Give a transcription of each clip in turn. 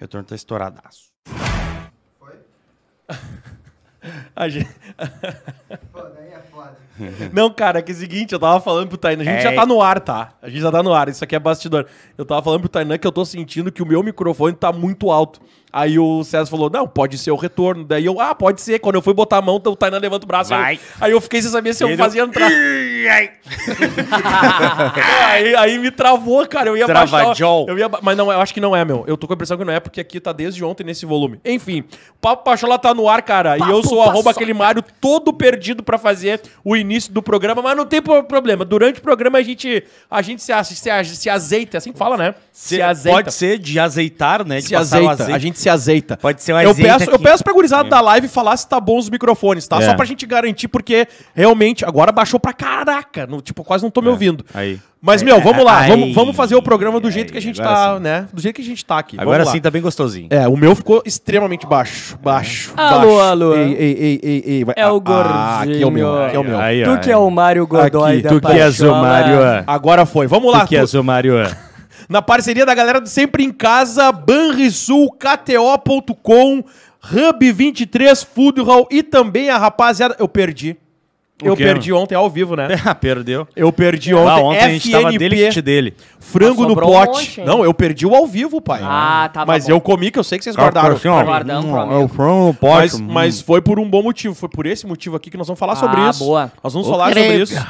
retorno tá estouradaço. Foi? A gente... é foda. Não, cara, é que é o seguinte, eu tava falando pro Tainan, a gente é... já tá no ar, tá? A gente já tá no ar, isso aqui é bastidor. Eu tava falando pro Tainan que eu tô sentindo que o meu microfone tá muito alto. Aí o César falou, não, pode ser o retorno. Daí eu, ah, pode ser. Quando eu fui botar a mão, o Tainan levanta o braço. Aí eu, aí eu, fiquei sem saber se Ele eu fazia entrar. aí, aí me travou, cara. Eu ia Travajol. baixar. Eu ia, mas não, eu acho que não é, meu. Eu tô com a impressão que não é, porque aqui tá desde ontem nesse volume. Enfim, o Papo Pachola tá no ar, cara. Papo e eu sou arroba aquele Mario todo perdido para fazer o início do programa, mas não tem problema. Durante o programa a gente, a gente se, se, se azeita, é assim que fala, né? Se, se azeita. Pode ser de azeitar, né? De se azeita. A gente se azeita. Pode ser um eu peço, aqui. eu peço pra gurizada é. da live falar se tá bom os microfones, tá? É. Só pra gente garantir, porque realmente agora baixou pra caraca. No, tipo, quase não tô é. me ouvindo. Aí. Mas, meu, vamos lá. vamos, vamos fazer o programa do jeito que a gente tá, né? Do jeito que a gente tá aqui. Agora sim tá bem gostosinho. É, o meu ficou extremamente baixo. Baixo. Alô, alô. Ei, ei, ei, ei, É o gordinho. Ah, ah, aqui é o meu. Aqui é o meu. tu que é o Mário Godoy aqui, da Tu que és o Mário. Né? Agora foi. Vamos lá. Tu que é és o Mário. Na parceria da galera do Sempre em Casa, Banrisul, KTO.com, Hub23, Food Hall e também a rapaziada... Eu perdi eu perdi ontem ao vivo, né? Ah, perdeu. Eu perdi ah, ontem. Ah, ontem a gente tava dele kit dele. Frango no um pote. monte, não, eu perdi o ao vivo, pai. Ah, tá Mas bom. eu comi que eu sei que vocês guardaram. assim, ó, é, o frango no pote. Mas, hum. mas foi por um bom motivo. Foi por esse motivo aqui que nós vamos falar ah, sobre isso. boa. Nós vamos falar sobre isso.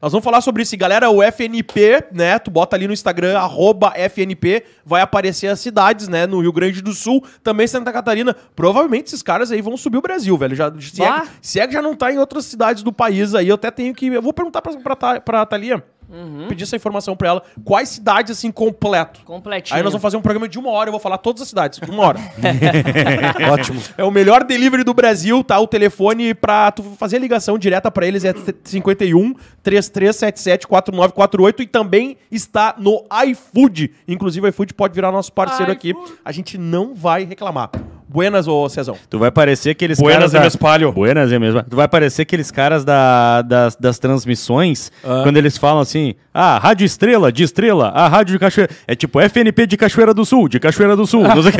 Nós vamos falar sobre isso. galera, o FNP, né? Tu bota ali no Instagram, arroba FNP, vai aparecer as cidades, né? No Rio Grande do Sul, também Santa Catarina. Provavelmente esses caras aí vão subir o Brasil, velho. Já, se, é, se é que já não tá em outros outras cidades do país aí. Eu até tenho que. Eu vou perguntar pra, pra, pra Thalia. Uhum. Pedir essa informação pra ela. Quais cidades, assim, completo? Completinho. Aí nós vamos fazer um programa de uma hora, eu vou falar todas as cidades. Uma hora. Ótimo. É o melhor delivery do Brasil, tá? O telefone pra tu fazer a ligação direta pra eles é 51 3377 4948 e também está no iFood. Inclusive, o iFood pode virar nosso parceiro I ah, aqui. Food. A gente não vai reclamar. Buenas, ô Cezão. Tu vai parecer aqueles Buenas caras. Buenas espalho. Buenas e mesmo. Tu vai parecer aqueles caras da, das, das transmissões, ah. quando eles falam assim: ah, Rádio Estrela, de Estrela, a Rádio de Cachoeira. É tipo FNP de Cachoeira do Sul, de Cachoeira do Sul. Não sei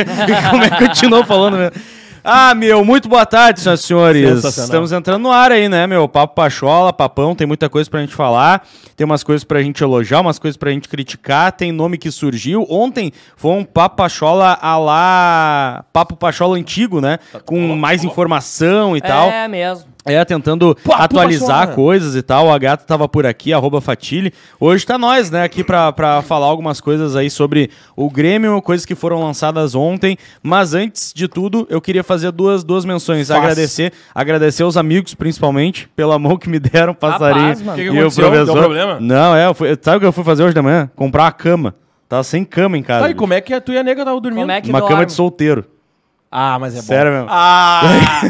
como é que continuou falando mesmo. Ah, meu, muito boa tarde, senhoras e senhores. Estamos entrando no ar aí, né, meu? Papo Pachola, papão, tem muita coisa pra gente falar. Tem umas coisas pra gente elogiar, umas coisas pra gente criticar. Tem nome que surgiu. Ontem foi um Papo Pachola a lá. Papo Pachola antigo, né? Tá, tá com mais informação e tal. É mesmo. É, tentando Pô, atualizar coisas e tal. A gata tava por aqui, arroba Fatile. Hoje tá nós, né, aqui pra, pra falar algumas coisas aí sobre o Grêmio, coisas que foram lançadas ontem. Mas antes de tudo, eu queria fazer duas, duas menções. Faz. Agradecer agradecer aos amigos, principalmente, pelo amor que me deram, passarinho Rapaz, mano. e que que o professor. Deu problema? Não, é, eu fui, sabe o que eu fui fazer hoje de manhã? Comprar uma cama. Tava sem cama em casa. Tá, e como é que a tua e a nega tava dormindo? Como é que Uma dorme? cama de solteiro. Ah, mas é bom. Sério mesmo? Ah!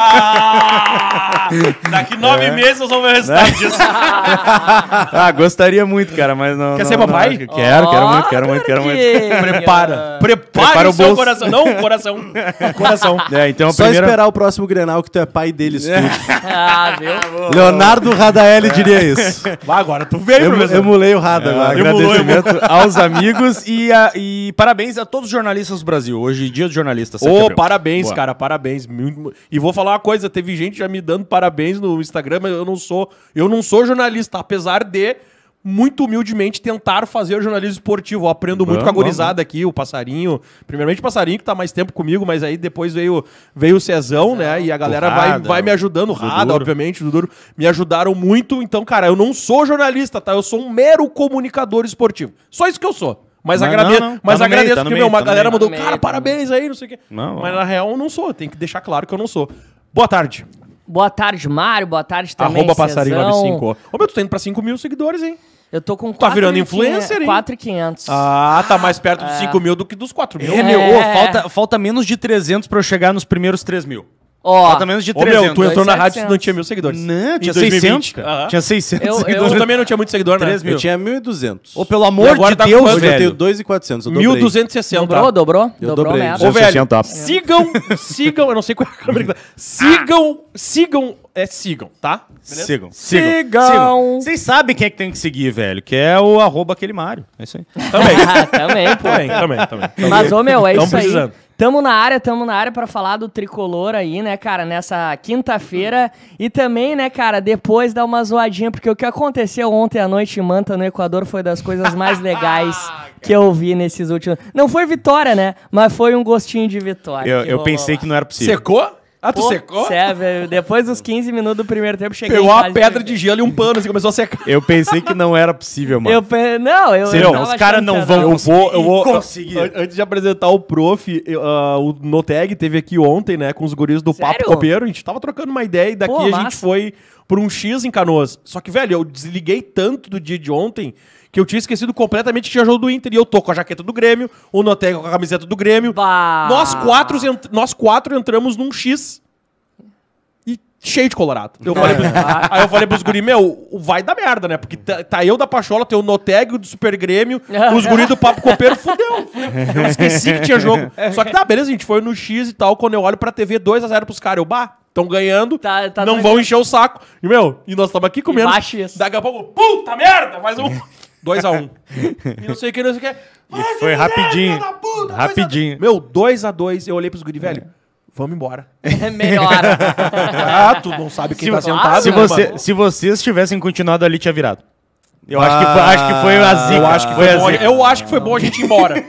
ah daqui nove é. meses eu vou ver o resultado né? disso. ah, gostaria muito, cara, mas não. Quer não, ser papai? Não, quero, oh, quero muito, quero muito, quero muito. Prepara. Prepara, Prepara o seu bolso. coração. Não, coração. coração. É, então Só primeira... esperar o próximo Grenal que tu é pai deles é. tudo. ah, viu? Tá Leonardo Radaelli é. diria isso. Vai agora, tu veio, eu, professor. Emulei o Rada é, Agradecimento aos amigos e, a, e parabéns a todos os jornalistas do Brasil. Hoje, dia do jornalista, Pô, parabéns, Boa. cara, parabéns. E vou falar uma coisa, teve gente já me dando parabéns no Instagram, mas eu não sou, eu não sou jornalista, apesar de muito humildemente tentar fazer jornalismo esportivo. Eu aprendo vamos, muito com a gorizada aqui, o Passarinho. Primeiramente o Passarinho, que tá mais tempo comigo, mas aí depois veio, veio o Cezão, né? E a galera vai, vai me ajudando. O Rada, obviamente, o Duro. Me ajudaram muito. Então, cara, eu não sou jornalista, tá? Eu sou um mero comunicador esportivo. Só isso que eu sou. Mas, não, mas tá agradeço, tá meio, porque, meu, uma galera mandou, tá cara, parabéns aí, não sei o quê. mas na real, eu não sou. Tem que deixar claro que eu não sou. Boa tarde. Boa tarde, Mário. Boa tarde também, Arroba passarinho95. Ô, meu, tu tá indo pra 5 mil seguidores, hein? Eu tô com 4 Tá virando influencer, hein? 4,500. Ah, tá mais perto dos 5 ah. mil do que dos 4 mil. É, meu, é. falta, falta menos de 300 pra eu chegar nos primeiros 3 mil. Ó, Falta menos de Ô, meu, tu entrou na rádio e não tinha mil seguidores. Não, tinha 600, cara. Tinha 600 Eu- eu- também não tinha muito seguidor, né? 3 mil. Eu tinha 1.200. Ô, pelo amor agora de tá Deus, quanto? Hoje eu velho. tenho 2.400. Eu 1.260. Dobrou, dobrou? Eu Dobrou dobrei. merda. Ô, velho, Sigam, sigam, eu não sei qual é a câmera que tá. Ah. Sigam, sigam é sigam, tá? Beleza? Sigam. Sigam. Vocês sabem quem é que tem que seguir, velho, que é o arroba aquele Mário. É isso aí. Também. ah, também, pô. Também, também, também. Mas, ô, meu, é isso precisando. aí. Tamo na área, tamo na área para falar do tricolor aí, né, cara, nessa quinta-feira. E também, né, cara, depois dar uma zoadinha, porque o que aconteceu ontem à noite em Manta, no Equador, foi das coisas mais legais ah, que eu vi nesses últimos. Não foi vitória, né? Mas foi um gostinho de vitória. Eu, eu pensei que não era possível. Secou? Ah, tu Pô, secou? Sério, depois dos 15 minutos do primeiro tempo, cheguei Pegou uma pedra de gelo e um pano, assim, começou a secar. Eu pensei que não era possível, mano. Eu pe... Não, eu, Sei, não, os caras não vão eu vou, eu vou conseguir. antes de apresentar o prof, uh, o Noteg teve aqui ontem, né, com os guris do Sério? Papo Copeiro, a gente tava trocando uma ideia e daqui Pô, a gente foi por um X em Canoas. Só que, velho, eu desliguei tanto do dia de ontem que eu tinha esquecido completamente que tinha jogo do Inter. E eu tô com a jaqueta do Grêmio, o Notega com a camiseta do Grêmio. Nós, quatro nós quatro entramos num X cheio de colorado. Eu falei aí eu falei pros guris meu, vai dar merda, né? Porque tá, tá eu da Pachola, tem o Noteg do Super Grêmio, os guris do Papo Copeiro, fudeu, Eu esqueci que tinha jogo. Só que tá, beleza, a gente foi no X e tal, quando eu olho pra TV 2x0 pros caras, eu, bah, estão ganhando, tá, tá não vão encher o saco. E, meu, e nós tava aqui comendo. Daqui a pouco, puta merda, mais um... 2x1. Um. e não sei o que, não sei o que. E foi rapidinho. puta, rapidinho. Dois Meu, 2x2, eu olhei pros guri, velho. É. Vamos embora. É melhor. ah, tu não sabe quem se, tá sentado. Ah, se, né, você, se vocês tivessem continuado ali, tinha virado. Eu ah, acho, que, ah, acho que foi a zica. Eu acho que foi, foi bom, Eu acho que foi bom a gente ir embora.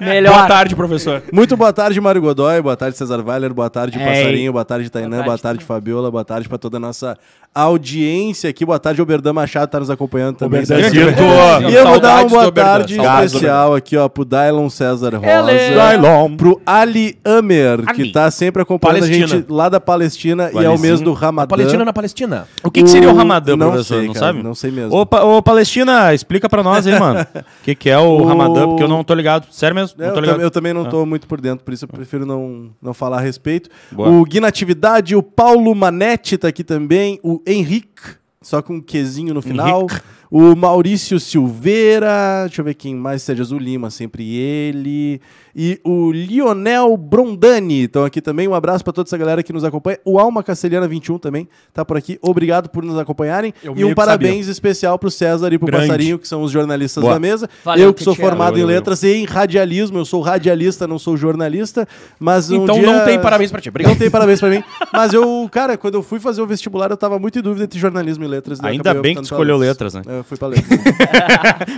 Melhor. Boa tarde, professor. Muito boa tarde, Mário Godoy. Boa tarde, César Weiler. Boa tarde, Ei. É, Passarinho. Boa tarde, Tainã, Boa tarde, boa tarde Fabiola. Boa tarde para toda a nossa audiência aqui. Boa tarde, Oberdan Machado tá nos acompanhando também. Oberdan, tá e eu vou dar uma boa tarde especial aqui, ó, pro Dylon César Rosa. Dylon. Pro Ali Amer, que tá sempre acompanhando Palestina. a gente lá da Palestina e é o mês do Ramadã. Palestina na Palestina. O que, que seria o Ramadã, não professor? Sei, não cara, sabe? Não sei mesmo. Ô, ô Palestina, explica pra nós aí, mano. O que, que é o, o Ramadã, porque eu não tô ligado. Sério mesmo? Não eu, tô ligado. eu também não ah. tô ah. muito por dentro, por isso eu ah. prefiro não, não falar a respeito. Boa. O Guinatividade, o Paulo Manetti tá aqui também, o Henrique, só com um Qzinho no final. Henrique. O Maurício Silveira, deixa eu ver quem mais, Sérgio Lima, sempre ele e o Lionel Brondani estão aqui também. Um abraço para toda essa galera que nos acompanha. O Alma Casteliana 21 também está por aqui. Obrigado por nos acompanharem. Eu e um parabéns sabia. especial para o César e para o Passarinho, que são os jornalistas Boa. da mesa. Valeu, eu que sou formado valeu, em valeu. letras e em radialismo. Eu sou radialista, não sou jornalista. Mas um então dia... não tem parabéns para ti. Obrigado. Não tem parabéns para mim. Mas eu, cara, quando eu fui fazer o vestibular, eu estava muito em dúvida entre jornalismo e letras. Né? Ainda bem que tu escolheu letras, né? É, eu fui para letras.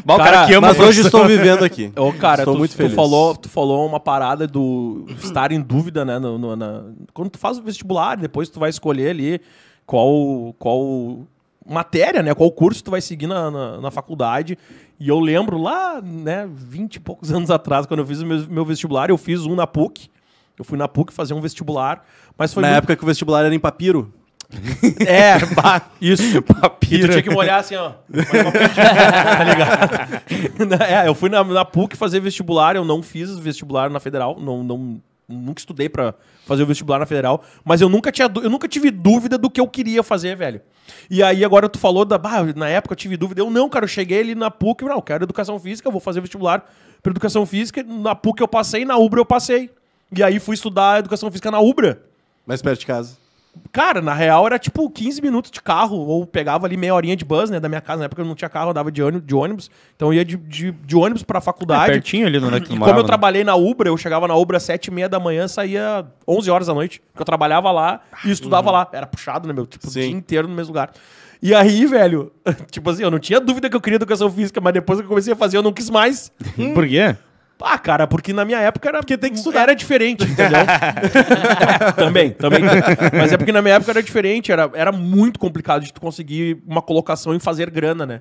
Bom, cara, cara, que mas hoje estou vivendo aqui. Ô, cara, estou tu, muito feliz. Tu falou, tu falou rolou uma parada do estar em dúvida, né? No, no, na... Quando tu faz o vestibular, depois tu vai escolher ali qual, qual matéria, né? Qual curso tu vai seguir na, na, na, faculdade. E eu lembro lá, né, 20 e poucos anos atrás, quando eu fiz o meu, meu vestibular, eu fiz um na PUC. Eu fui na PUC fazer um vestibular, mas foi... Na muito... época que o vestibular era em papiro? É, isso. Papira. E tu tinha que molhar assim, ó. tá ligado? é, eu fui na, na PUC fazer vestibular, eu não fiz vestibular na Federal, não, não, nunca estudei para fazer o vestibular na federal, mas eu nunca tinha eu nunca tive dúvida do que eu queria fazer, velho. E aí agora tu falou da, bah, na época eu tive dúvida, eu não, cara, eu cheguei ali na PUC, não, ah, eu quero educação física, eu vou fazer vestibular pra educação física, na PUC eu passei, na Ubra eu passei. E aí fui estudar educação física na Ubra. Mais perto de casa. Cara, na real era tipo 15 minutos de carro, ou pegava ali meia horinha de bus, né, da minha casa. Na época eu não tinha carro, eu andava de ônibus, então eu ia de, de, de ônibus pra faculdade. É, pertinho ali, no é morava, Como eu né? trabalhei na Ubra, eu chegava na Ubra às 7 e meia da manhã, saía 11 horas da noite, porque eu trabalhava lá e estudava lá. Era puxado, né, meu? Tipo, o dia inteiro no mesmo lugar. E aí, velho, tipo assim, eu não tinha dúvida que eu queria educação física, mas depois que eu comecei a fazer, eu não quis mais. Por quê? Ah, cara, porque na minha época era. Porque tem que estudar. Era é. é diferente, entendeu? também, também. Mas é porque na minha época era diferente, era, era muito complicado de tu conseguir uma colocação e fazer grana, né?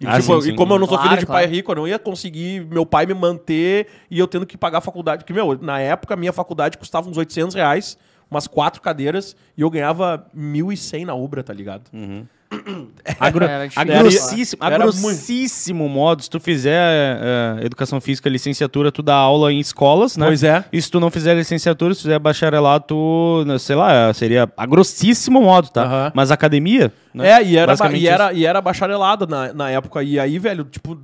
E, ah, tipo, sim, sim. e, como eu não sou claro, filho de claro. pai rico, eu não ia conseguir meu pai me manter e eu tendo que pagar a faculdade. Porque, meu, na época a minha faculdade custava uns 800 reais, umas quatro cadeiras, e eu ganhava 1.100 na ubra, tá ligado? Uhum. É, agrossíssimo agrossíssimo a grossíssimo modo, se tu fizer eh, educação física, licenciatura, tu dá aula em escolas, né? Pois é. E se tu não fizer licenciatura, se fizer bacharelado, tu, né, sei lá, seria a grossíssimo modo, tá? Mas academia. Né? É, e era, e era, e era bacharelado na, na época. E aí, velho, tipo,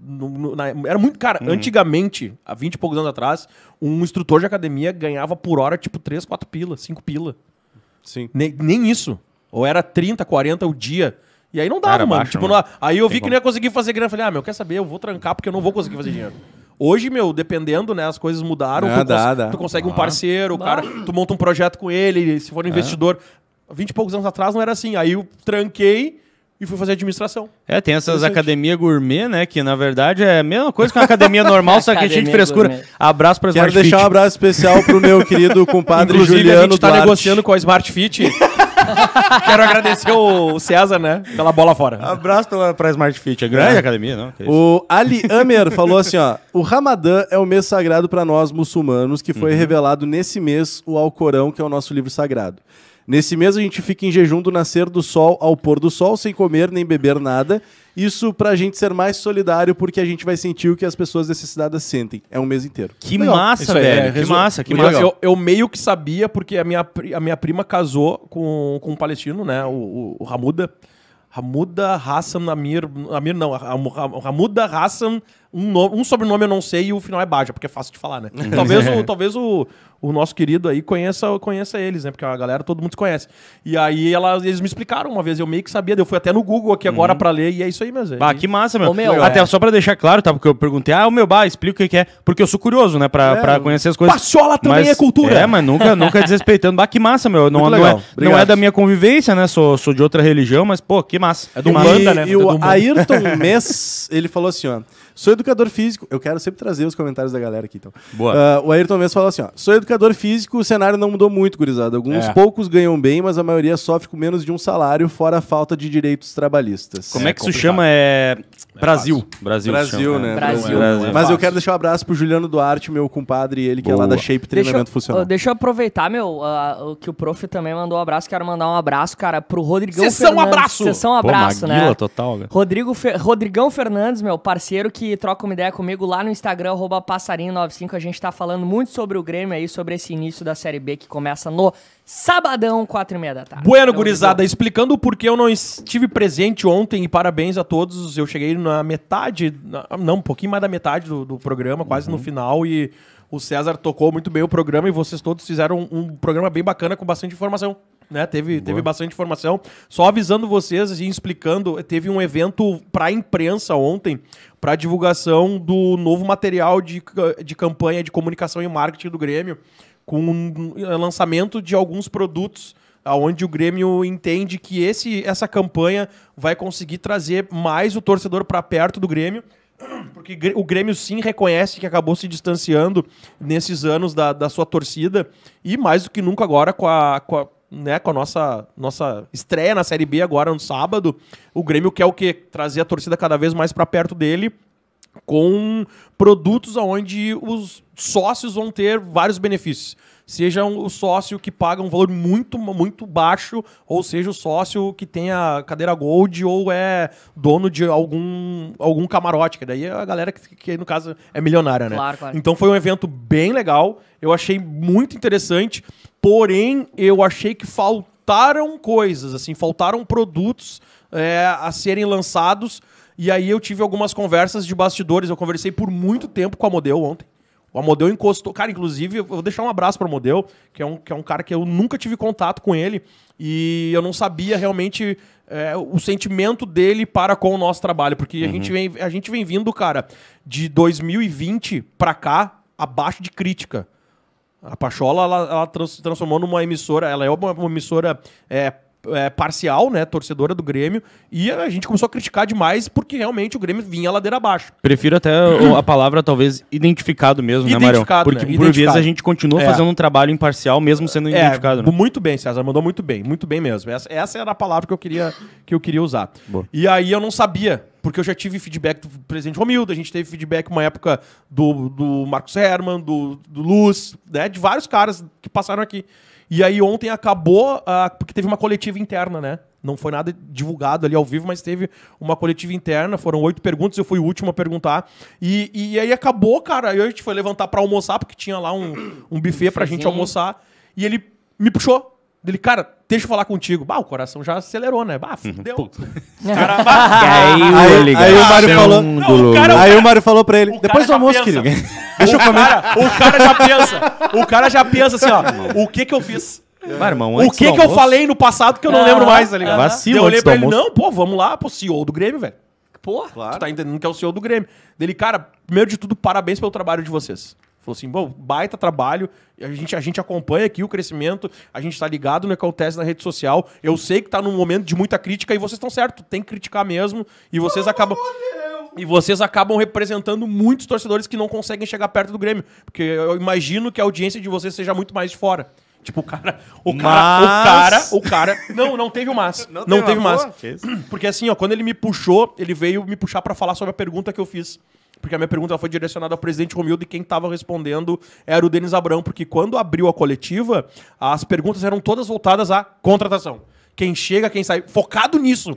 no, no, na, era muito. Cara, uhum. antigamente, há 20 e poucos anos atrás, um instrutor de academia ganhava por hora, tipo, 3, 4 pila, 5 pila. Sim. Ne, nem isso. Ou era 30, 40 o dia. E aí não dava, Era mano. baixo, tipo, mano. não- aí eu vi Tem que não ia conseguir fazer grana. Falei, ah, meu, quer saber? Eu vou trancar porque eu não vou conseguir fazer dinheiro. Hoje, meu, dependendo, né? As coisas mudaram. Ah, tu, dá, dá. tu consegue um parceiro, o cara, tu monta um projeto com ele, se for um é. investidor. Vinte e poucos anos atrás não era assim. Aí eu tranquei e fui fazer administração. É, tem essas academias gourmet, né? Que na verdade é a mesma coisa que uma academia normal, só que a de frescura. gourmet. Abraço pra Quero Smart deixar um abraço especial pro meu querido compadre Inclusive, Juliano a gente tá Duarte. negociando com a Smart Fit Quero agradecer o César, né? Pela bola fora. Abraço pela, pra Smart Fit. É grande é. academia, não? O Ali Amer falou assim, ó. O Ramadã é o mês sagrado para nós muçulmanos que foi uhum. revelado nesse mês o Alcorão, que é o nosso livro sagrado. Nesse mês a gente fica em jejum do nascer do sol ao pôr do sol, sem comer nem beber nada. Isso pra gente ser mais solidário, porque a gente vai sentir o que as pessoas necessitadas sentem. É um mês inteiro. Que legal. massa, velho. É, que massa, que massa. Eu, eu, meio que sabia, porque a minha, a minha prima casou com, com um palestino, né? O, o, o Ramuda. Ramuda Hassan Amir. Amir não, Ramuda Hassan. Um, no, um sobrenome eu não sei e o final é Baja, porque é fácil de falar, né? talvez o, talvez o, o nosso querido aí conheça, conheça eles, né? Porque a galera, todo mundo conhece. E aí ela eles me explicaram uma vez, eu meio que sabia, eu fui até no Google aqui agora uhum. pra ler, e é isso aí mesmo. bah que massa, meu. Ô, meu até é. só pra deixar claro, tá? Porque eu perguntei, ah, o meu bar, explica o que é. Porque eu sou curioso, né? Pra, é, pra conhecer as coisas. Paciola também mas, é cultura. É, mas nunca, nunca desrespeitando. Bah, que massa, meu. Não, não, é, não é da minha convivência, né? Sou, sou de outra religião, mas, pô, que massa. É do Manda né? E o Ayrton Mess, ele falou assim, ó. Sou educador físico. Eu quero sempre trazer os comentários da galera aqui, então. Boa. Uh, o Ayrton Mendes fala assim: ó, sou educador físico, o cenário não mudou muito, gurizada. Alguns é. poucos ganham bem, mas a maioria sofre com menos de um salário, fora a falta de direitos trabalhistas. Como é, é que isso chama? É, é, né? é. Brasil. Brasil. Brasil, né? Brasil. É Brasil. Mas eu quero deixar um abraço pro Juliano Duarte, meu compadre, ele que Boa. é lá da Shape Treinamento deixa Funcional. Uh, deixa eu aproveitar, meu, uh, que o prof também mandou um abraço. Quero mandar um abraço, cara, pro Rodrigão Sessão Fernandes. Abraço! Sessão abraço! Sessão abraço, né? total, Rodrigo Fer Rodrigão Fernandes, meu parceiro, que troca uma ideia comigo lá no Instagram, passarinho95. A gente está falando muito sobre o Grêmio aí, sobre esse início da Série B que começa no sabadão, quatro e meia da tarde. Bueno, tá gurizada, explicando o porquê eu não estive presente ontem e parabéns a todos. Eu cheguei na metade, não, um pouquinho mais da metade do, do programa, quase uhum. no final e o César tocou muito bem o programa e vocês todos fizeram um programa bem bacana com bastante informação né? Teve, teve bastante informação. Só avisando vocês e explicando, teve um evento para a imprensa ontem para divulgação do novo material de, de campanha de comunicação e marketing do Grêmio, com um eh, lançamento de alguns produtos aonde o Grêmio entende que esse, essa campanha vai conseguir trazer mais o torcedor para perto do Grêmio porque o Grêmio sim reconhece que acabou se distanciando nesses anos da, da sua torcida e mais do que nunca agora com a, com a, né, com a nossa, nossa estreia na Série B agora no sábado, o Grêmio quer o quê? Trazer a torcida cada vez mais para perto dele com produtos onde os sócios vão ter vários benefícios. Seja o um sócio que paga um valor muito, muito baixo, ou seja o sócio que tem a cadeira gold ou é dono de algum, algum camarote, que daí é a galera que, que, no caso é milionária, né? Claro, claro. Então foi um evento bem legal, eu achei muito interessante. Porém, eu achei que faltaram coisas, assim, faltaram produtos é, a serem lançados. E aí eu tive algumas conversas de bastidores. Eu conversei por muito tempo com a Model ontem. O Model encostou. Cara, inclusive, eu vou deixar um abraço pro Amodeu, que é um, que é um cara que eu nunca tive contato com ele. E eu não sabia realmente é, o sentimento dele para com o nosso trabalho. Porque uhum. a, gente vem, a gente vem vindo, cara, de 2020 para cá, abaixo de crítica. A Pachola, ela, ela transformou numa emissora, ela é uma, uma emissora é, é, parcial, né, torcedora do Grêmio, e a gente começou a criticar demais porque realmente o Grêmio vinha ladeira abaixo. Prefiro até a palavra, talvez, identificado mesmo, identificado, né, Marão? Porque né? por vezes a gente continua é. fazendo um trabalho imparcial mesmo sendo é, identificado. Né? Muito bem, César, mandou muito bem, muito bem mesmo. Essa, essa era a palavra que eu queria, que eu queria usar. Boa. E aí eu não sabia porque eu já tive feedback do presidente Romildo, a gente teve feedback uma época do, do Marcos Herman, do, do Luz, né, de vários caras que passaram aqui. E aí ontem acabou, porque teve uma coletiva interna, né? Não foi nada divulgado ali ao vivo, mas teve uma coletiva interna. Foram oito perguntas, eu fui o último a perguntar. E, e aí acabou, cara. E a gente foi levantar para almoçar, porque tinha lá um, um buffet pra gente almoçar. E ele me puxou. Ele, cara, deixa eu falar contigo. Bah, o coração já acelerou, né? Bah, uhum. fudeu. Uhum. Cara, bah. aí, aí, o Mário falou. Não, o cara, o cara, aí o Mário falou pra ele: depois do almoço, querido. Deixa eu comer. o cara já pensa. O cara já pensa assim, ó. O que que eu fiz? Vai, irmão, o que que almoço? eu falei no passado que eu não ah, lembro mais, tá ligado? Vacilo, eu olhei pra ele, almoço. não, pô, vamos lá pro CEO do Grêmio, velho. Pô, claro. tu tá entendendo que é o CEO do Grêmio. Dele, cara, primeiro de tudo, parabéns pelo trabalho de vocês. Falou assim, bom, baita trabalho, a gente, a gente acompanha aqui o crescimento, a gente está ligado no que acontece na rede social. Eu sei que está num momento de muita crítica e vocês estão certo, tem que criticar mesmo. E vocês oh, acabam. E vocês acabam representando muitos torcedores que não conseguem chegar perto do Grêmio. Porque eu imagino que a audiência de vocês seja muito mais de fora. Tipo, o cara. O mas... cara. O cara. O cara. Não, não teve o mas. Não, não teve o mas. Porque assim, ó, quando ele me puxou, ele veio me puxar para falar sobre a pergunta que eu fiz. Porque a minha pergunta foi direcionada ao presidente Romildo e quem estava respondendo era o Denis Abrão, porque quando abriu a coletiva, as perguntas eram todas voltadas à contratação. Quem chega, quem sai, focado nisso.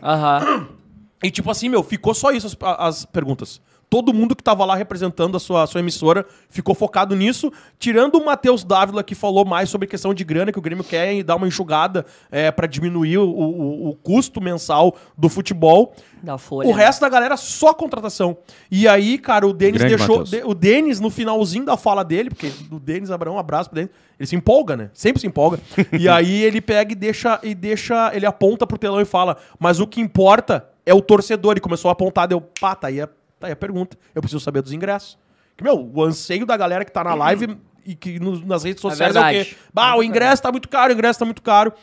E tipo assim, meu, ficou só isso as, as perguntas todo mundo que estava lá representando a sua, a sua emissora ficou focado nisso, tirando o Matheus Dávila, que falou mais sobre questão de grana, que o Grêmio quer dar uma enxugada é, para diminuir o, o, o, custo mensal do futebol. Da folha, o né? resto da galera só contratação. E aí, cara, o Denis Grande deixou. De, o Denis, no finalzinho da fala dele, porque o Denis Abraão, um abraço pro Denis. Ele se empolga, né? Sempre se empolga. e aí ele pega e deixa, e deixa. Ele aponta pro telão e fala: Mas o que importa é o torcedor. E começou a apontar, deu pata, tá aí é Tá aí a pergunta. Eu preciso saber dos ingressos. Que, meu, o anseio da galera que tá na live e que no, nas redes é sociais é, é o quê? Bah, o ingresso tá muito caro, o ingresso tá muito caro.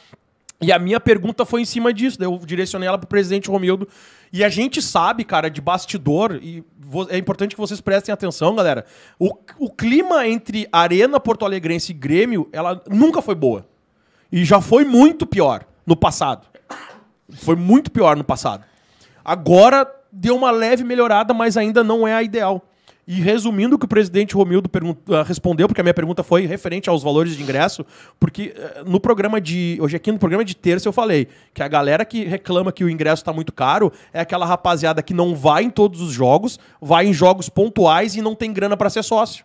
E a minha pergunta foi em cima disso, eu direcionei ela pro presidente Romildo. E a gente sabe, cara, de bastidor, e é importante que vocês prestem atenção, galera. O, o clima entre Arena Porto Alegrense e Grêmio, ela nunca foi boa. E já foi muito pior no passado. Foi muito pior no passado. Agora deu uma leve melhorada, mas ainda não é a ideal. E resumindo o que o presidente Romildo ah, respondeu, porque a minha pergunta foi referente aos valores de ingresso, porque eh, no programa de. Hoje aqui no programa de terça eu falei que a galera que reclama que o ingresso está muito caro é aquela rapaziada que não vai em todos os jogos, vai em jogos pontuais e não tem grana para ser sócio.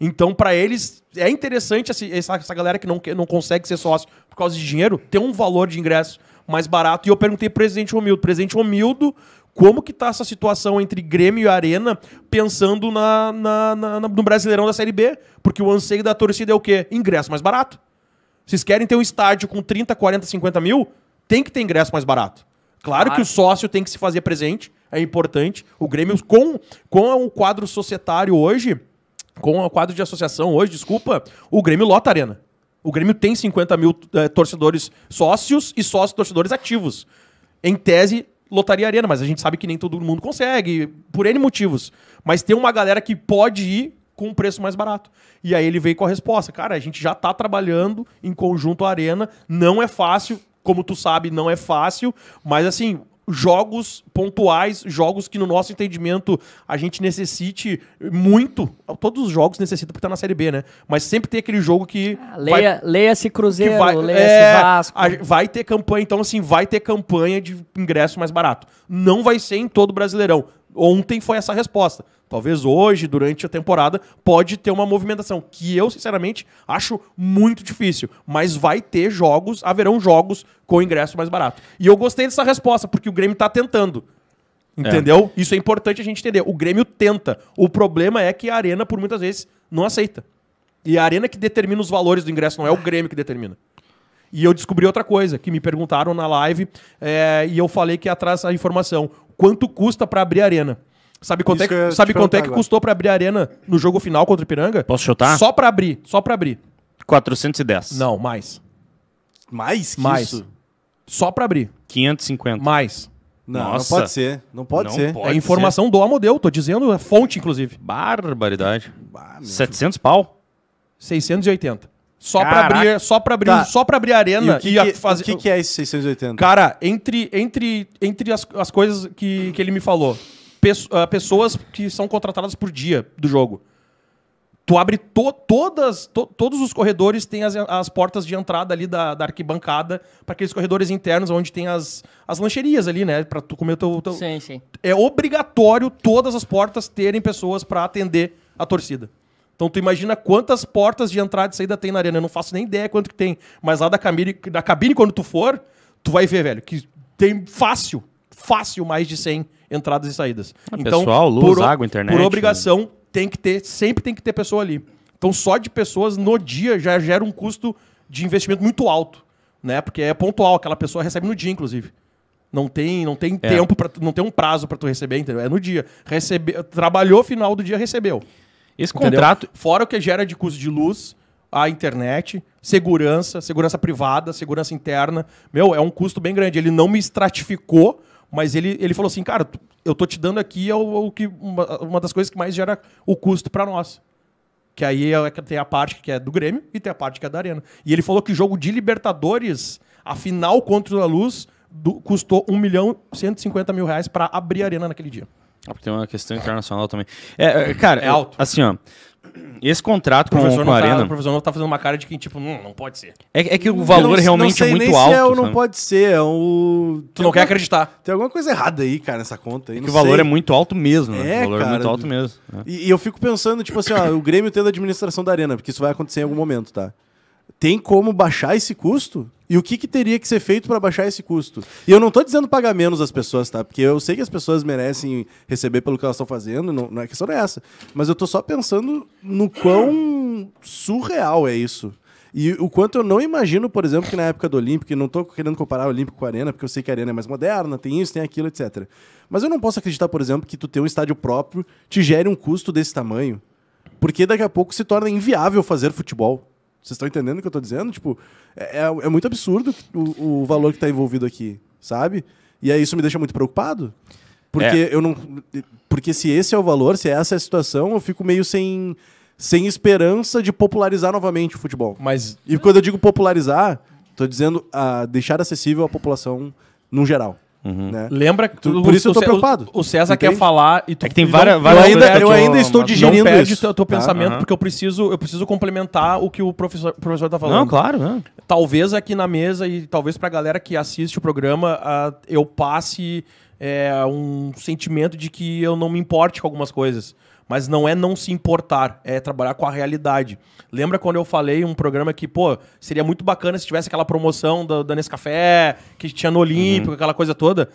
Então, para eles, é interessante essa, essa galera que não, não consegue ser sócio por causa de dinheiro ter um valor de ingresso mais barato. E eu perguntei pro presidente Romildo. Presidente Romildo como que tá essa situação entre Grêmio e Arena, pensando na, na, na no Brasileirão da Série B? Porque o anseio da torcida é o quê? Ingresso mais barato. Vocês querem ter um estádio com 30, 40, 50 mil? Tem que ter ingresso mais barato. Claro, claro. que o sócio tem que se fazer presente, é importante. O Grêmio, com, com o quadro societário hoje, com o quadro de associação hoje, desculpa, o Grêmio lota a arena. O Grêmio tem 50 mil eh, torcedores sócios e sócios torcedores ativos. Em tese, lotaria a arena, mas a gente sabe que nem todo mundo consegue, por N motivos. Mas tem uma galera que pode ir com um preço mais barato. E aí ele veio com a resposta. Cara, a gente já está trabalhando em conjunto a arena, não é fácil, como tu sabe, não é fácil, mas assim, jogos pontuais, jogos que no nosso entendimento a gente necessite muito. Todos os jogos necessitam porque tá na Série B, né? Mas sempre tem aquele jogo que... leia, ah, vai, leia se Cruzeiro, vai, leia se é, Vasco. A, vai ter campanha, então assim, vai ter campanha de ingresso mais barato. Não vai ser em todo Brasileirão ontem foi essa resposta. Talvez hoje, durante a temporada, pode ter uma movimentação, que eu, sinceramente, acho muito difícil. Mas vai ter jogos, haverão jogos com ingresso mais barato. E eu gostei dessa resposta, porque o Grêmio está tentando. Entendeu? É. Isso é importante a gente entender. O Grêmio tenta. O problema é que a Arena, por muitas vezes, não aceita. E a Arena que determina os valores do ingresso, não é o Grêmio que determina. E eu descobri outra coisa que me perguntaram na live é, e eu falei que é atrás a informação. Quanto custa para abrir a arena? Sabe quanto, é que, sabe quanto é que custou para abrir a arena no jogo final contra o Ipiranga? Posso chutar? Só para abrir, só para abrir. 410. Não, mais. Mais? mais. Isso? Só para abrir. 550. Mais. Não, Nossa. não pode ser. Não pode não ser. Pode é informação ser. do Amodeu, tô dizendo, é fonte, inclusive. Barbaridade. Bah, 700 pau. 680. Só para abrir, só para abrir, tá. só para abrir arena e, que, e é- fazer. O que, que é esse 680? Cara, entre entre entre as, as coisas que, que ele me falou, pesso, uh, pessoas que são contratadas por dia do jogo. Tu abre to, todas to, todos os corredores têm as, as portas de entrada ali da, da arquibancada para aqueles corredores internos onde tem as, as lancherias ali, né, para tu comer o teu, teu Sim, sim. É obrigatório todas as portas terem pessoas para atender a torcida. Então tu imagina quantas portas de entrada e saída tem na arena. Eu não faço nem ideia quanto que tem. Mas lá da cabine, da cabine quando tu for, tu vai ver, velho, que tem fácil, fácil mais de 100 entradas e saídas. Ah, então, pessoal, luz, por, água, internet. Por obrigação, né? tem que ter, sempre tem que ter pessoa ali. Então só de pessoas no dia já gera um custo de investimento muito alto, né? Porque é pontual, aquela pessoa recebe no dia, inclusive. Não tem, não tem é. tempo para não tem um prazo para tu receber, entendeu? É no dia. Recebe, trabalhou final do dia recebeu. Esse Entendeu? contrato, fora o que gera de custo de luz, a internet, segurança, segurança privada, segurança interna. Meu, é um custo bem grande. Ele não me estratificou, mas ele, ele falou assim, cara, eu tô te dando aqui é o, é o que, uma, uma, das coisas que mais gera o custo para nós. Que aí é, tem a parte que é do Grêmio e tem a parte que é da Arena. E ele falou que o jogo de Libertadores, a final contra a Luz, do, custou 1 milhão e 150 mil reais para abrir a Arena naquele dia. Ah, porque tem uma questão internacional também. É, é cara, é alto. Assim, ó. Esse contrato com, o com a tá- Arena. Tá, o professor não tá fazendo uma cara de que, tipo, hum, não pode ser. É, é que o valor não, realmente não é muito é alto. é ou não pode ser, é o. Tu tem não alguma, quer acreditar. Tem alguma coisa errada aí, cara, nessa conta. Aí, é que o valor é muito alto mesmo, né? É, o valor cara, é muito alto mesmo. Né? E, e eu fico pensando, tipo assim, ó, o Grêmio tendo a administração da Arena, porque isso vai acontecer em algum momento, tá? tem como baixar esse custo? E o que, que teria que ser feito para baixar esse custo? E eu não estou dizendo pagar menos às pessoas, tá? Porque eu sei que as pessoas merecem receber pelo que elas estão fazendo, não, não é questão é essa. Mas eu estou só pensando no quão surreal é isso. E o quanto eu não imagino, por exemplo, que na época do Olímpico, e não estou querendo comparar o Olímpico com a Arena, porque eu sei que a Arena é mais moderna, tem isso, tem aquilo, etc. Mas eu não posso acreditar, por exemplo, que tu ter um estádio próprio te gere um custo desse tamanho. Porque daqui a pouco se torna inviável fazer futebol. Vocês estão entendendo o que eu estou dizendo? Tipo, é, é, é muito absurdo o, o valor que está envolvido aqui, sabe? E aí isso me deixa muito preocupado. Porque é. eu não. Porque se esse é o valor, se é essa é a situação, eu fico meio sem, sem esperança de popularizar novamente o futebol. Mas... E quando eu digo popularizar, estou dizendo ah, deixar acessível à população no geral. Uhum. Né? Lembra que tu, por isso eu tô preocupado. O, César quer falar e tu é que tem várias, várias eu ainda, eu ainda estou digerindo não perde isso. o teu tá? uhum. porque eu preciso eu preciso complementar o que o professor professor tá falando. Não, claro, Talvez aqui na mesa e talvez para a galera que assiste o programa uh, eu passe é, um sentimento de que eu não me importe com algumas coisas. Mas não é não se importar, é trabalhar com a realidade. Lembra quando eu falei um programa que, pô, seria muito bacana se tivesse aquela promoção da, da Nescafé, que tinha no Olímpico, uhum. aquela coisa toda?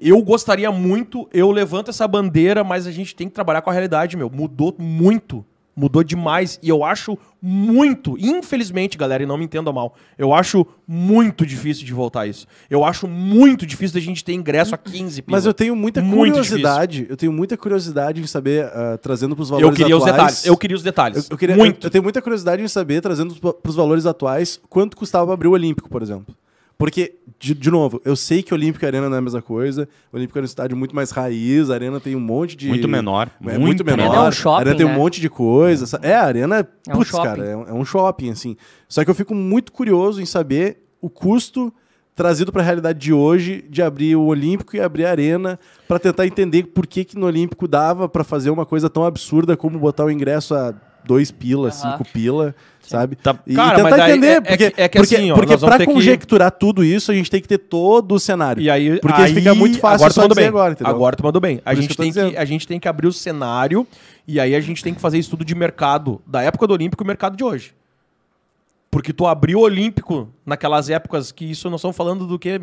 Eu gostaria muito, eu levanto essa bandeira, mas a gente tem que trabalhar com a realidade, meu. Mudou muito mudou demais e eu acho muito, infelizmente, galera, e não me entenda mal, eu acho muito difícil de voltar a isso. Eu acho muito difícil da gente ter ingresso a 15 pila. Mas eu tenho muita muito curiosidade, difícil. eu tenho muita curiosidade em saber, uh, trazendo os valores eu queria atuais... Os detalhes, eu queria os detalhes, eu, eu queria, muito. Eu, eu, tenho muita curiosidade em saber, trazendo os valores atuais, quanto custava abrir o Olímpico, por exemplo. Porque, de, de, novo, eu sei que Olímpica Arena não é a mesma coisa. Olímpica é um estádio muito mais raiz, a Arena tem um monte de. Muito menor. É muito, muito menor. Arena É um shopping, a Arena tem né? um monte de coisa. É, é a Arena, é putz, um cara, é um, é um shopping, assim. Só que eu fico muito curioso em saber o custo trazido para a realidade de hoje de abrir o Olímpico e abrir a Arena para tentar entender por que, que no Olímpico dava para fazer uma coisa tão absurda como botar o ingresso a dois pila, uhum. cinco pila, Sim. sabe? Tá. E, Cara, e tentar entender, é, porque, é, é que, porque, assim, ó, porque pra conjecturar que... tudo isso, a gente tem que ter todo o cenário. E aí, porque aí, fica muito fácil agora só dizer bem. agora, entendeu? Agora tu mandou bem. A gente, tem que, a gente tem que abrir o cenário e aí a gente tem que fazer estudo de mercado da época do Olímpico e mercado de hoje. Porque tu abriu o Olímpico naquelas épocas que isso nós estamos falando do que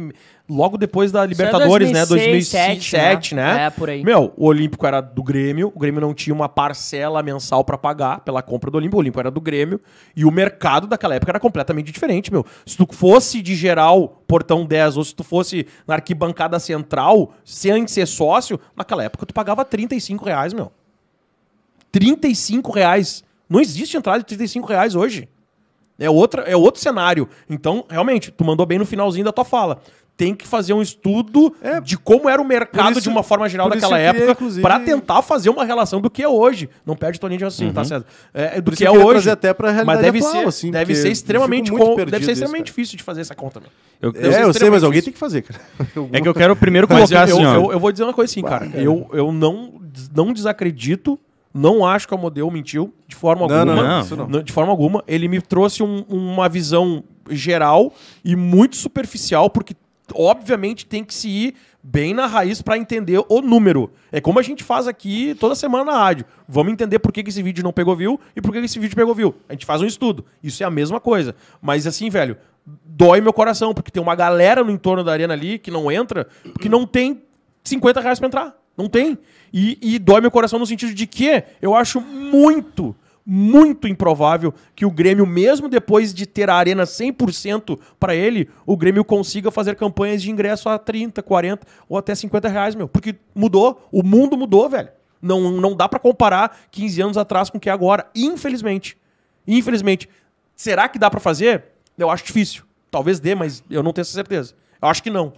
logo depois da é Libertadores, é 2006, né? 2007, né? né? É, por aí. Meu, o Olímpico era do Grêmio, o Grêmio não tinha uma parcela mensal para pagar pela compra do Olímpico, o Olímpico era do Grêmio e o mercado daquela época era completamente diferente, meu. Se tu fosse de geral portão 10 ou se tu fosse na arquibancada central, sem ser sócio, naquela época tu pagava 35 reais, meu. 35 reais. Não existe entrada de 35 reais hoje. É, outra, é outro cenário. Então, realmente, tu mandou bem no finalzinho da tua fala. Tem que fazer um estudo é, de como era o mercado isso, de uma forma geral daquela é, época para tentar fazer uma relação do que é hoje. Não perde toninho linha de raciocínio, tá, uhum. tá certo? É, é, do que é hoje. até pra realidade mas deve atual, ser, assim, deve ser extremamente, com, deve ser extremamente isso, difícil de fazer essa conta. Né? Eu, é, eu sei, mas alguém tem que fazer, cara. É que eu quero primeiro colocar eu, assim, eu, eu, vou dizer uma coisa assim, cara. Eu, eu não, não desacredito não acho que o modelo mentiu de forma não, alguma. Não, não, não, De forma alguma. Ele me trouxe um, uma visão geral e muito superficial, porque obviamente tem que se ir bem na raiz para entender o número. É como a gente faz aqui toda semana na rádio. Vamos entender por que, que esse vídeo não pegou view e por que, que esse vídeo pegou view. A gente faz um estudo. Isso é a mesma coisa. Mas assim, velho, dói meu coração, porque tem uma galera no entorno da arena ali que não entra, que não tem 50 reais para entrar. Não tem. E, e dói meu coração no sentido de que eu acho muito, muito improvável que o Grêmio, mesmo depois de ter a arena 100% para ele, o Grêmio consiga fazer campanhas de ingresso a 30, 40 ou até 50 reais, meu. Porque mudou, o mundo mudou, velho. Não, não dá para comparar 15 anos atrás com o que é agora, infelizmente. Infelizmente. Será que dá para fazer? Eu acho difícil. Talvez dê, mas eu não tenho essa certeza. Eu acho que não.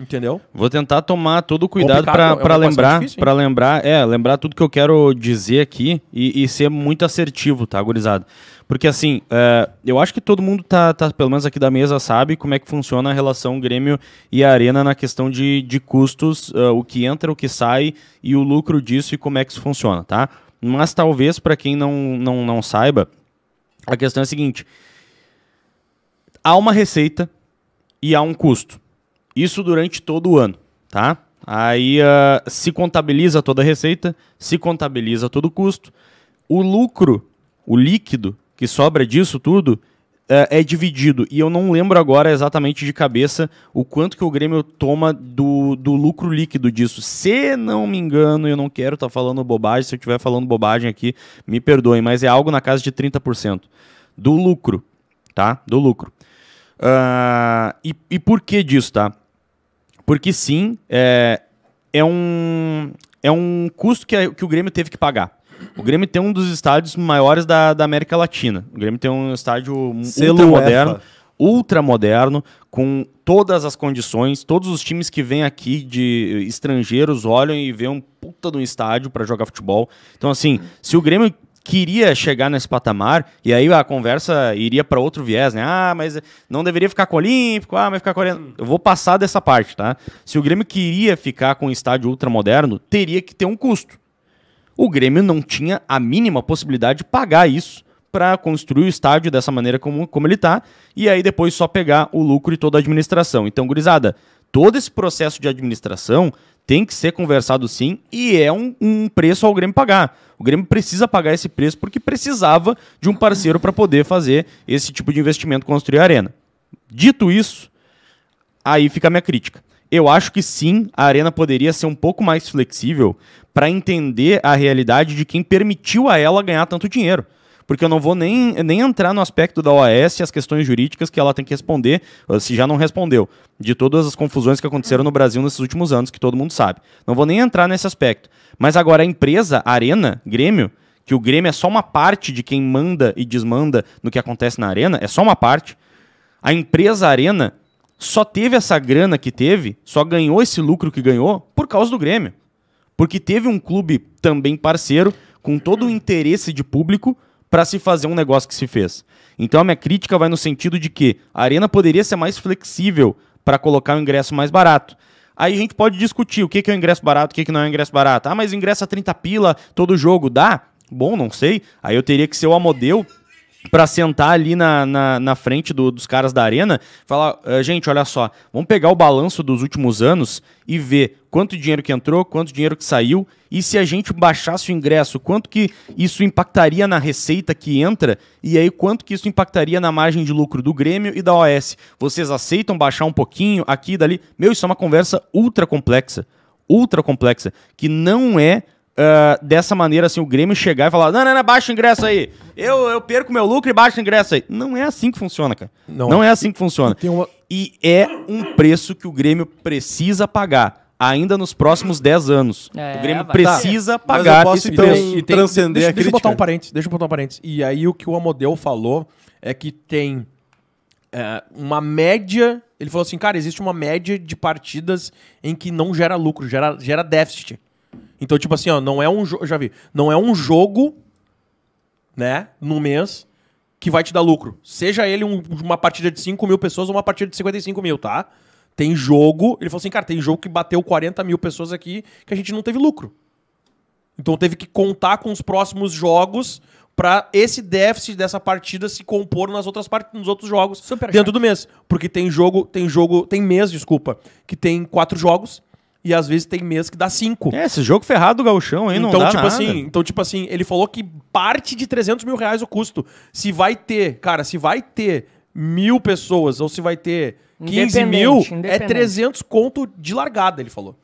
Entendeu? Vou tentar tomar todo o cuidado para é lembrar, para lembrar, é, lembrar tudo que eu quero dizer aqui e, e ser muito assertivo, tá, gurizada? Porque assim, é, eu acho que todo mundo tá, tá, pelo menos aqui da mesa, sabe como é que funciona a relação Grêmio e Arena na questão de, de custos, uh, o que entra, o que sai e o lucro disso e como é que isso funciona, tá? Mas talvez para quem não, não, não saiba, a questão é a seguinte: há uma receita e há um custo. Isso durante todo o ano, tá? Aí uh, se contabiliza toda a receita, se contabiliza todo o custo. O lucro, o líquido que sobra disso tudo, uh, é dividido. E eu não lembro agora exatamente de cabeça o quanto que o Grêmio toma do, do lucro líquido disso. Se não me engano, eu não quero estar tá falando bobagem, se eu estiver falando bobagem aqui, me perdoem, mas é algo na casa de 30% do lucro, tá? Do lucro. Uh, e, e por que disso, tá? Porque sim, é, é, um, é um custo que, a, que o Grêmio teve que pagar. O Grêmio tem um dos estádios maiores da, da América Latina. O Grêmio tem um estádio Selo ultramoderno, ultramoderno, com todas as condições. Todos os times que vêm aqui de estrangeiros olham e vêem um puta de um estádio para jogar futebol. Então, assim, se o Grêmio queria chegar nesse patamar, e aí a conversa iria para outro viés, né? Ah, mas não deveria ficar com o Olímpico, ah, mas ficar com o Olímpico. Eu vou passar dessa parte, tá? Se o Grêmio queria ficar com um estádio ultramoderno, teria que ter um custo. O Grêmio não tinha a mínima possibilidade de pagar isso para construir o estádio dessa maneira como, como ele tá, e aí depois só pegar o lucro e toda a administração. Então, gurizada, todo esse processo de administração tem que ser conversado sim, e é um, um, preço ao Grêmio pagar. O Grêmio precisa pagar esse preço porque precisava de um parceiro para poder fazer esse tipo de investimento, construir a arena. Dito isso, aí fica a minha crítica. Eu acho que sim, a arena poderia ser um pouco mais flexível para entender a realidade de quem permitiu a ela ganhar tanto dinheiro porque eu não vou nem, nem entrar no aspecto da OAS e as questões jurídicas que ela tem que responder, eh, se já não respondeu, de todas as confusões que aconteceram no Brasil nesses últimos anos, que todo mundo sabe. Não vou nem entrar nesse aspecto. Mas agora a empresa, a Arena, Grêmio, que o Grêmio é só uma parte de quem manda e desmanda no que acontece na Arena, é só uma parte. A empresa Arena só teve essa grana que teve, só ganhou esse lucro que ganhou por causa do Grêmio. Porque teve um clube também parceiro, com todo o interesse de público, para se fazer um negócio que se fez. Então a minha crítica vai no sentido de que a arena poderia ser mais flexível para colocar o um ingresso mais barato. Aí a gente pode discutir o que é o um ingresso barato, o que não é um ingresso barato. Ah, mas ingresso a 30 pila todo jogo dá? Bom, não sei. Aí eu teria que ser o modelo para sentar ali na, na, na frente do, dos caras da arena, falar, ah, gente, olha só, vamos pegar o balanço dos últimos anos e ver quanto dinheiro que entrou, quanto dinheiro que saiu, e se a gente baixasse o ingresso, quanto que isso impactaria na receita que entra, e aí quanto que isso impactaria na margem de lucro do Grêmio e da OS. Vocês aceitam baixar um pouquinho aqui e dali? Meu, isso é uma conversa ultra complexa, ultra complexa, que não é ah, dessa maneira, assim, o Grêmio chegar e falar: não, não, não, baixa o ingresso aí. Eu, eu perco meu lucro e baixo o ingresso aí. Não é assim que funciona, cara. Não, não é, é assim que funciona. Uma... E é um preço que o Grêmio precisa pagar ainda nos próximos 10 anos. É, o Grêmio precisa tá. pagar posso, então, tem, e tem, transcender deixa, a deixa eu botar um parênteses, deixa eu botar um parênteses. E aí o que o Amodeu falou é que tem é, uma média, ele falou assim, cara, existe uma média de partidas em que não gera lucro, gera, gera déficit. Então, tipo assim, ó, não é um jogo. Já vi. Não é um jogo, né, no mês, que vai te dar lucro. Seja ele um, uma partida de 5 mil pessoas ou uma partida de 55 mil, tá? Tem jogo. Ele falou assim, cara, tem jogo que bateu 40 mil pessoas aqui que a gente não teve lucro. Então teve que contar com os próximos jogos para esse déficit dessa partida se compor nas outras partes nos outros jogos Super dentro chato. do mês, porque tem jogo, tem jogo, tem mês, desculpa, que tem quatro jogos e às vezes tem mês que dá cinco É, esse jogo ferrado do gauchão, aí Então, não dá tipo nada. assim, então, tipo assim, ele falou que parte de 300 mil reais o custo. Se vai ter, cara, se vai ter mil pessoas ou se vai ter 15 mil, é 300 conto de largada, ele falou.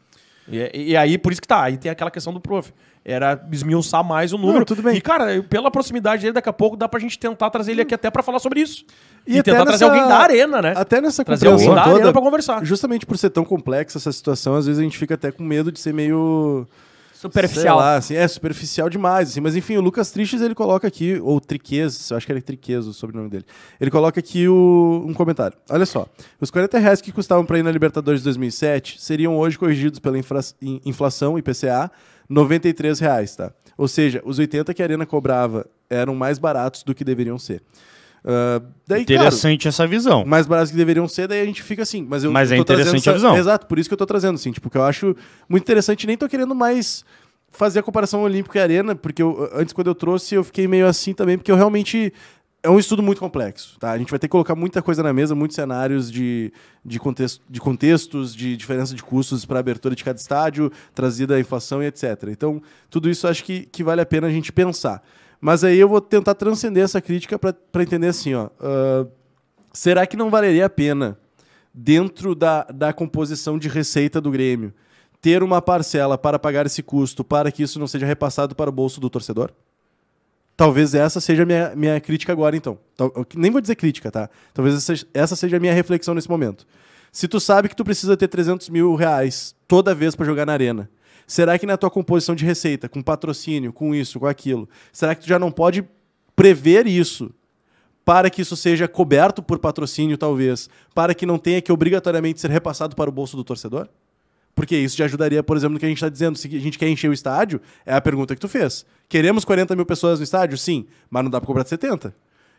E, e, aí, por isso que tá, aí tem aquela questão do prof era esmiuçar mais o número. Não, tudo bem. E, cara, pela proximidade dele, daqui a pouco dá pra gente tentar trazer ele hum. aqui até para falar sobre isso. E, e tentar nessa... trazer alguém da arena, né? Até nessa trazer alguém toda, da arena pra conversar. Justamente por ser tão complexa essa situação, às vezes a gente fica até com medo de ser meio. Superficial. Lá, assim, é, superficial demais. Assim, mas enfim, o Lucas Triches ele coloca aqui, ou Triquez, acho que era Triquez o sobrenome dele. Ele coloca aqui o, um comentário. Olha só. Os 40 reais que custavam para ir na Libertadores de 2007 seriam hoje corrigidos pela infra, in, inflação IPCA 93 reais, tá? Ou seja, os 80 que a Arena cobrava eram mais baratos do que deveriam ser. Uh, daí, interessante claro, essa visão. Mais baratos que deveriam ser, daí a gente fica assim. Mas, eu, mas eu é interessante essa... a visão. Exato, por isso que eu tô trazendo, assim, tipo, eu acho muito interessante, nem tô querendo mais fazer a comparação Olímpico e Arena, porque eu, antes, quando eu trouxe, eu fiquei meio assim também, porque eu realmente é um estudo muito complexo, tá? A gente vai ter que colocar muita coisa na mesa, muitos cenários de, de, contexto, de contextos, de diferença de custos para a abertura de cada estádio, trazida a inflação e etc. Então, tudo isso acho que, que vale a pena a gente pensar. Mas aí eu vou tentar transcender essa crítica para entender assim, ó. Uh, será que não valeria a pena, dentro da, da composição de receita do Grêmio, ter uma parcela para pagar esse custo, para que isso não seja repassado para o bolso do torcedor? Talvez essa seja a minha, minha crítica agora, então. Nem vou dizer crítica, tá? Talvez essa seja a minha reflexão nesse momento. Se tu sabe que tu precisa ter 300 mil reais toda vez para jogar na arena, será que na tua composição de receita, com patrocínio, com isso, com aquilo, será que tu já não pode prever isso para que isso seja coberto por patrocínio, talvez, para que não tenha que obrigatoriamente ser repassado para o bolso do torcedor? Porque isso te ajudaria, por exemplo, no que a gente está dizendo. Se a gente quer encher o estádio, é a pergunta que tu fez. Queremos 40 mil pessoas no estádio? Sim, mas não dá para cobrar 70.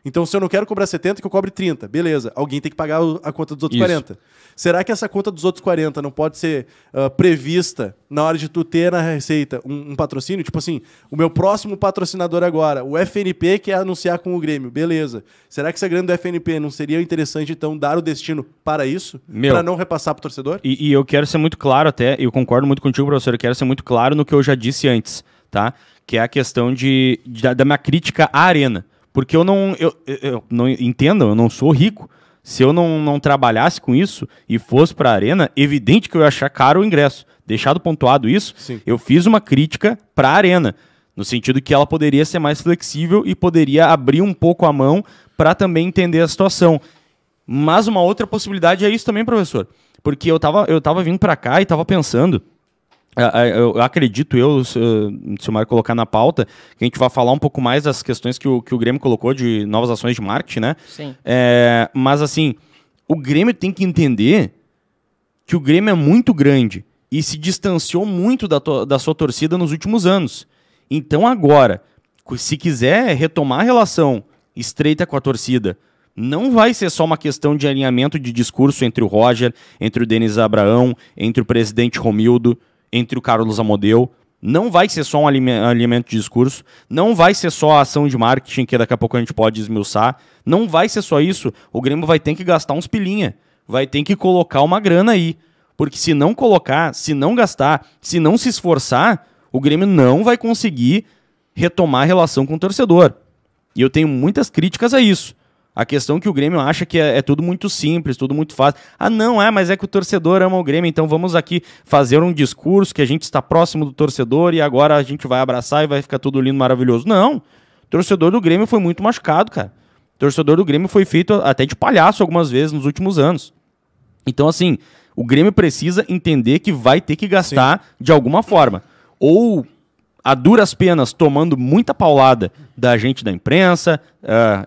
Então, se eu não quero cobrar 70, que eu cobre 30. Beleza, alguém tem que pagar a conta dos outros Isso. 40. Será que essa conta dos outros 40 não pode ser uh, prevista na hora de tu ter na receita um, um, patrocínio? Tipo assim, o meu próximo patrocinador agora, o FNP, quer anunciar com o Grêmio. Beleza. Será que essa grana do FNP não seria interessante, então, dar o destino para isso? Para não repassar para o torcedor? E, e eu quero ser muito claro até, eu concordo muito contigo, professor, eu quero ser muito claro no que eu já disse antes, tá? Que é a questão de, de da minha crítica à arena. Porque eu não, eu, eu não entendo, eu não sou rico. Se eu não, não trabalhasse com isso e fosse para a arena, evidente que eu ia achar caro o ingresso. Deixado pontuado isso, Sim. eu fiz uma crítica para a arena, no sentido que ela poderia ser mais flexível e poderia abrir um pouco a mão para também entender a situação. Mas uma outra possibilidade é isso também, professor. Porque eu estava eu tava vindo para cá e estava pensando é, é, eu acredito eu, se eh, o Mário colocar na pauta, que a gente vai falar um pouco mais das questões que o, que o Grêmio colocou de novas ações de marketing, né? Sim. É, mas assim, o Grêmio tem que entender que o Grêmio é muito grande e se distanciou muito da, da sua torcida nos últimos anos. Então agora, se quiser retomar a relação estreita com a torcida, não vai ser só uma questão de alinhamento de discurso entre o Roger, entre o Denis Abraão, entre o presidente Romildo entre o Carlos Amodeu. Não vai ser só um alimento de discurso, não vai ser só a ação de marketing que daqui a pouco a gente pode esmiuçar, não vai ser só isso. O Grêmio vai ter que gastar uns pilinha, vai ter que colocar uma grana aí. Porque se não colocar, se não gastar, se não se esforçar, o Grêmio não vai conseguir retomar a relação com o torcedor. E eu tenho muitas críticas a isso. A questão que o Grêmio acha que é, é, tudo muito simples, tudo muito fácil. Ah, não, é, mas é que o torcedor ama o Grêmio, então vamos aqui fazer um discurso que a gente está próximo do torcedor e agora a gente vai abraçar e vai ficar tudo lindo, maravilhoso. Não. O torcedor do Grêmio foi muito machucado, cara. O torcedor do Grêmio foi feito até de palhaço algumas vezes nos últimos anos. Então, assim, o Grêmio precisa entender que vai ter que gastar Sim. de alguma forma. Ou a duras penas tomando muita paulada da gente da imprensa, uh,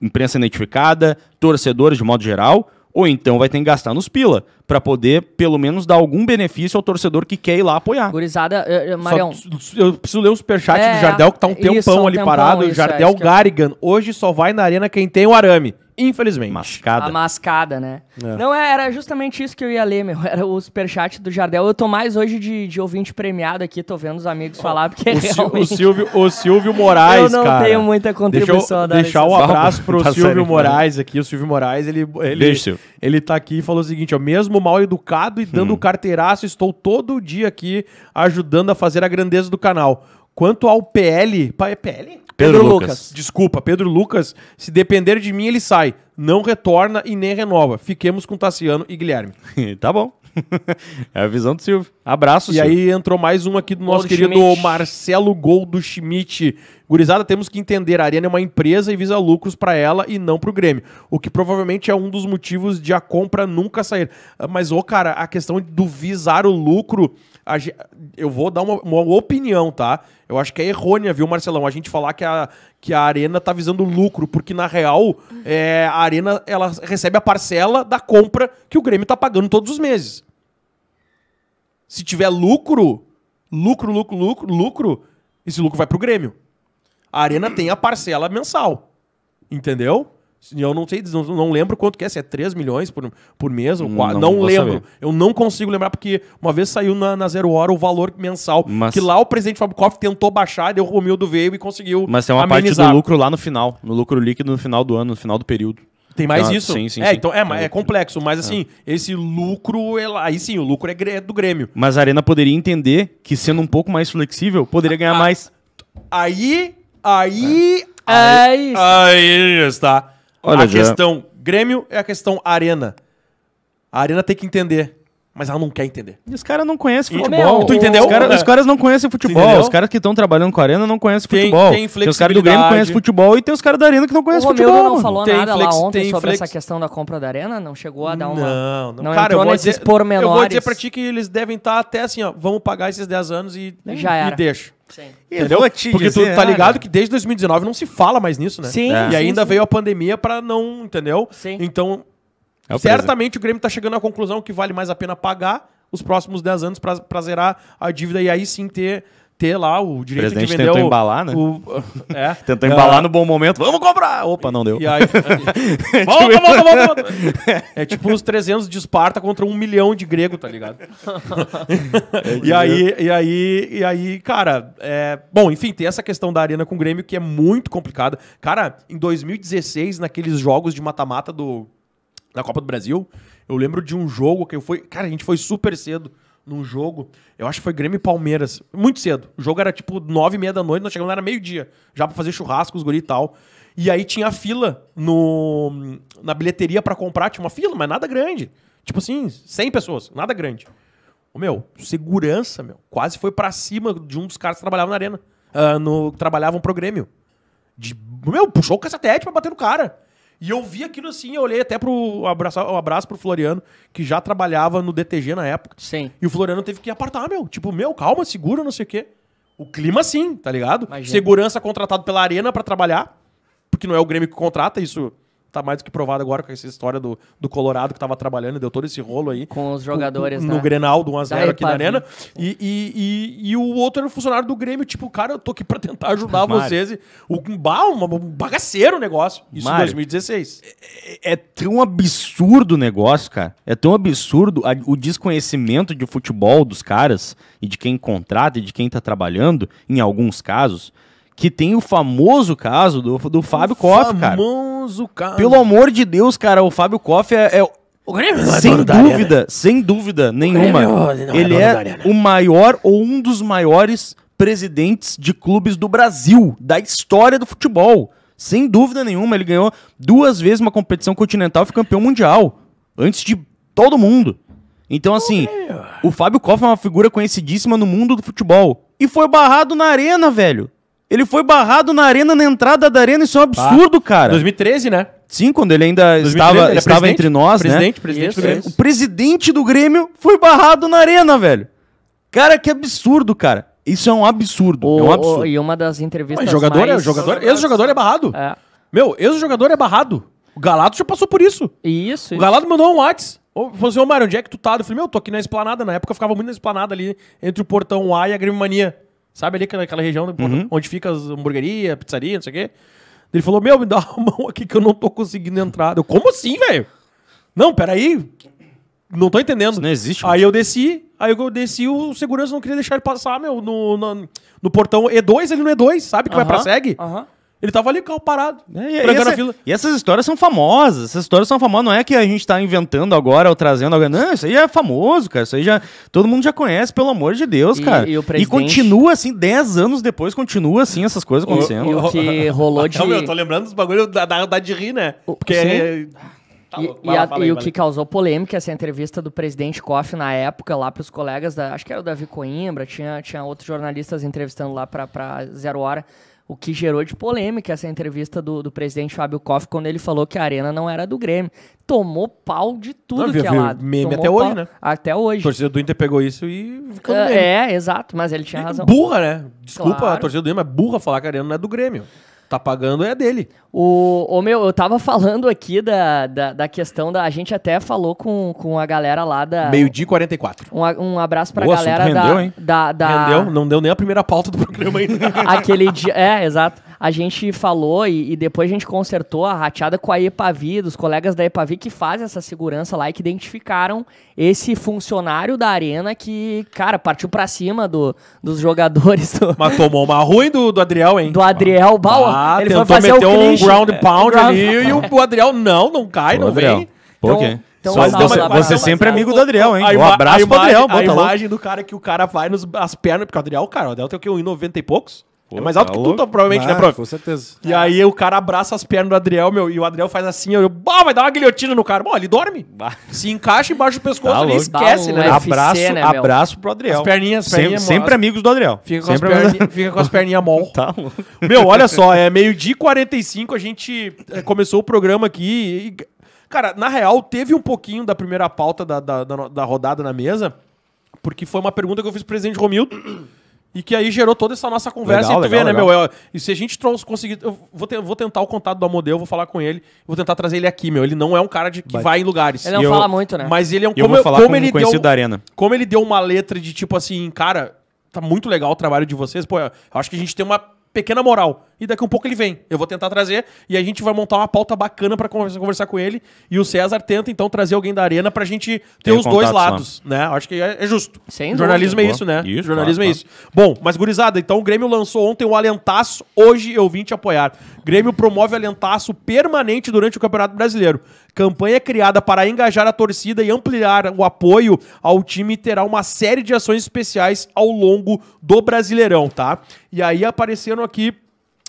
imprensa identificada, torcedores de modo geral, ou então vai ter que gastar nos pila para poder pelo menos dar algum benefício ao torcedor que quer ir lá apoiar. Gurizada, uh, Marião. Só, eu preciso ler o superchat é, do Jardel que tá um tempão isso, um ali tempão, parado. Isso, Jardel é, Garigan. Hoje só vai na arena quem tem o arame. Infelizmente. Mascada. A mascada, né? É. Não, é, era justamente isso que eu ia ler, meu. Era o superchat do Jardel. Eu tô mais hoje de, de ouvinte premiado aqui, tô vendo os amigos oh, falar, porque o, realmente... o Silvio, o Silvio Moraes, cara. Eu não cara. tenho muita contribuição Deixa eu, a dar Deixar um abraço pro tá Silvio sério, né? Moraes cara. aqui. O Silvio Moraes, ele, ele, ele tá aqui e falou o seguinte, ó. Mesmo mal educado e dando hum. carteiraço, estou todo dia aqui ajudando a fazer a grandeza do canal. Quanto ao PL... Pai, é PL? Pedro, Pedro Lucas. Lucas. Desculpa, Pedro Lucas, se depender de mim, ele sai. Não retorna e nem renova. Fiquemos com Tassiano e Guilherme. tá bom. é a visão do Silvio. Abraço, E Silvio. aí entrou mais um aqui do nosso querido Schmidt. Marcelo Goldo Schmidt. Gurizada, temos que entender, a Arena é uma empresa e visa lucros para ela e não para o Grêmio. O que provavelmente é um dos motivos de a compra nunca sair. Ah, mas, ô, cara, a questão do visar o lucro a, eu vou dar uma, uma, opinião, tá? Eu acho que é errônea, viu, Marcelão, a gente falar que a, que a Arena tá visando lucro, porque na real é, a Arena ela recebe a parcela da compra que o Grêmio tá pagando todos os meses. Se tiver lucro, lucro, lucro, lucro, lucro, esse lucro vai pro Grêmio. A Arena tem a parcela mensal. Entendeu? Eu não sei, não, não lembro quanto que é, se é 3 milhões por, por mês ou 4. Não, não lembro. Saber. Eu não consigo lembrar, porque uma vez saiu na, na Zero Hora o valor mensal, mas... que lá o presidente Fábio Koff tentou baixar, deu o Romildo veio e conseguiu Mas é uma amenizar. parte do lucro lá no final, no lucro líquido no final do ano, no final do período. Tem mais ah, isso? Sim, sim, é, sim. então é, é, é complexo, mas é. assim, é. esse lucro, é aí sim, o lucro é, é do Grêmio. Mas a Arena poderia entender que sendo um pouco mais flexível, poderia ganhar a, ah, ah, mais. Aí, aí, é. aí, aí, aí está. Olha a já. questão Grêmio é a questão Arena. A Arena tem que entender mas ela não quer entender. E os caras não conhecem futebol. tu entendeu? Os, cara, os é. caras não conhecem futebol. Os caras que estão trabalhando com a arena não conhecem tem, futebol. Tem, tem os caras do Grêmio conhecem futebol e tem os caras da arena que não conhecem o futebol. O não falou tem nada flex, lá ontem sobre flex. essa questão da compra da arena? Não chegou a dar uma... Não, não. não cara, eu vou, dizer, pormenores. eu vou dizer pra ti que eles devem estar tá até assim, ó, vamos pagar esses 10 anos e, Já era. e deixa. Sim. Entendeu? Porque tu tá é. ligado que desde 2019 não se fala mais nisso, né? Sim. É. E ainda sim, sim. veio a pandemia para não, entendeu? Sim. Então é o Certamente o Grêmio está chegando à conclusão que vale mais a pena pagar os próximos 10 anos para zerar a dívida e aí sim ter ter lá o direito Presidente de vender tentou o, embalar, né? O, é, tentou ah. embalar no bom momento. Vamos comprar! Opa, não deu. E aí, aí, volta, volta, volta, volta, É tipo os 300 de Esparta contra um milhão de grego, tá ligado? e, aí, e, aí, e aí, cara... É, bom, enfim, tem essa questão da arena com o Grêmio que é muito complicada. Cara, em 2016, naqueles jogos de mata-mata do na Copa do Brasil. Eu lembro de um jogo que eu fui. Cara, a gente foi super cedo num jogo. Eu acho que foi Grêmio e Palmeiras. Muito cedo. O jogo era tipo nove e meia da noite, nós chegamos lá, era meio-dia. Já pra fazer churrasco, os guri e tal. E aí tinha fila no, na bilheteria para comprar, tinha uma fila, mas nada grande. Tipo assim, 100 pessoas, nada grande. O meu, segurança, meu, quase foi para cima de um dos caras que trabalhavam na arena. Uh, no, trabalhavam pro Grêmio. De, meu, puxou o cacetete pra bater no cara. E eu vi aquilo assim, eu olhei até pro abraço, um abraço pro Floriano, que já trabalhava no DTG na época. Sim. E o Floriano teve que apartar, meu. Tipo, meu, calma, segura, não sei o quê. O clima sim, tá ligado? Imagina. Segurança contratado pela Arena para trabalhar, porque não é o Grêmio que contrata, isso tá mais do que provado agora com essa história do, do Colorado que tava trabalhando, deu todo esse rolo aí. Com os jogadores, com, No né? Grenal do 1x0 aqui na Arena. E, e, e, e, o outro era um funcionário do Grêmio, tipo, cara, eu tô aqui pra tentar ajudar Mário. vocês. E, o, um, um bagaceiro o negócio. Isso Mário, em 2016. É, é tão absurdo o negócio, cara. É tão absurdo a, o desconhecimento de futebol dos caras e de quem contrata e de quem tá trabalhando, em alguns casos que tem o famoso caso do, do Fábio Koff, cara. famoso caso. Pelo amor de Deus, cara, o Fábio Koff é, é o Grêmio não é sem dúvida, sem dúvida nenhuma. É ele é o maior ou um dos maiores presidentes de clubes do Brasil, da história do futebol. Sem dúvida nenhuma, ele ganhou duas vezes uma competição continental e foi campeão mundial. Antes de todo mundo. Então, assim, o Fábio Koff é uma figura conhecidíssima no mundo do futebol. E foi barrado na arena, velho. Ele foi barrado na arena, na entrada da arena, isso é um absurdo, bah. cara. 2013, né? Sim, quando ele ainda 2013, estava, ele é estava entre nós, presidente, né? Presidente, isso, do O presidente do Grêmio foi barrado na arena, velho. Cara, que absurdo, cara. Isso é um absurdo. é um absurdo. e uma das entrevistas. Mas jogador é mais... é jogador. Ex-jogador é barrado. É. Meu, ex-jogador é barrado. O Galato já passou por isso. Isso. O isso. Galato mandou um WhatsApp. Falou assim, ô Mário, onde é que tu tá? Eu falei, meu, tô aqui na esplanada. Na época eu ficava muito na esplanada ali, entre o portão A e a Grêmio Mania. Sabe ali aquela região uhum. onde fica as hamburguerias, pizzaria, não sei o quê? Ele falou, meu, me dá uma mão aqui que eu não tô conseguindo entrar. Eu, como assim, velho? Não, peraí. Não tô entendendo. Isso não existe. Aí eu desci, aí eu desci, o segurança não queria deixar ele passar, meu, no, no, no portão E2, ele no E2, sabe? Que uh -huh, vai pra SEG. Uh -huh. Ele tava ali, carro parado. É, né? e, essa, e, essas histórias são famosas. Essas histórias são famosas. Não é que a gente tá inventando agora ou trazendo agora. Não, isso aí é famoso, cara. Isso aí já. Todo mundo já conhece, pelo amor de Deus, e, cara. E, presidente... e, continua assim, 10 anos depois, continua assim essas coisas acontecendo. o que rolou ah, de. Não, meu, eu tô lembrando dos bagulhos da, da, da, de rir, né? Porque. Tá e, e, a, aí, e o que causou polêmica essa entrevista do presidente Koff na época lá para os colegas da acho que era o Davi Coimbra tinha, tinha outros jornalistas entrevistando lá para Zero Hora o que gerou de polêmica essa entrevista do, do presidente Fábio Koff quando ele falou que a arena não era do Grêmio. Tomou pau de tudo não, que é lado. Meme Tomou até pau, hoje, né? Até hoje. A torcida do Inter pegou isso e ficou uh, É, exato, mas ele tinha razão. Burra, né? Desculpa claro. a torcida do Inter, mas burra falar que a arena não é do Grêmio tá pagando é dele. O, o meu, eu tava falando aqui da, da, da, questão da. A gente até falou com, com a galera lá da. Meio-dia 44. Um, um abraço pra Boa, galera rendeu, da, hein? da. Da. Rendeu, não deu nem a primeira pauta do programa ainda. Aquele dia. É, exato a gente falou e, e, depois a gente consertou a rateada com a EPAVI, dos colegas da EPAVI que fazem essa segurança lá e que identificaram esse funcionário da arena que, cara, partiu para cima do, dos jogadores. Do... Mas tomou uma ruim do, do Adriel, hein? Do Adriel, bah, ah, ele tentou foi fazer meter o um ground pound ali e o Adriel, não, não cai, Pô, não Adriel. vem. Por então, quê? Então, então, você, lá, você sempre é amigo do Adriel, hein? um abraço pro Adriel. A, imagem, a imagem do cara é que o cara vai nos, as pernas, porque o Adriel, cara, o Adriel tem o quê? 1,90 e poucos? Pô, é mais alto tá que tu, tá, provavelmente, né, ah, né, prof? Com certeza. E aí o cara abraça as pernas do Adriel, meu, e o Adriel faz assim, eu, bah, vai dar uma guilhotina no cara. Bom, ele dorme. Se encaixa embaixo do pescoço, tá ele esquece, um né? UFC, abraço, né, abraço pro Adriel. As perninhas, as perninhas Sempre amigos do Adriel. Fica com, sempre as, perni amigos. fica com as perninhas mol. Tá louco. Meu, olha só, é meio-dia e 45, a gente eh, começou o programa aqui e, Cara, na real, teve um pouquinho da primeira pauta da, da, da, da rodada na mesa, porque foi uma pergunta que eu fiz pro presidente Romildo. E que aí gerou toda essa nossa conversa. Legal, e tu legal, vê, legal. né, meu? e se a gente trouxe, conseguir. Eu vou, te, vou tentar o contato do Amodeu, vou falar com ele, vou tentar trazer ele aqui, meu. Ele não é um cara de, que vai, vai em lugares. Ele não eu, fala muito, né? Mas ele é um. Eu como, vou falar como com ele conhecido deu, da Arena. Como ele deu uma letra de tipo assim, cara, tá muito legal o trabalho de vocês, pô, eu acho que a gente tem uma pequena moral e daqui a um pouco ele vem. Eu vou tentar trazer e a gente vai montar uma pauta bacana para conversar, conversar, com ele. E o César tenta então trazer alguém da arena para a gente ter Tem os dois lados, lá. né? Acho que é, é justo. Sem Jornalismo dúvida. é isso, né? Isso, Jornalismo é isso. Bom, mas gurizada, então o Grêmio lançou ontem o Alentaço, hoje eu vim te apoiar. Grêmio promove Alentaço permanente durante o Campeonato Brasileiro. Campanha criada para engajar a torcida e ampliar o apoio ao time terá uma série de ações especiais ao longo do Brasileirão, tá? E aí apareceram aqui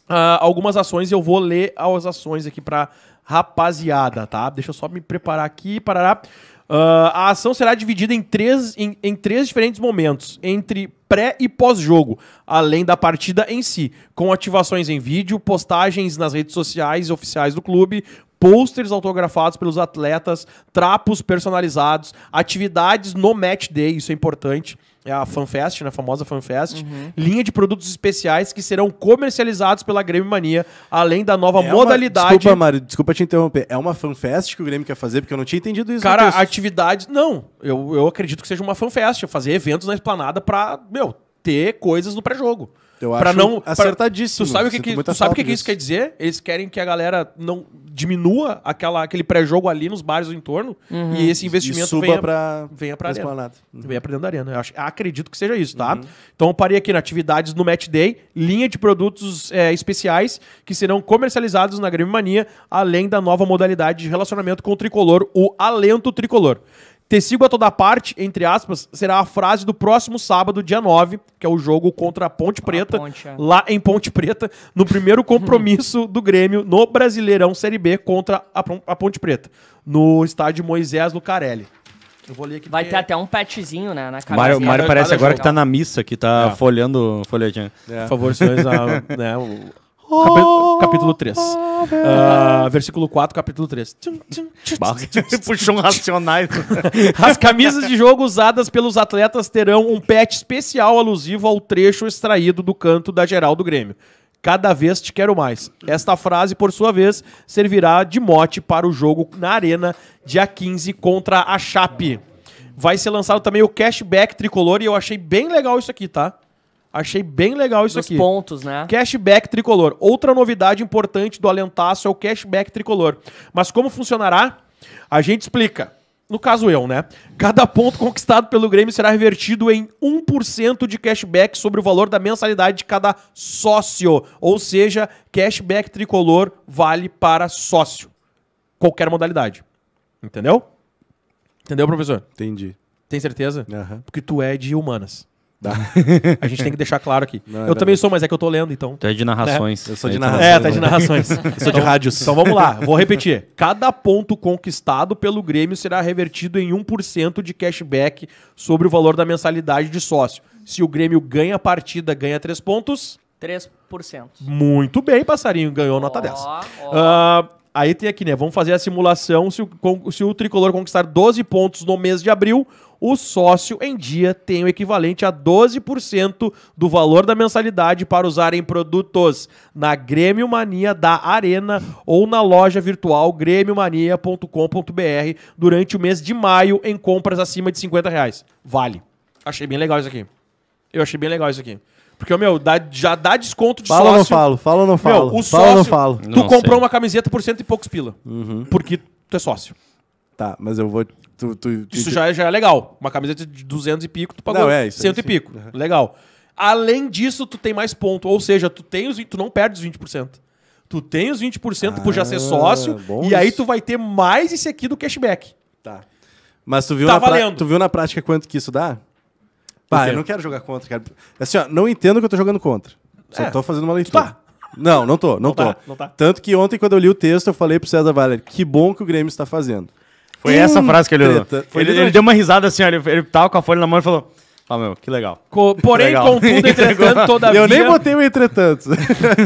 uh, algumas ações, eu vou ler as ações aqui para rapaziada, tá? Deixa eu só me preparar aqui, parará. Uh, a ação será dividida em três, em, em três diferentes momentos, entre pré e pós-jogo, além da partida em si, com ativações em vídeo, postagens nas redes sociais oficiais do clube, posters autografados pelos atletas, trapos personalizados, atividades no match day, isso é importante. É a FanFest, né? A famosa FanFest. Uhum. Linha de produtos especiais que serão comercializados pela Grêmio Mania, além da nova é modalidade. Uma... Desculpa, Mário, desculpa te interromper. É uma FanFest que o Grêmio quer fazer, porque eu não tinha entendido isso. Cara, atividades. Não, eu, eu acredito que seja uma FanFest, fazer eventos na esplanada pra, meu, ter coisas no pré-jogo. Eu pra acho não, acertadíssimo. Pra, tu sabe o que, que, tu sabe o que, que isso quer dizer? Eles querem que a galera não diminua aquela, aquele pré-jogo ali nos bares do entorno uhum. e esse investimento e suba venha, pra, venha pra, pra arena. Uhum. Venha pra dentro da arena. Eu acho, acredito que seja isso, tá? Uhum. Então eu parei aqui na atividades no Match Day, linha de produtos é, especiais que serão comercializados na Grêmio Mania, além da nova modalidade de relacionamento com o tricolor, o Alento Tricolor. Te sigo a toda parte, entre aspas, será a frase do próximo sábado, dia 9, que é o jogo contra a Ponte Preta, Ponte, é. lá em Ponte Preta, no primeiro compromisso do Grêmio no Brasileirão Série B contra a, Ponte Preta, no estádio Moisés Lucarelli. Eu vou ler aqui. Vai ter até um petzinho, né, na cara. Mário, Mário parece agora jogo. É que tá na missa, que tá é. folhando folhetinha. É. Por favor, senhores, a, né, o Oh, capítulo, ah, capítulo 3. Uh, versículo 4, capítulo 3. Puxou um racionais. As camisas de jogo usadas pelos atletas terão um patch especial alusivo ao trecho extraído do canto da geral do Grêmio. Cada vez te quero mais. Esta frase, por sua vez, servirá de mote para o jogo na Arena, dia 15, contra a Chape. Vai ser lançado também o cashback tricolor e eu achei bem legal isso aqui, tá? Achei bem legal isso Dos aqui. pontos, né? Cashback tricolor. Outra novidade importante do Alentaço é o cashback tricolor. Mas como funcionará? A gente explica. No caso eu, né? Cada ponto conquistado pelo Grêmio será revertido em 1% de cashback sobre o valor da mensalidade de cada sócio. Ou seja, cashback tricolor vale para sócio. Qualquer modalidade. Entendeu? Entendeu, professor? Entendi. Tem certeza? Uhum. Porque tu é de humanas. Tá? a gente tem que deixar claro aqui. Não, é eu também sou, mas é que eu tô lendo, então. Tu é de narrações. É. Eu sou de é, narrações. É, tá de narrações. eu sou de então, rádios. Então vamos lá, vou repetir. Cada ponto conquistado pelo Grêmio será revertido em 1% de cashback sobre o valor da mensalidade de sócio. Se o Grêmio ganha a partida, ganha 3 pontos. 3%. Muito bem, passarinho, ganhou oh, nota dessa. Oh. Uh, aí tem aqui, né? Vamos fazer a simulação. Se o, se o tricolor conquistar 12 pontos no mês de abril, ah, o sócio em dia tem o equivalente a 12% do valor da mensalidade para usar em produtos na Grêmio Mania da Arena ou na loja virtual grêmiomania.com.br durante o mês de maio em compras acima de 50 reais. Vale. Achei bem legal isso aqui. Eu achei bem legal isso aqui. Porque, meu, dá, já dá desconto de fala sócio. Fala ou não falo? Fala ou não falo? Meu, o fala sócio, não falo? Tu não comprou sei. uma camiseta por cento e poucos pila. Uhum. Porque tu é sócio. Tá, mas eu vou. Tu, tu, tu, isso já, é, já é legal. Uma camiseta de 200 e pico, tu pagou não, é, isso 100 é, e pico. Uhum. Legal. Além disso, tu tem mais ponto. Ou seja, tu, tem os, tu não perde os 20%. Tu tem os 20% ah, por já ser ah, sócio. E aí tu vai ter mais esse aqui do cashback. Tá. Mas tu viu, tá na, tu viu na prática quanto que isso dá? Pá, eu não quero jogar contra, cara. Assim, ó, não entendo que eu tô jogando contra. Só é. tô fazendo uma leitura. Tá. Não, não tô, não, não tá, tô. Tá, não tá. Tanto que ontem, quando eu li o texto, eu falei pro César Valer, que bom que o Grêmio está fazendo. Foi hum, essa frase que ele usou. Ele, ele, deu uma risada assim, ele, ele tava com a folha na mão e falou. Ah, meu, que legal. Co porém, legal. contudo, entretanto, todavia... Eu nem botei o entretanto.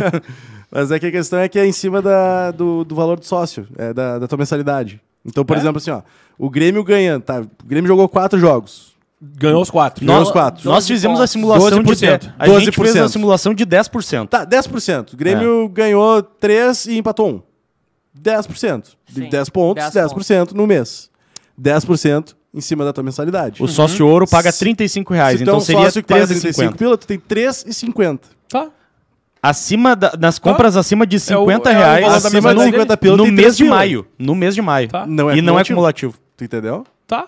Mas é que a questão é que é em cima da, do, do valor do sócio, é, da, da tua mensalidade. Então, por é? exemplo, assim, ó, o Grêmio ganha, tá? O Grêmio jogou quatro jogos. Ganhou os quatro. Ganhou os quatro. Nós fizemos a simulação 12%. de 10%. A gente 12%. fez a simulação de 10%. Tá, 10%. O Grêmio é. ganhou 3 e empatou 1. 10%. De Sim, 10 pontos, 10, 10 pontos. no mês. 10% em cima da tua mensalidade. O uhum. sócio ouro paga 35 reais, Se então, então seria sócio que 3, paga 35 pila, tu tem 3,50. Tá. Acima da, nas tá. compras tá. acima de 50 é o, é reais, é acima de 50 pila, no mês de maio. No mês de maio. Tá. Não é e não é cumulativo. Tu entendeu? Tá.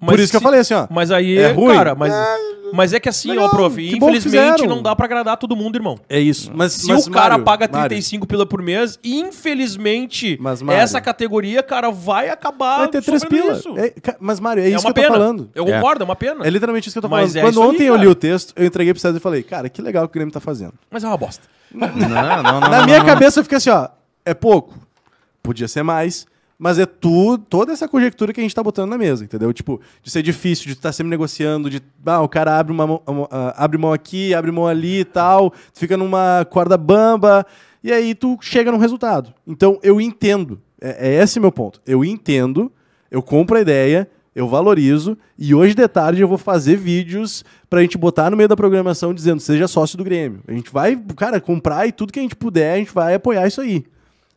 Mas Por isso se, que eu falei assim, ó. Mas aí, é ruim. cara, mas, é... mas é que assim, ó, prof, infelizmente não dá para agradar todo mundo, irmão. É isso. Mas, se mas, o cara Mário, paga 35 Mário. pila por mês, infelizmente, mas, essa categoria, cara, vai acabar. Vai ter três pilas É, mas, Mário, é, é isso que eu tô falando. Eu concordo, é uma pena. É literalmente isso que eu tô falando. É Quando ontem aí, eu li o texto, eu entreguei pro César e falei, cara, que legal que o Grêmio tá fazendo. Mas é uma bosta. Não, não, não. Na minha cabeça eu fiquei assim, ó, é pouco. Podia ser mais mas é tu, toda essa conjectura que a gente está botando na mesa, entendeu? Tipo, de ser difícil, de estar tá sempre negociando, de ah, o cara abre, uma, mão, abre mão aqui, abre mão ali e tal, tu fica numa corda bamba, e aí tu chega num resultado. Então eu entendo, é, é esse meu ponto. Eu entendo, eu compro a ideia, eu valorizo, e hoje de tarde eu vou fazer vídeos pra gente botar no meio da programação dizendo seja sócio do Grêmio. A gente vai, cara, comprar e tudo que a gente puder, a gente vai apoiar isso aí.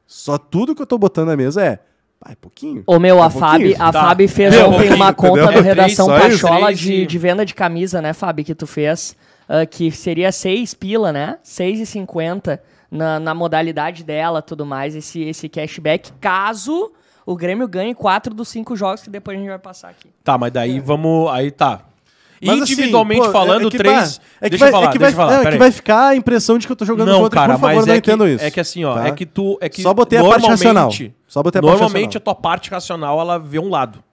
Só tudo que eu tô botando na mesa é ah, é pouquinho? Ô, meu, é a Fábio a tá. Fábio fez é, ontem um uma conta entendeu? no Redação Cachola de, de venda de camisa, né, Fábio, que tu fez, uh, que seria 6 pila, né? 6,50 na, na modalidade dela, tudo mais, esse, esse cashback, caso o Grêmio ganhe 4 dos 5 jogos que depois a gente vai passar aqui. Tá, mas daí é. vamos, aí tá. Mas assim, Individualmente assim, pô, é falando, é, é três. É deixa vai, eu falar, é que é vai, falar, é que vai ficar a impressão de que eu tô jogando não, contra, cara, por favor, mas não é entendo é que, isso. É que assim, ó, tá? é que tu. É que Só botei a parte racional. Só botei a Normalmente a tua parte racional ela vê um lado.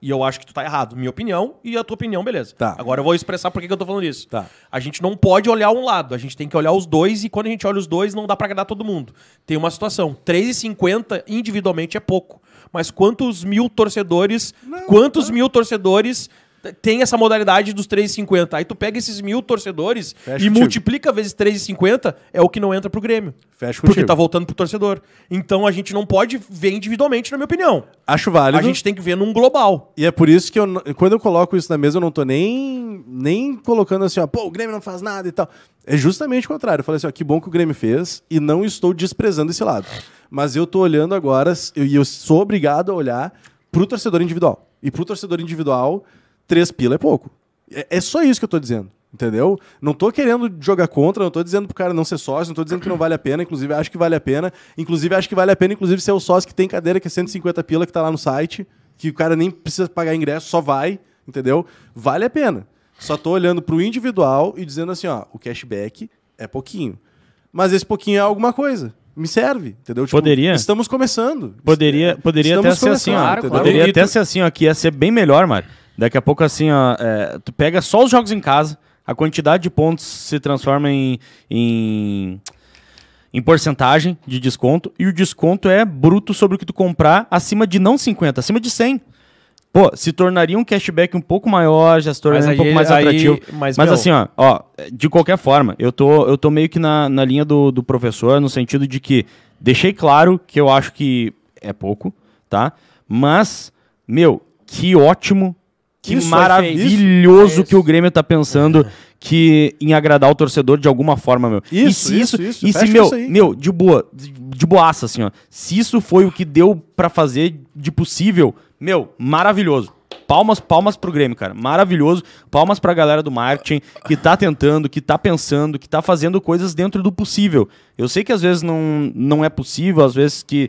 E eu acho que tu tá errado. Minha opinião e a tua opinião, beleza. Tá. Agora eu vou expressar por que, eu tô falando isso. Tá. A gente não pode olhar um lado, a gente tem que olhar os dois, e quando a gente olha os dois, não dá pra agradar todo mundo. Tem uma situação: 3,50 individualmente é pouco. Mas quantos mil torcedores. Não, quantos não. mil torcedores tem essa modalidade dos 3,50. Aí tu pega esses mil torcedores Fecha e contigo. multiplica vezes 3,50, é o que não entra pro Grêmio. Fecha porque contigo. tá voltando pro torcedor. Então a gente não pode ver individualmente, na minha opinião. Acho válido. A gente tem que ver num global. E é por isso que eu, quando eu coloco isso na mesa, eu não tô nem, nem colocando assim, ó, pô, o Grêmio não faz nada e tal. É justamente o contrário. Eu falei assim, ó, que bom que o Grêmio fez e não estou desprezando esse lado. Mas eu tô olhando agora e eu, eu sou obrigado a olhar pro torcedor individual. E pro torcedor individual, três pila é pouco. É, é só isso que eu tô dizendo. Entendeu? Não tô querendo jogar contra, não tô dizendo pro cara não ser sócio, não tô dizendo que não vale a pena, inclusive acho que vale a pena. Inclusive acho que vale a pena, inclusive, ser o sócio que tem cadeira que é 150 pila que tá lá no site, que o cara nem precisa pagar ingresso, só vai, entendeu? Vale a pena. Só tô olhando pro individual e dizendo assim, ó, o cashback é pouquinho. Mas esse pouquinho é alguma coisa me serve, entendeu? Tipo, poderia. Estamos começando. Poderia, poderia estamos até ser assim, ó. Claro, poderia até ser assim, ó, que ia ser bem melhor, Mário. Daqui a pouco, assim, ó, é, tu pega só os jogos em casa, a quantidade de pontos se transforma em, em, em, porcentagem de desconto, e o desconto é bruto sobre o que tu comprar acima de não 50, acima de 100. Pô, se tornaria um cashback um pouco maior, já se tornaria um pouco mais aí, atrativo. mas, mas meu... assim, ó, ó, de qualquer forma, eu tô, eu tô meio que na, na linha do, do professor, no sentido de que deixei claro que eu acho que é pouco, tá? Mas, meu, que ótimo que isso é maravilhoso é que o Grêmio tá pensando é. que em agradar o torcedor de alguma forma, meu. Isso, e isso, isso, isso. E se, meu, meu, de boa, de boaça, assim, ó. Se isso foi o que deu para fazer de possível, meu, maravilhoso. Palmas, palmas pro Grêmio, cara. Maravilhoso. Palmas pra galera do marketing que tá tentando, que tá pensando, que tá fazendo coisas dentro do possível. Eu sei que às vezes não, não é possível, às vezes que.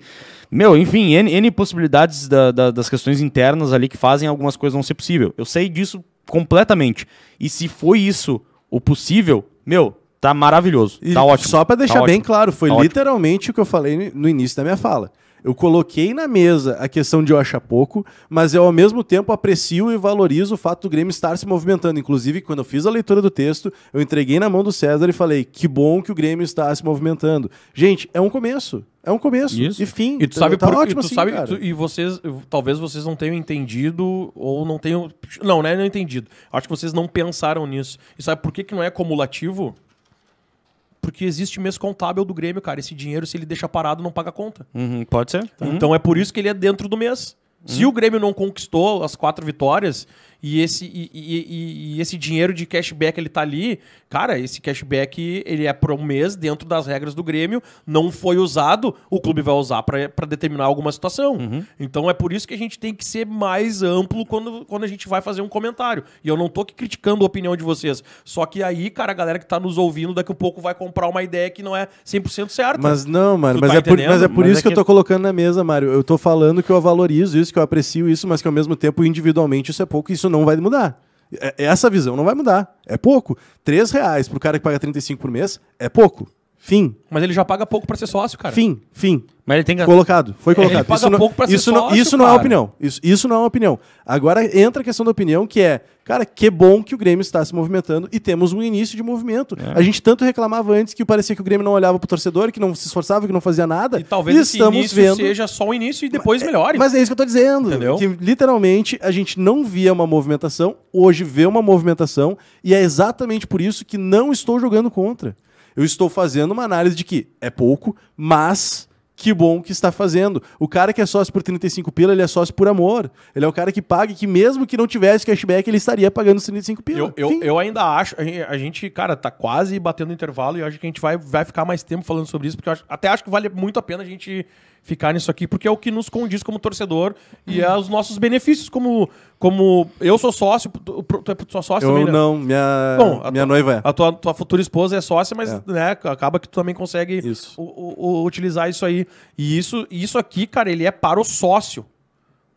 Meu, enfim, N, N possibilidades da, da, das questões internas ali que fazem algumas coisas não ser possível. Eu sei disso completamente. E se foi isso o possível, meu, tá maravilhoso. E tá ótimo. Só para tá deixar tá bem ótimo. claro, foi tá literalmente ótimo. o que eu falei no início da minha fala. Eu coloquei na mesa a questão de eu achar pouco, mas eu ao mesmo tempo aprecio e valorizo o fato do Grêmio estar se movimentando. Inclusive, quando eu fiz a leitura do texto, eu entreguei na mão do César e falei: que bom que o Grêmio está se movimentando. Gente, é um começo. É um começo Isso. e fim. E tu sabe tá por ótimo, e, tu assim, sabe, tu, e vocês, talvez vocês não tenham entendido ou não tenham, não, é não entendido. Acho que vocês não pensaram nisso. E sabe por que que não é acumulativo? porque existe mês contábil do Grêmio, cara. Esse dinheiro, se ele deixa parado, não paga conta. Uhum, pode ser. Então uhum. é por isso que ele é dentro do mês. Se uhum. o Grêmio não conquistou as quatro vitórias e esse, e, e, e, esse dinheiro de cashback ele tá ali, cara, esse cashback ele é para um mês dentro das regras do Grêmio, não foi usado, o clube vai usar para determinar alguma situação. Uhum. Então é por isso que a gente tem que ser mais amplo quando, quando a gente vai fazer um comentário. E eu não tô aqui criticando a opinião de vocês, só que aí, cara, a galera que tá nos ouvindo daqui a pouco vai comprar uma ideia que não é 100% certa. Mas não, mano, mas, tá é por, mas, é por, mas isso é que, que eu tô colocando na mesa, Mário. Eu tô falando que eu valorizo isso, que eu aprecio isso, mas que ao mesmo tempo individualmente isso é pouco, isso isso não vai mudar. É, é essa visão não vai mudar. É pouco. três reais para o cara que paga 35 por mês é pouco. Fim. Mas ele já paga pouco para ser sócio, cara. Fim, fim. Mas ele tem colocado, foi colocado. Ele paga não, pouco pra ser sócio, não, isso cara. não é opinião. Isso, isso não é opinião. Agora entra a questão da opinião, que é, cara, que bom que o Grêmio está se movimentando e temos um início de movimento. É. A gente tanto reclamava antes que parecia que o Grêmio não olhava pro torcedor, que não se esforçava, que não fazia nada. E talvez e esse estamos vendo seja só o início e depois mas, é, melhore. Mas é isso que eu tô dizendo, Entendeu? que literalmente a gente não via uma movimentação, hoje vê uma movimentação e é exatamente por isso que não estou jogando contra. Eu estou fazendo uma análise de que é pouco, mas que bom que está fazendo. O cara que é sócio por 35 pila, ele é sócio por amor. Ele é o cara que paga que mesmo que não tivesse cashback, ele estaria pagando os 35 pila. Eu, eu, eu, ainda acho, a gente, cara, tá quase batendo intervalo e acho que a gente vai, vai ficar mais tempo falando sobre isso, porque acho, até acho que vale muito a pena a gente ficar nisso aqui, porque é o que nos condiz como torcedor e é os nossos benefícios como. Como eu sou sócio, tu, tu é sócio eu também, não, minha, Bom, minha tua, noiva é. A tua, tua futura esposa é sócia, mas é. Né, acaba que tu também consegue isso. O, o, utilizar isso aí. E isso, isso aqui, cara, ele é para o sócio.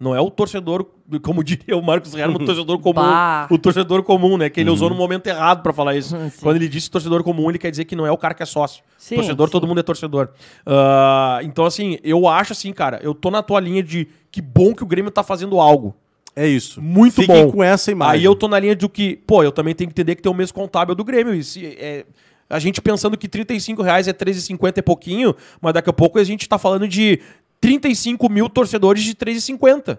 Não é o torcedor, como diria o Marcos Herman, o torcedor comum. Bah. o torcedor comum, né? Que ele uhum. usou no momento errado para falar isso. Uhum, sim. Quando ele disse torcedor comum, ele quer dizer que não é o cara que é sócio. Sim, torcedor, sim. todo mundo é torcedor. Uh, então, assim, eu acho assim, cara, eu tô na tua linha de que bom que o Grêmio tá fazendo algo. É isso. Muito Fiquem bom. com essa imagem. Aí eu tô na linha de que, pô, eu também tenho que entender que tem o mês contábil do Grêmio. E se, é, a gente pensando que 35 reais é R$350 e pouquinho, mas daqui a pouco a gente tá falando de 35 mil torcedores de 3,50.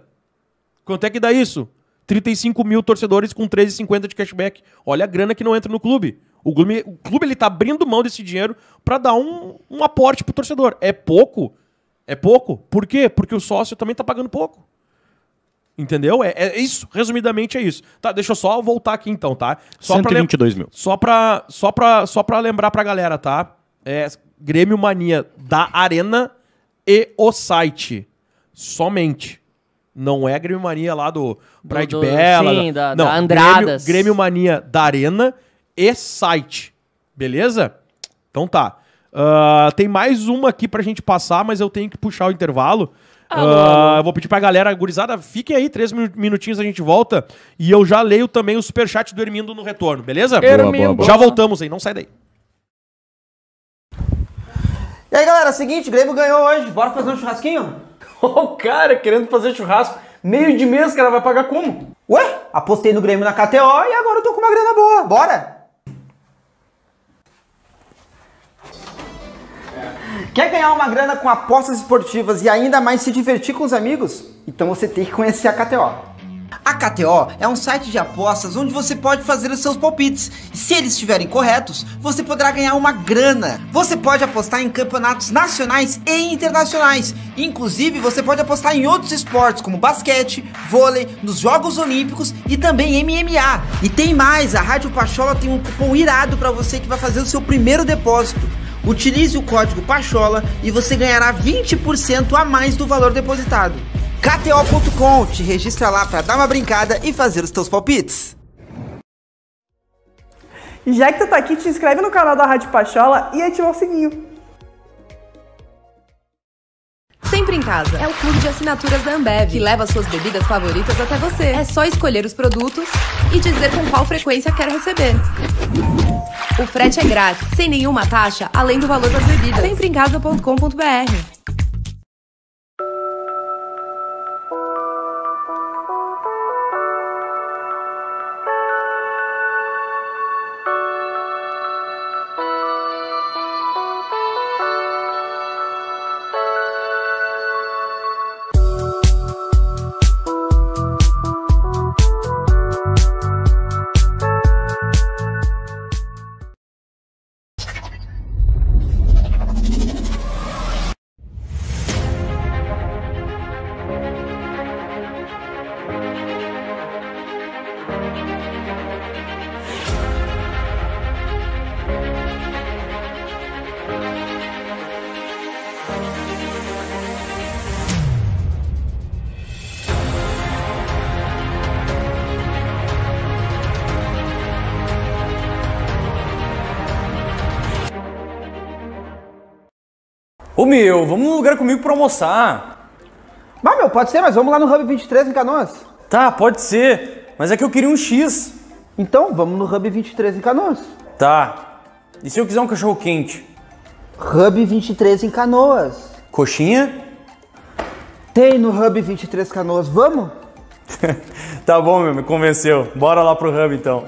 Quanto é que dá isso? 35 mil torcedores com 3,50 de cashback. Olha a grana que não entra no clube. O clube, o clube ele tá abrindo mão desse dinheiro para dar um, um aporte pro torcedor. É pouco? É pouco? Por quê? Porque o sócio também tá pagando pouco. Entendeu? É, é isso. Resumidamente é isso. Tá, deixa eu só voltar aqui então, tá? Só 122 mil. Só pra, só, pra, só pra lembrar pra galera, tá? É, Grêmio Mania da Arena e o site. Somente. Não é Grêmio Mania lá do Pride do, do, Bela. Sim, da, não, da Andradas. Grêmio, Grêmio Mania da Arena e site. Beleza? Então tá. Uh, tem mais uma aqui pra gente passar, mas eu tenho que puxar o intervalo. uh, eu vou pedir pra galera, gurizada, fiquem aí, três minutinhos a gente volta. E eu já leio também o superchat do Ermindo no retorno, beleza? Boa, boa, boa. Já voltamos aí, não sai daí. E aí, galera, é seguinte, o Grêmio ganhou hoje, bora fazer um churrasquinho? O oh, cara querendo fazer churrasco, meio de mês, cara, vai pagar como? Ué, apostei no Grêmio na KTO e agora eu tô com uma grana boa, bora! Quer ganhar uma grana com apostas esportivas e ainda mais se divertir com os amigos? Então você tem que conhecer a KTO. A KTO é um site de apostas onde você pode fazer os seus palpites. E se eles estiverem corretos, você poderá ganhar uma grana. Você pode apostar em campeonatos nacionais e internacionais. Inclusive, você pode apostar em outros esportes como basquete, vôlei, nos Jogos Olímpicos e também MMA. E tem mais, a Rádio Pachola tem um cupom irado para você que vai fazer o seu primeiro depósito. Utilize o código PACHOLA e você ganhará 20% a mais do valor depositado. KTO.com, te registra lá para dar uma brincada e fazer os teus palpites. Já que tu tá aqui, te inscreve no canal da Rádio Pachola e ativa o sininho. Sempre em Casa é o clube de assinaturas da Ambev, que leva suas bebidas favoritas até você. É só escolher os produtos e dizer com qual frequência quer receber. O frete é grátis, sem nenhuma taxa, além do valor das bebidas. Sempre em casa.com.br. meu, vamos num lugar comigo pra almoçar. meu, pode ser, mas vamos lá no Hub 23 em Canoas. Tá, pode ser, mas é que eu queria um X. Então, vamos no Hub 23 em Canoas. Tá. E se eu quiser um cachorro quente? Hub 23 em Canoas. Coxinha? Tem no Hub 23 Canoas, vamos? tá bom, meu, me convenceu. Bora lá pro Hub então.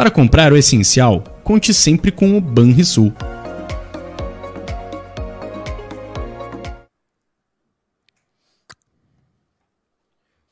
Para comprar o essencial, conte sempre com o Banrisul.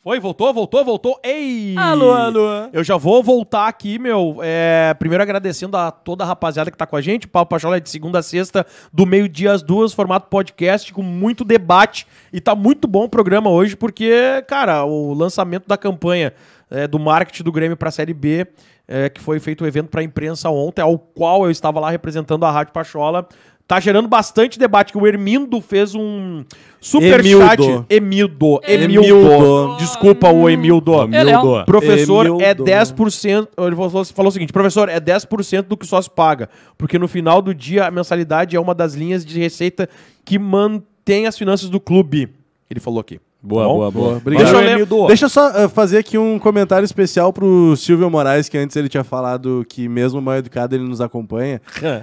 Foi, voltou, voltou, voltou. Ei! Alô, alô. Eu já vou voltar aqui, meu. É, primeiro agradecendo a toda a rapaziada que tá com a gente. O Papo Pachola é de segunda a sexta, do meio-dia às duas, formato podcast, com muito debate. E tá muito bom o programa hoje, porque, cara, o lançamento da campanha é, do marketing do Grêmio para a Série B, é, que foi feito o um evento para a imprensa ontem, ao qual eu estava lá representando a Rádio Pachola. Tá gerando bastante debate, que o Hermindo fez um super Emildo. chat. Emildo. É. Emildo. Emildo. Desculpa o Emildo. Emildo. É professor, Emildo. é 10%... Ele falou o seguinte, professor, é 10% do que só se paga, porque no final do dia a mensalidade é uma das linhas de receita que mantém as finanças do clube. Ele falou aqui. Boa, boa, boa. Obrigado. Deixa eu, deixa eu só uh, fazer aqui um comentário especial pro Silvio Moraes, que antes ele tinha falado que mesmo mal educado ele nos acompanha.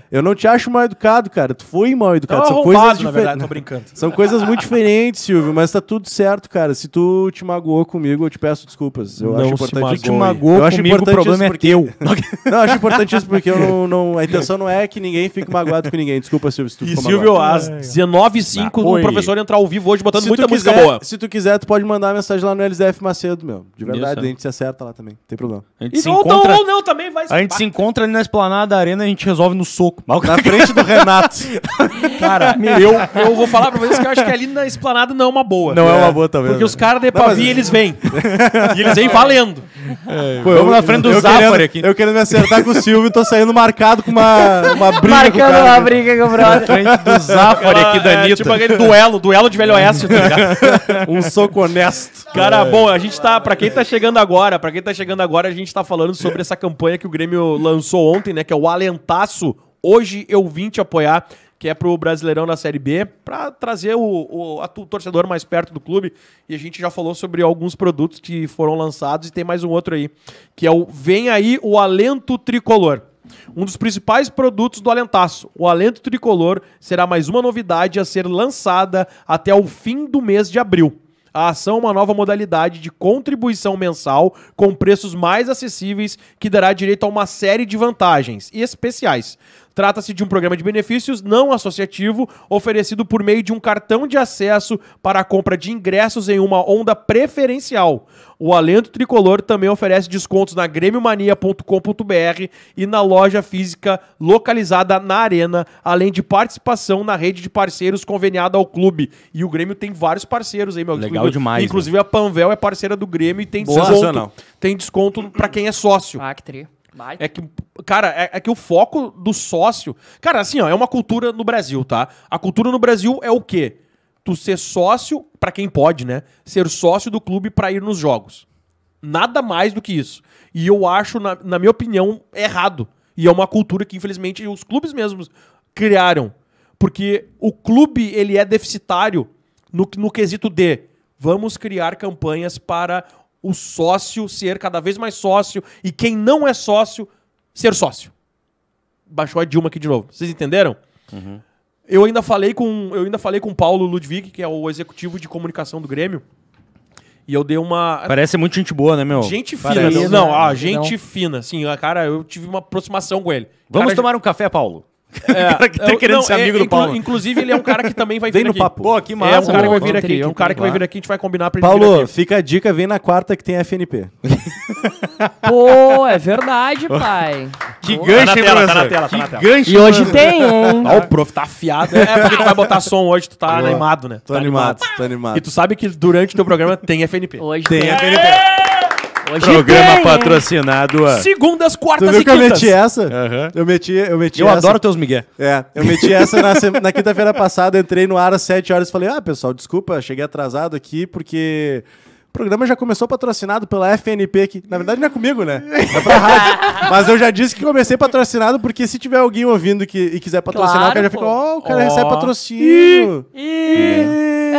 eu não te acho mal educado, cara. Tu foi mal tá educado. São coisas na verdade, tô brincando. São coisas muito diferentes, Silvio, mas tá tudo certo, cara. Se tu te magoou comigo, eu te peço desculpas. Eu não acho importante. Se te magoou eu acho comigo, importante o problema é porque... é teu. não, acho importante isso porque eu não, não, a intenção não é que ninguém fique magoado com ninguém. Desculpa, Silvio, se tu E Silvio, magoado. às 19h05, ah, o professor entrar ao vivo hoje botando Se muita tu música boa. Se tu tu quiser, tu pode mandar mensagem lá no LZF Macedo, meu. De verdade, Isso. É. a gente se acerta lá também. Não tem problema. A gente e se encontra... não, ou não, também vai A gente se encontra ali na esplanada da arena e a gente resolve no soco. Na frente do Renato. cara, eu, eu vou falar pra vocês que eu acho que ali na esplanada não é uma boa. Não é, é uma boa também. Porque né? os caras de Pavi, mas... eles vêm. e eles vêm valendo. É, Pô, vamos eu, na frente do Zafari aqui. Eu querendo me acertar com o Silvio, tô saindo marcado com uma, uma briga Marcando cara, uma briga com o brother. Na frente do Zafari aqui, Danilo. É, tipo aquele duelo, duelo de Velho Oeste, tá ligado? Um soco honesto. Cara, bom, a gente tá. Pra quem tá chegando agora, para quem tá chegando agora, a gente tá falando sobre essa campanha que o Grêmio lançou ontem, né? Que é o Alentaço. Hoje eu vim te apoiar que é pro Brasileirão na Série B, para trazer o, o, o, torcedor mais perto do clube. E a gente já falou sobre alguns produtos que foram lançados e tem mais um outro aí, que é o Vem Aí o Alento Tricolor. Um dos principais produtos do Alentaço, o Alento Tricolor será mais uma novidade a ser lançada até o fim do mês de abril a ação é uma nova modalidade de contribuição mensal com preços mais acessíveis que dará direito a uma série de vantagens e especiais Trata-se de um programa de benefícios não associativo oferecido por meio de um cartão de acesso para a compra de ingressos em uma onda preferencial. O Alento Tricolor também oferece descontos na gremiomania.com.br e na loja física localizada na Arena, além de participação na rede de parceiros conveniada ao clube. E o Grêmio tem vários parceiros aí, meu. Legal demais. Né? Inclusive né? a Panvel é parceira do Grêmio e tem Boa. desconto. Tem desconto para quem é sócio. Ah, que tri. Vai. É que, cara, é, é, que o foco do sócio. Cara, assim, ó, é uma cultura no Brasil, tá? A cultura no Brasil é o quê? Tu ser sócio, para quem pode, né? Ser sócio do clube para ir nos jogos. Nada mais do que isso. E eu acho, na, na minha opinião, errado. E é uma cultura que, infelizmente, os clubes mesmos criaram. Porque o clube, ele é deficitário no, no quesito de vamos criar campanhas para o sócio ser cada vez mais sócio e quem não é sócio ser sócio. Baixou a Dilma aqui de novo. Vocês entenderam? Uhum. Eu ainda falei com eu ainda falei com o Paulo Ludwig, que é o executivo de comunicação do Grêmio. E eu dei uma. Parece muito gente boa, né, meu? Gente Parece. fina. Não, não, ah, gente não. fina. Sim, cara, eu tive uma aproximação com ele. Vamos cara, tomar um café, Paulo o é, cara que tá eu, é querendo não, ser é, amigo é, do Paulo. Inclusive, ele é um cara que também vai vem vir no aqui. papo. Pô, que massa. É um cara que vai vir aqui. É um cara que vai vir aqui, a gente vai combinar pra ele Paulo, fica a dica, vem na quarta que tem FNP. Pô, é verdade, pai. Que Pô. gancho, tá tela, tá na tela, tá na tela. Gancho, e hoje mano. tem, um. Ó, o prof tá afiado. É porque tu vai botar som hoje, tu tá animado, né? Tô tá animado, animado, tô animado. E tu sabe que durante o teu programa tem FNP. Hoje tem, tem FNP. Hoje Programa tem, patrocinado a... Segundas, quartas tu viu e que eu meti essa? Uhum. Eu meti, eu meti Eu essa. adoro teus migué. É, eu meti essa na, na quinta-feira passada, entrei no ar às sete horas e falei, ah, pessoal, desculpa, cheguei atrasado aqui porque programa já começou patrocinado pela FNP, que na verdade não é comigo, né? É pra rádio. Mas eu já disse que comecei patrocinado, porque se tiver alguém ouvindo que, e quiser patrocinar, claro, o cara já fica, ó, oh, o cara oh. recebe patrocínio. Ih, ih,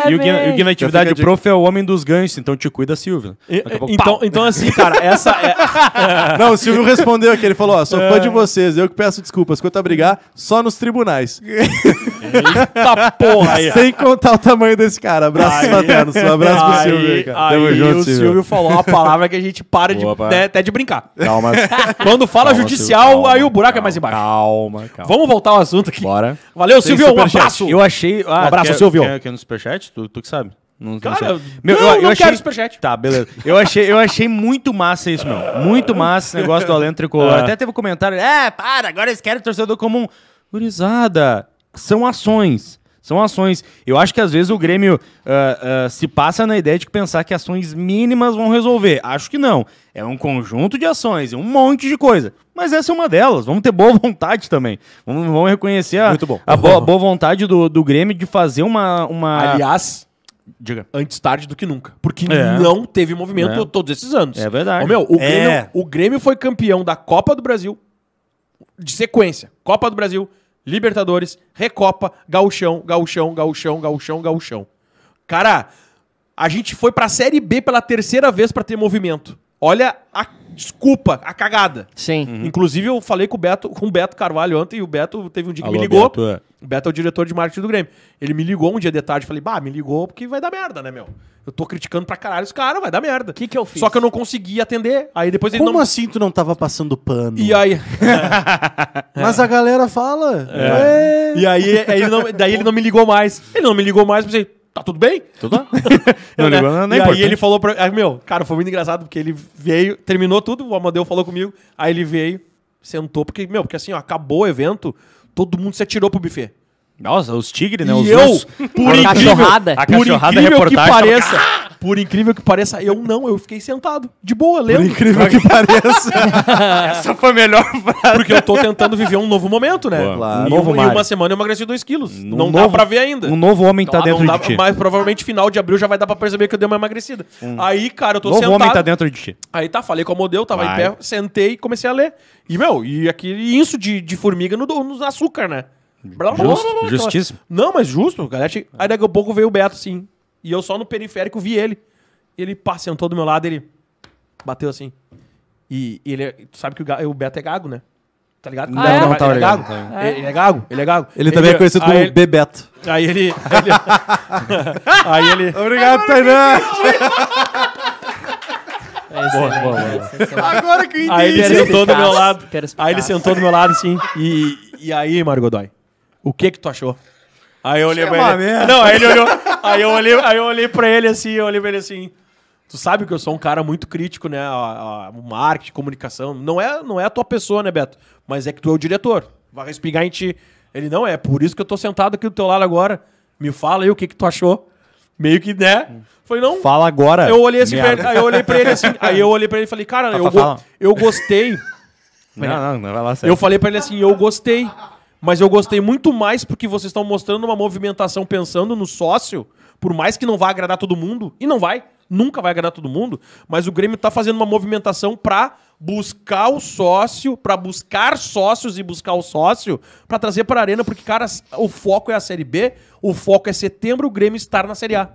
é. e, o Gui, o na atividade prof é o homem dos ganhos, então te cuida, Silvio. E, então, então, assim, cara, essa é... Não, o Silvio respondeu aqui, ele falou, ó, sou fã de é. vocês, eu que peço desculpas, quanto a brigar, só nos tribunais. Eita porra! Sem contar o tamanho desse cara. Abraços fraternos, um abraço aí, pro Silvio, cara. Aí, Tamo e junto, o Silvio, Silvio falou uma palavra que a gente para de, né, até de brincar. Calma. Quando fala calma, judicial, Silvio, calma, aí o buraco é calma, é mais embaixo. Calma, calma. Vamos voltar ao assunto aqui. Bora. Valeu, Tem Silvio. Um abraço. Eu achei. Ah, um abraço, quer, Silvio. Quer, quer no superchat? Tu, tu que sabe. Não, Cara, não, meu, não, eu, eu não achei... quero superchat. Tá, beleza. Eu achei, eu achei muito massa isso, meu. Muito massa esse negócio do alento tricolor. Ah. Até teve um comentário. É, para, agora eles querem torcedor comum. Gurizada, são ações. São ações. Eu acho que às vezes o Grêmio uh, uh, se passa na ideia de pensar que ações mínimas vão resolver. Acho que não. É um conjunto de ações, é um monte de coisa. Mas essa é uma delas. Vamos ter boa vontade também. Vamos, vamos reconhecer a, a boa, uhum. boa, vontade do, do Grêmio de fazer uma. uma... Aliás, Diga. Antes tarde do que nunca. Porque é. não teve movimento é. todos esses anos. É verdade. Ô, meu, o, é. o Grêmio foi campeão da Copa do Brasil de sequência. Copa do Brasil, Libertadores, Recopa, Gauchão, Gauchão, Gauchão, Gauchão, Gauchão. Cara, a gente foi pra Série B pela terceira vez para ter movimento. Olha a desculpa, a cagada. Sim. Uhum. Inclusive, eu falei com o Beto, com o Beto Carvalho ontem e o Beto teve um dia que Alô, me ligou. Beto, é. O Beto é o diretor de marketing do Grêmio. Ele me ligou um dia de tarde e falei, bah, me ligou porque vai dar merda, né, meu? Eu tô criticando pra caralho os caras, vai dar merda. O que, que eu fiz? Só que eu não consegui atender. Aí depois ele Como não... assim tu não tava passando pano? E aí. É. Mas a galera fala. É. é. E aí, aí ele não... daí ele não me ligou mais. Ele não me ligou mais, eu pensei, tá tudo bem? Tudo bem. não ligou, não é E importante. aí ele falou pra. Aí, ah, meu, cara, foi muito engraçado, porque ele veio, terminou tudo, o Amadeu falou comigo, aí ele veio, sentou, porque, meu, porque assim, ó, acabou o evento. Todo mundo se atirou pro buffet. Nossa, os tigres, né? E os eu, por A incrível, cachorrada. a por cachorrada é incrível que reportagem. tava- por incrível que pareça, eu não, eu fiquei sentado, de boa, lendo. Por incrível que pareça. Essa foi a melhor frase. Porque eu tô tentando viver um novo momento, né? Claro. E, um novo uma, e uma semana eu emagreci 2 quilos. Um não novo, dá pra ver ainda. Um novo homem tá então, tá dentro dá, de ti. Mas provavelmente final de abril já vai dar pra perceber que eu dei uma emagrecida. Hum. Aí, cara, eu tô novo sentado. Novo homem tá dentro de ti. Aí tá, falei com a modelo, tava vai. em pé, sentei e comecei a ler. E, meu, e aquele isso de, de formiga no, no açúcar, né? Blá, blá, blá, blá, blá, Justíssimo. Não, mas justo, galera. Aí daqui a pouco veio o Beto, sim. E eu só no periférico vi ele. Ele pá, sentou do meu lado, ele bateu assim. E, e ele, é, tu sabe que o, o Beto é gago, né? Tá ligado? Não, ah, é? não, tá ele, é gago. É. Ele é gago, ele é gago. Ele, ele também é conhecido como ele, Bebeto. Aí ele. aí ele. Obrigado, Tainan! É boa, boa, é boa. Agora que eu entendi. Aí ele sentou do meu lado. Aí ele sentou do meu lado, assim. E, e aí, Mário Godoy? O que que tu achou? Aí eu olhei é pra ele. Merda. Não, aí ele olhou. Aí eu olhei, aí eu olhei pra ele assim, eu olhei pra ele assim. Tu sabe que eu sou um cara muito crítico, né? O marketing, comunicação. Não é, não é a tua pessoa, né, Beto? Mas é que tu é o diretor. Vai respingar em ti. Ele não é, por isso que eu tô sentado aqui do teu lado agora. Me fala aí o que, que tu achou. Meio que, né? Foi não. Fala agora. Eu olhei assim, pra, aí eu olhei pra ele assim. Aí eu olhei pra ele e falei, cara, eu, eu gostei. Não, não, não vai lá. Sério. Eu falei pra ele assim, eu gostei. Mas eu gostei muito mais porque vocês estão mostrando uma movimentação pensando no sócio, por mais que não vá agradar todo mundo, e não vai, nunca vai agradar todo mundo, mas o Grêmio está fazendo uma movimentação para buscar o sócio, para buscar sócios e buscar o sócio, para trazer para a arena, porque cara, o foco é a Série B, o foco é setembro o Grêmio estar na Série A.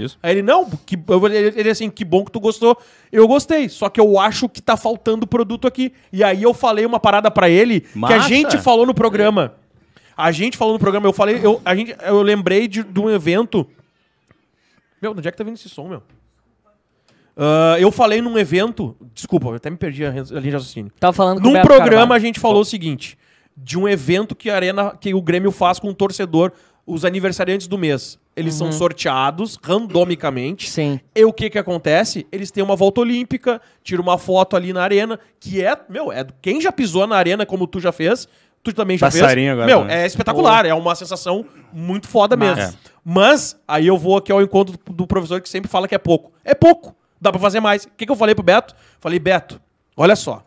Isso. Aí ele, não, que, ele, ele assim, que bom que tu gostou. Eu gostei, só que eu acho que tá faltando produto aqui. E aí eu falei uma parada para ele Massa. que a gente falou no programa. A gente falou no programa, eu falei, eu, a gente, eu lembrei de, de um evento. Meu, onde é que tá vindo esse som, meu? Uh, eu falei num evento. Desculpa, eu até me perdi a, a linha de raciocínio. Tava falando com Num programa Carvalho. a gente falou Pô. o seguinte: de um evento que a Arena, que o Grêmio faz com um torcedor os aniversariantes do mês. Eles uhum. são sorteados randomicamente. Sim. E o que que acontece? Eles têm uma volta olímpica, tira uma foto ali na arena, que é, meu, é quem já pisou na arena como tu já fez, tu também já Passarinho fez. Agora, meu, né? é espetacular, é uma sensação muito foda Mas. mesmo. É. Mas aí eu vou aqui ao encontro do professor que sempre fala que é pouco. É pouco. Dá para fazer mais. O que que eu falei pro Beto? Falei, Beto, olha só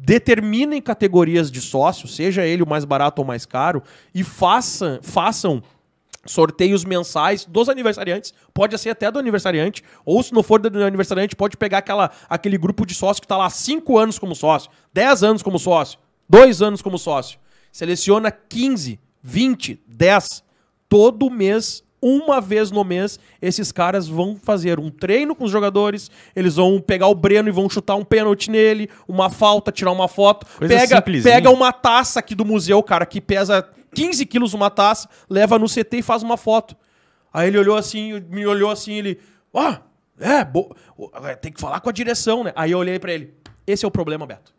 determinem categorias de sócio, seja ele o mais barato ou mais caro, e faça, façam sorteios mensais dos aniversariantes, pode ser até do aniversariante, ou se não for do aniversariante, pode pegar aquela, aquele grupo de sócio que está lá há 5 anos como sócio, 10 anos como sócio, 2 anos como sócio. Seleciona 15, 20, 10. Todo mês uma vez no mês, esses caras vão fazer um treino com os jogadores, eles vão pegar o Breno e vão chutar um pênalti nele, uma falta, tirar uma foto. Coisa pega, pega uma taça aqui do museu, cara, que pesa 15 quilos uma taça, leva no CT e faz uma foto. Aí ele olhou assim, me olhou assim, ele... Ah, é, tem que falar com a direção, né? Aí eu olhei para ele. Esse é o problema, Beto.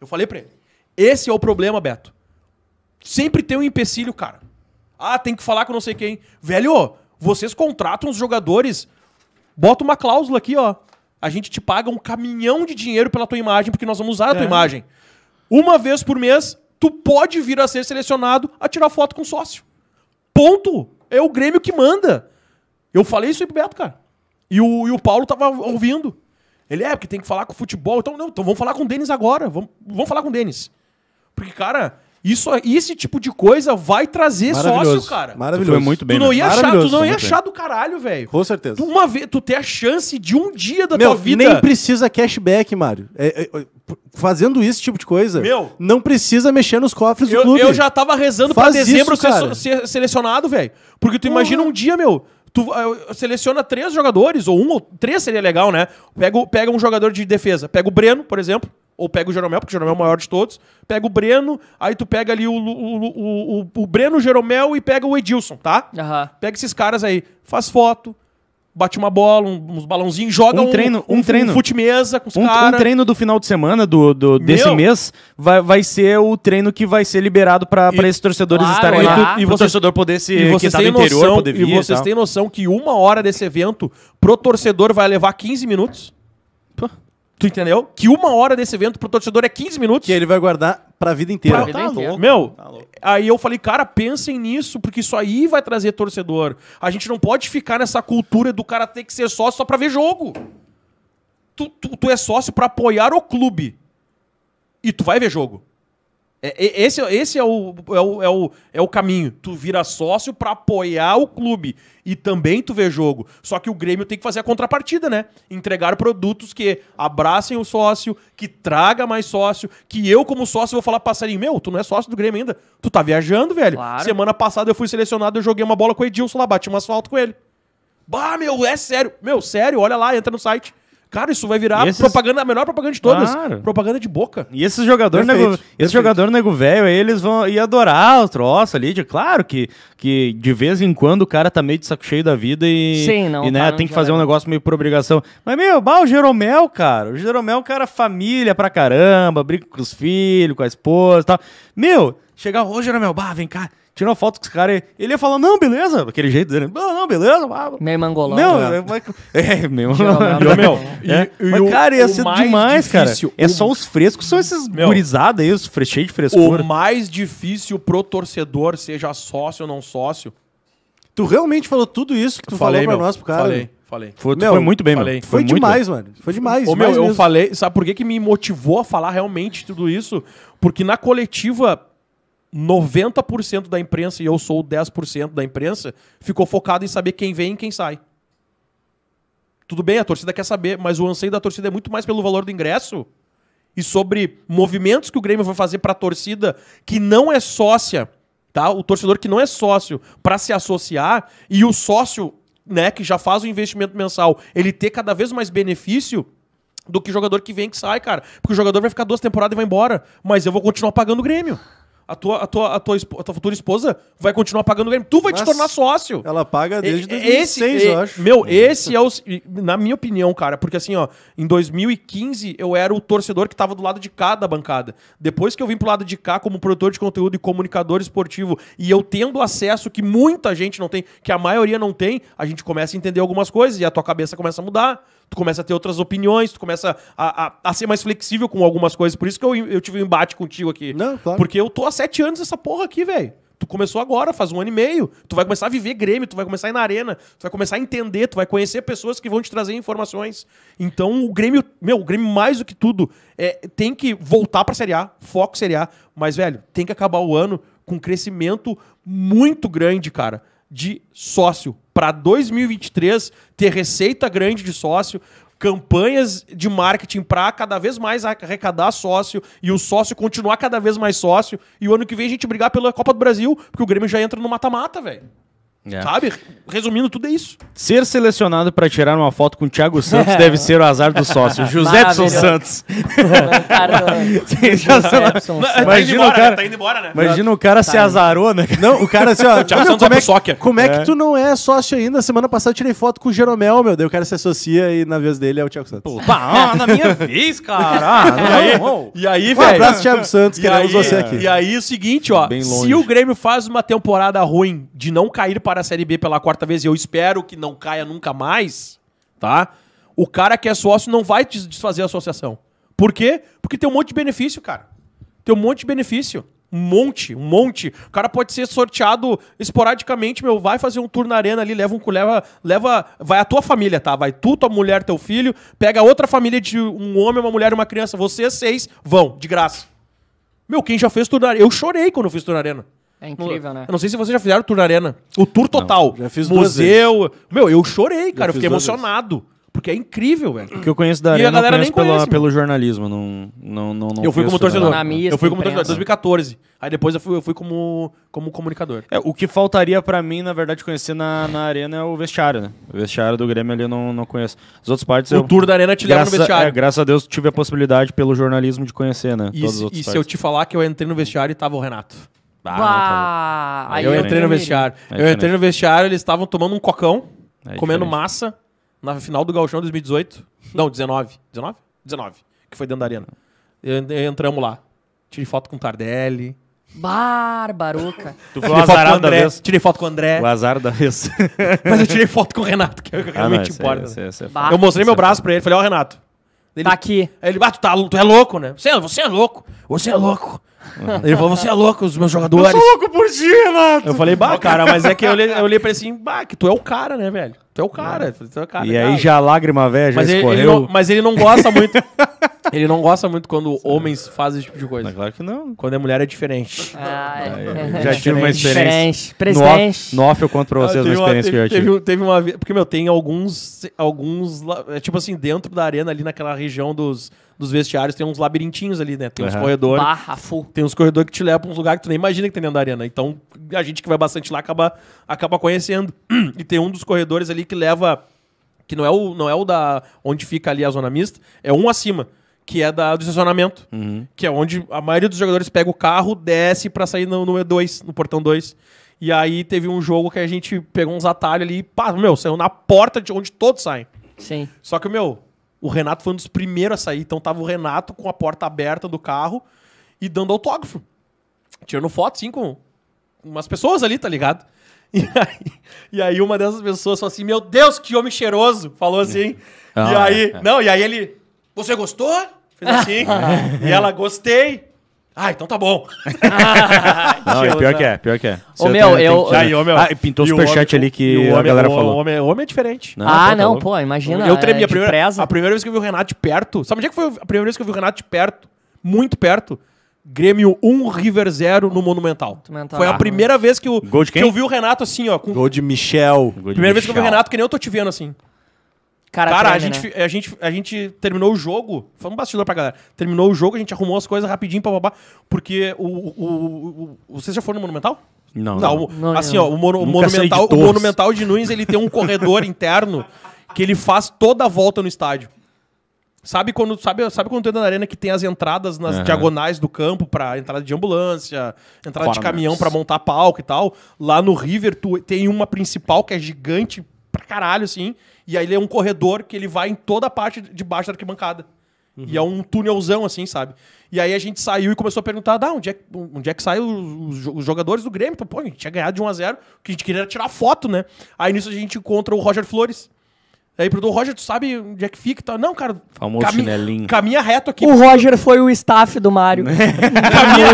Eu falei para ele. Esse é o problema, Beto. Sempre tem um empecilho, cara. Ah, tem que falar com não sei quem. Velho, vocês contratam os jogadores, bota uma cláusula aqui, ó. A gente te paga um caminhão de dinheiro pela tua imagem, porque nós vamos usar a tua é. imagem. Uma vez por mês, tu pode vir a ser selecionado a tirar foto com sócio. Ponto. É o Grêmio que manda. Eu falei isso aí pro Beto, cara. E o, e o Paulo tava ouvindo. Ele é, porque tem que falar com o futebol. Então, não, então vamos falar com o Denis agora. Vamos, vamos falar com o Denis. Porque, cara, isso, esse tipo de coisa vai trazer sócio, cara. Maravilhoso. Tu foi muito bem. Tu não ia achar, tu não ia achar do caralho, velho. Com certeza. Tu, uma vez, tu ter a chance de um dia da Meu, tua vida. Nem precisa cashback, Mário. É, é, é fazendo esse tipo de coisa, Meu, não precisa mexer nos cofres eu, do clube. Eu já tava rezando para dezembro isso, ser, ser, selecionado, velho. Porque tu uhum. imagina um dia, meu, tu ah, seleciona três jogadores, ou um ou três seria legal, né? Pega, pega um jogador de defesa. Pega o Breno, por exemplo. Ou pega o Jeromel, porque o Jeromel é o maior de todos. Pega o Breno, aí tu pega ali o, o, o, o Breno, o Jeromel e pega o Edilson, tá? Uhum. Pega esses caras aí, faz foto, bate uma bola, um, uns balãozinhos, joga um, treino, um, um treino, um fute mesa com os um, caras. Um treino do final de semana do, do desse Meu. mês vai, vai ser o treino que vai ser liberado para esses torcedores claro, estarem lá, e, e o torcedor poder se e vocês tá têm interior, noção, poder vir, e vocês têm noção que uma hora desse evento pro torcedor vai levar 15 minutos? Pô. Tu entendeu? Que uma hora desse evento pro torcedor é 15 minutos. Que ele vai guardar pra vida inteira. Pra, tá vida inteira. Louco, Meu, tá aí eu falei, cara, pensem nisso, porque isso aí vai trazer torcedor. A gente não pode ficar nessa cultura do cara ter que ser sócio só pra ver jogo. Tu, tu, tu é sócio pra apoiar o clube. E tu vai ver jogo. É, esse esse é, o, é, o, é, o, é o caminho. Tu vira sócio para apoiar o clube e também tu vê jogo. Só que o Grêmio tem que fazer a contrapartida, né? Entregar produtos que abracem o sócio, que traga mais sócio, que eu, como sócio, vou falar passarinho, meu, tu não é sócio do Grêmio ainda. Tu tá viajando, velho. Claro. Semana passada eu fui selecionado, eu joguei uma bola com o Edilson lá, bati um asfalto com ele. Bah, meu, é sério. Meu, sério, olha lá, entra no site. Cara, isso vai virar esses... propaganda, a melhor propaganda de todas. Claro. Propaganda de boca. E esses jogadores nego, esse jogador nego velho, eles vão ir adorar o troço ali. De, claro que, que de vez em quando o cara tá meio de saco cheio da vida e, Sim, não, e né, tá, tem que fazer um negócio meio por obrigação. Mas, meu, bah, o Jeromel, cara. O Jeromel, é cara, família pra caramba, brinca com os filhos, com a esposa e tal. Meu, chegar, ô Jeromel, bah, vem cá tirou uma foto com os caras. Ele ia falar, não, beleza, aquele jeito dele. Não, ah, não beleza. Ah, meio mangolão. Não, né? é, é meio mangolão. É é. Meu, é. E, mas, cara, ia ser demais, difícil, cara. É só os frescos, são esses gurizados aí, os cheios de frescura. O mais difícil pro torcedor, seja sócio ou não sócio. Tu realmente falou tudo isso que tu falei, falou pra meu, nós, pro cara? Falei. Falei. Foi, meu, foi muito bem, falei. mano. Foi, foi demais, bem. mano. Foi demais. Ô, demais meu, mesmo. eu falei. Sabe por que, que me motivou a falar realmente tudo isso? Porque na coletiva 90% da imprensa, e eu sou 10% da imprensa, ficou focado em saber quem vem e quem sai. Tudo bem, a torcida quer saber, mas o anseio da torcida é muito mais pelo valor do ingresso e sobre movimentos que o Grêmio vai fazer para a torcida que não é sócia, tá? O torcedor que não é sócio para se associar e o sócio, né, que já faz o investimento mensal, ele ter cada vez mais benefício do que jogador que vem que sai, cara. Porque o jogador vai ficar duas temporadas e vai embora, mas eu vou continuar pagando o Grêmio a tua, a tua, a tua, a tua futura esposa vai continuar pagando o Grêmio. Tu vai Mas te tornar sócio. Ela paga desde 2006, esse, eu acho. Meu, esse é o. Na minha opinião, cara, porque assim, ó, em 2015 eu era o torcedor que tava do lado de cá da bancada. Depois que eu vim pro lado de cá como produtor de conteúdo e comunicador esportivo e eu tendo acesso que muita gente não tem, que a maioria não tem, a gente começa a entender algumas coisas e a tua cabeça começa a mudar tu começa a ter outras opiniões, tu começa a, a, a ser mais flexível com algumas coisas. Por isso que eu, eu tive um embate contigo aqui. Não, claro. Porque eu tô há sete anos nessa porra aqui, velho. Tu começou agora, faz um ano e meio. Tu vai começar a viver Grêmio, tu vai começar a ir na arena, tu vai começar a entender, tu vai conhecer pessoas que vão te trazer informações. Então o Grêmio, meu, o Grêmio mais do que tudo, é, tem que voltar pra Série A, foco Série A. Mas, velho, tem que acabar o ano com um crescimento muito grande, cara de sócio para 2023 ter receita grande de sócio, campanhas de marketing para cada vez mais arrecadar sócio e o sócio continuar cada vez mais sócio. E o ano que vem a gente brigar pela Copa do Brasil, porque o Grêmio já entra no mata-mata, velho. É. Sabe? Resumindo, tudo é isso. Ser selecionado para tirar uma foto com o Thiago Santos deve ser o azar do sócio. José Edson Santos. Tá imagina o cara. Tá indo embora, né? Imagina o cara tá se azarou, né? Não, o cara assim, ó. Thiago Santos é como é, sócio como é que é. tu não é sócio ainda? Semana passada eu tirei foto com o Jeromel, meu. Daí o cara se associa e na vez dele é o Thiago Santos. Pô, tá, ah, na minha vez, cara. Ah, e aí, velho. Um abraço, Thiago Santos. Queremos você aqui. E aí, o seguinte, ó. Se o Grêmio faz uma temporada ruim de não cair para para a Série B pela quarta vez, e eu espero que não caia nunca mais, tá? O cara que é sócio não vai desfazer a associação. Por quê? Porque tem um monte de benefício, cara. Tem um monte de benefício. Um monte, um monte. O cara pode ser sorteado esporadicamente, meu. Vai fazer um tour na arena ali, leva um. Leva, leva. Vai a tua família, tá? Vai tu, tua mulher, teu filho. Pega outra família de um homem, uma mulher e uma criança. Vocês seis vão, de graça. Meu, quem já fez tour na arena? Eu chorei quando eu fiz tour na arena. É incrível, né? Eu não sei se vocês já fizeram o tour na arena. O tour total. Não, já fiz Museu. Meu, eu chorei, cara. eu fiquei emocionado. Vezes. Porque é incrível, velho. O que eu conheço da arena, e a galera nem pela, conhece, pelo jornalismo. Não, não, não, não eu fui como né? torcedor. Mista, eu fui como torcedor em 2014. Aí depois eu fui, eu fui como, como comunicador. É, o que faltaria para mim, na verdade, conhecer na, na arena é o vestiário, né? O vestiário do Grêmio ali eu não, não conheço. As outras partes. O eu, tour da arena te graça, leva no vestiário. É, graças a Deus tive a possibilidade pelo jornalismo de conhecer, né? E, se, e se eu te falar que eu entrei no vestiário e tava o Renato. Ah, não, tá eu, eu entrei no vestiário. É eu entrei no vestiário, eles estavam tomando um cocão, é comendo massa, na final do Galchão 2018. não, 19. 19? 19. Que foi dentro da arena. Entramos lá. Tirei foto com o Tardelli. Barbaruca. Tu foi o da vez. Tirei foto com o André. O azar da vez. Mas eu tirei foto com o Renato, que é o que ah, realmente não, importa. é, eu mostrei meu é braço pra ele. Falei, ó, oh, Renato. Tá ele, tá aqui. Aí ele, ah, tu, tá, tu é louco, né? Você, é, você é louco. Você é louco. Ele falou, você é louco, os meus jogadores. Eu sou louco por ti, Renato. Eu falei, bah, cara, mas é que eu olhei, eu olhei pra ele assim, bah, que tu é o cara, né, velho? Tu é o cara, é. tu é o cara. E cara. aí já a lágrima velha já mas escorreu. Ele, ele não, mas ele não gosta muito. ele não gosta muito quando homens fazem esse tipo de coisa. Mas claro que não. Quando é mulher é diferente. Ah, é. Ah, é. é já tive uma experiência. Presidente. No, no off, eu conto pra ah, vocês ah, uma experiência teve, que eu tive. Teve, uma Porque, meu, tem alguns. alguns tipo assim, dentro da arena, ali naquela região dos, dos vestiários, tem uns labirintinhos ali, né? Tem uhum. uns corredores. Barra, Tem uns corredores que te levam pra uns lugares que tu nem imagina que tem dentro da arena. Então, a gente que vai bastante lá acaba acaba conhecendo. e tem um dos corredores ali que leva. Que não é o, não é o da. onde fica ali a zona mista, é um acima. Que é da, do estacionamento. Uhum. Que é onde a maioria dos jogadores pega o carro, desce para sair no, no E2, no portão 2. E aí teve um jogo que a gente pegou uns atalhos ali e, pá, meu, saiu na porta de onde todos saem. Sim. Só que, meu, o Renato foi um dos primeiros a sair. Então tava o Renato com a porta aberta do carro e dando autógrafo. Tirando foto, sim com umas pessoas ali, tá ligado? E aí, e aí uma dessas pessoas falou assim: Meu Deus, que homem cheiroso! Falou assim. Ah, e aí, é, é. não, e aí ele. Você gostou? Fez assim. Ah, é. e ela, gostei. Ah, então tá bom. não, é pior que é, pior que é. Ô, meu, eu... Aí, ô, meu. Ah, pintou o superchat ali que homem, a galera o, falou. O homem, é o homem é diferente. Não, ah, pô, não, tá pô, imagina. Eu é tremi. A primeira, a primeira vez que eu vi o Renato de perto... Sabe onde é que foi a primeira vez que eu vi o Renato de perto? Muito perto. Grêmio 1, River 0 no Monumental. Monumental. Foi a primeira ah. vez que, o, Gol de que eu vi o Renato assim, ó. Com... Gol de Michel. Gol de primeira vez que eu vi o Renato, que nem eu tô te vendo assim. Cara, Cara, a, gente, né? a, gente, a gente terminou o jogo. Foi um bastidor pra galera. Terminou o jogo, a gente arrumou as coisas rapidinho, papapá. Porque o. o, o, o vocês já foram no Monumental? Não, não. o- assim, ó, o, mono- o monumental, o Monumental de Nunes, ele tem um corredor interno que ele faz toda a volta no estádio. Sabe quando, sabe, sabe quando tu entra na arena que tem as entradas nas uhum. diagonais do campo para entrada de ambulância, entrada de caminhão para montar palco e tal? Lá no River, tu tem uma principal que é gigante pra caralho, assim. E aí ele é um corredor que ele vai em toda a parte de baixo da arquibancada. Uhum. E é uhum. um túnelzão, assim, sabe? E aí a gente saiu e começou a perguntar: ah, onde é, onde é que saem os, os, jogadores do Grêmio? Pô, a gente tinha ganhado de 1x0, o que a gente queria era tirar foto, né? Aí nisso a gente encontra o Roger Flores Aí perguntou, Roger, tu sabe onde é que fica? Tá? Não, cara. Famoso cami chinelinho. Caminha reto aqui. O Roger foi o staff do Mario. caminha,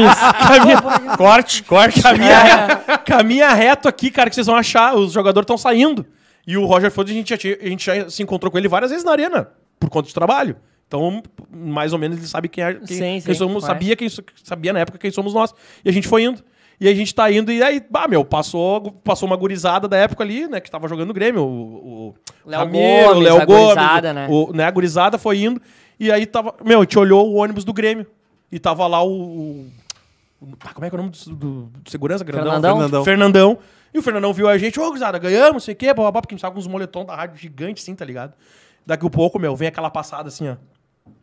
é caminha, corte, corte. Caminha, é. caminha reto aqui, cara, que vocês vão achar. Os jogadores estão saindo. E o Roger foi, a gente, já, tinha, a gente já se encontrou com ele várias vezes na arena, por conta de trabalho. Então, mais ou menos, ele sabe quem é. Quem, sim, quem sim, somos, sabia, quem, sabia na época quem somos nós. E a gente foi indo. E a gente tá indo, e aí, bah, meu, passou, passou uma gurizada da época ali, né, que tava jogando no Grêmio. O, o Léo Gomes, Léo a Gomes, gurizada, né? O, né? A gurizada foi indo, e aí tava, meu, te olhou o ônibus do Grêmio. E tava lá o. o como é que é o nome do, do, do segurança? Grandão? Fernandão. Fernandão. Fernandão. E o Fernandão viu a gente, ô, oh, gurizada, ganhamos, sei o quê, bababá, porque a gente tava com uns moletom da rádio gigante, assim, tá ligado? Daqui um pouco, meu, vem aquela passada assim, ó.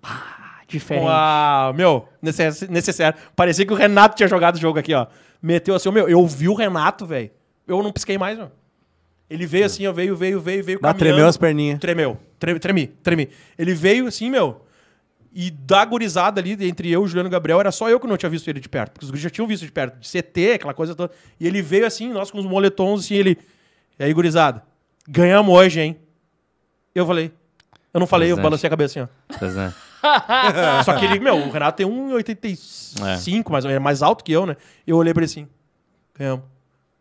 Pá diferente. Uau, meu, necessário. Parecia que o Renato tinha jogado o jogo aqui, ó. Meteu assim, meu, eu vi o Renato, velho. Eu não pisquei mais, meu. Ele veio assim, ó, veio, veio, veio, veio Mas tremeu as perninhas. Tremeu. Tremi, tremi, tremi. Ele veio assim, meu. E da gurizada ali, entre eu e o Juliano Gabriel, era só eu que não tinha visto ele de perto. Porque os gurizos já tinham visto de perto, de CT, aquela coisa toda. E ele veio assim, nós com os moletons, assim, ele... E aí, gurizada, ganhamos hoje, hein? Eu falei. Eu não falei, eu balancei a cabeça assim, ó. Só que ele, meu, o Renato tem 1,85, é. mas ele é mais alto que eu, né? Eu olhei pra ele assim, ganhamos.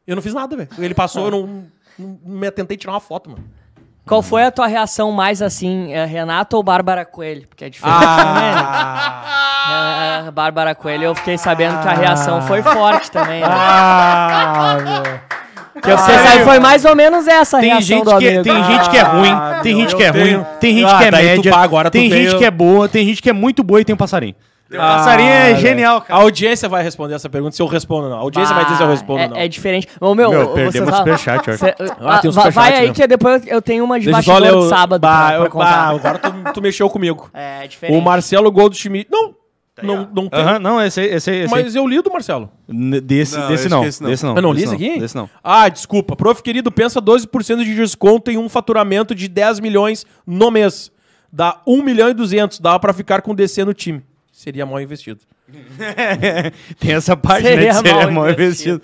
Eu não fiz nada, velho. Ele passou, eu não, não, me tentei tirar uma foto, mano. Qual foi a tua reação mais assim, é, Renato ou Bárbara Coelho? Porque é diferente, ah. né? É, é, Bárbara Coelho, eu fiquei sabendo que a reação foi forte também. Né? Ah, meu. Que você ah, foi mais ou menos essa tem gente que, é- amigo. Tem gente que é ah, ruim, ah, tem gente que é tenho. ruim, tem gente ah, que é média, agora, tem gente que é boa, tem gente que é muito boa e tem um passarinho. O ah, passarinho é genial, cara. A audiência vai responder essa pergunta se eu respondo ou não. A audiência ah, vai dizer se eu ah, respondo ou é, não. É diferente. Ô, meu, meu perdemos o superchat, ó. Ah, ah, tem um superchat Vai aí né? que depois eu tenho uma de baixo de sábado bah, pra, pra bah, agora tu, tu, mexeu comigo. É, é diferente. O Marcelo Gol do Schmidt... Não, Tá não, não tem. não, esse, esse, esse Mas eu li do Marcelo. N- Desse Não, desse, esse não. esse não. desse não. Eu ah, não li esse aqui? Desse não. Ah, desculpa. Prof, querido, pensa 12% de desconto em um faturamento de 10 milhões no mês. Dá 1 milhão e 200. Dá pra ficar com DC no time. Seria mal investido. Tem essa parte, né? Seria De mal seria mal investido.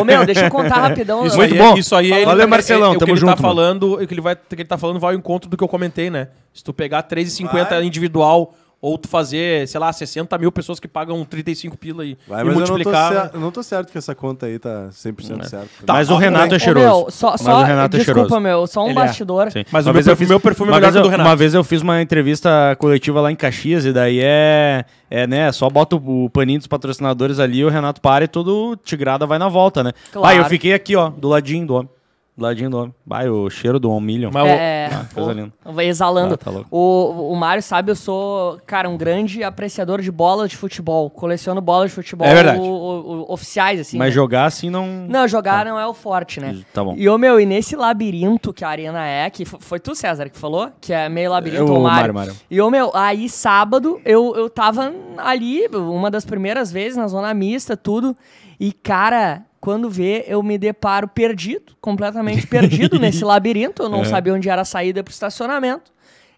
Ô, meu, deixa eu contar rapidão. Isso né? é- Muito aí bom. isso aí é ele- Valeu, é- Marcelão, é- o que tamo tá junto, falando, o que ele vai, o que ele tá falando vai ao encontro do que eu comentei, né? Se tu pegar 3,50 individual ou tu fazer, sei lá, 60 mil pessoas que pagam 35 pila e, Vai, e mas multiplicar. Eu não, cer- eu não, tô certo que essa conta aí tá 100% é. certa. Tá, mas o Renato é cheiroso. meu, só, mas o Renato é cheiroso. Desculpa, meu, só um Ele é. bastidor. É. Mas uma o meu, fiz, meu perfume é melhor do Renato. Uma vez eu fiz uma entrevista coletiva lá em Caxias e daí é, é né, só bota o paninho dos patrocinadores ali, o Renato para e todo tigrada vai na volta, né? Claro. Ah, eu fiquei aqui, ó, do ladinho do homem do ladinho do homem. Vai, o cheiro do One Million. Mas é, ah, coisa linda. Exalando. Ah, tá o, o Mário sabe, eu sou, cara, um grande apreciador de bola de futebol. Coleciono bola de futebol é verdade. O, o, o, oficiais, assim. Mas né? jogar assim não. Não, jogar tá. não é o forte, né? Tá bom. E, ô meu, e nesse labirinto que a Arena é, que foi tu, César, que falou? Que é meio labirinto eu, o Mário. Mário, Mário. E, ô meu, aí sábado eu, eu tava ali, uma das primeiras vezes, na zona mista, tudo. E, cara, quando vê, eu me deparo perdido, completamente perdido nesse labirinto. Eu não é. sabia onde era a saída para o estacionamento.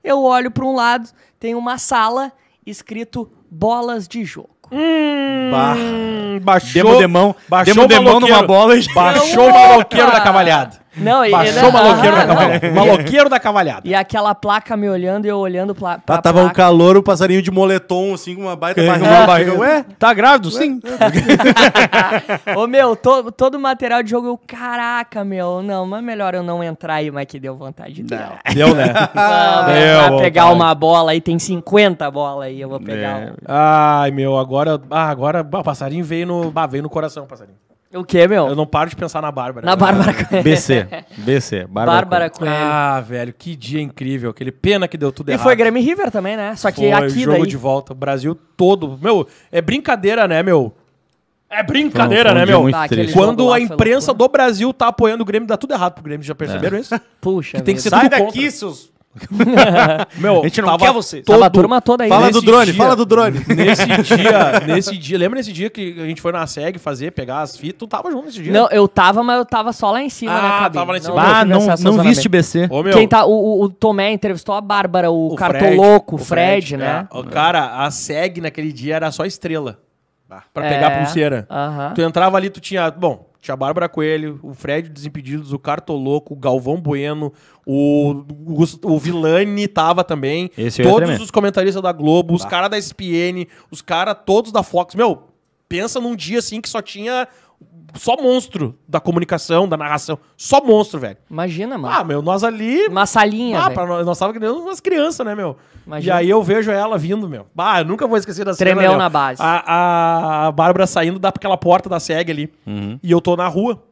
Eu olho para um lado, tem uma sala escrito bolas de jogo. Hum, Baixou, demo demão, baixou demo demão numa bola e baixou o maloqueiro da cavalhada. Não, e o maloqueiro da cavalhada. Maloqueiro da cavalhada. E aquela placa me olhando e eu olhando pra, pra ah, tava um calor, o passarinho de moletom, assim, com uma baita Caiu é. barriga. uma é. barriga. Ué, tá grávido? Sim. Ô, meu, to, todo o material de jogo, eu, caraca, meu, não, mas melhor eu não entrar aí, mas que deu vontade Não. Deu, né? Não, deu, vou pegar uma bola aí, tem 50 bolas aí, eu vou pegar. É. Ai, meu, agora, ah, agora, o passarinho veio no, ah, veio no coração, passarinho. O que, meu? Eu não paro de pensar na Bárbara. Na né? Bárbara Coelho. BC. BC. Bárbara, Bárbara Coelho. Ah, velho, que dia incrível. Aquele pena que deu tudo e errado. E foi Grêmio River também, né? Só que foi, aqui jogo daí... de volta. O Brasil todo. Meu, é brincadeira, né, meu? É brincadeira, foi um, né, ah, foi um né, meu? Tá, Quando a imprensa do Brasil tá apoiando o Grêmio, dá tudo errado pro Grêmio. Já perceberam é. isso? Puxa. Que tem que ser Sai daqui, contra. seus meu, a gente não quer vocês. Todo... Tava a turma toda aí. Fala do drone, dia, fala do drone. Nesse dia, nesse dia, lembra nesse dia que a gente foi na SEG fazer, pegar as fitas? Tu tava junto nesse dia? Não, eu tava, mas eu tava só lá em cima ah, na cabine. tava lá em cima. Ah, não, não, não viste BC. Ô, meu, Quem tá, o, o, Tomé entrevistou a Bárbara, o, o Cartoloco, o Fred, Fred né? É. O cara, a SEG naquele dia era só estrela. Pra é, pegar a é, pulseira. Uh -huh. Tu entrava ali, tu tinha. Bom, Tia Bárbara Coelho, o Fred Desimpedidos, o Cartoloco, o Galvão Bueno, o, o, o Vilani tava também. Esse todos os comentaristas da Globo, os caras da SPN, os caras todos da Fox. Meu, pensa num dia assim que só tinha só monstro da comunicação, da narração. Só monstro, velho. Imagina, mano. Ah, meu, nós ali. Uma salinha. Ah, pra nós, nós tava criando umas crianças, né, meu? Imagina. E aí eu vejo ela vindo, meu. Ah, eu nunca vou esquecer da Tremeu cena. Tremeu na meu. base. A, a, a Bárbara saindo daquela porta da SEG ali. Uhum. E eu tô na rua.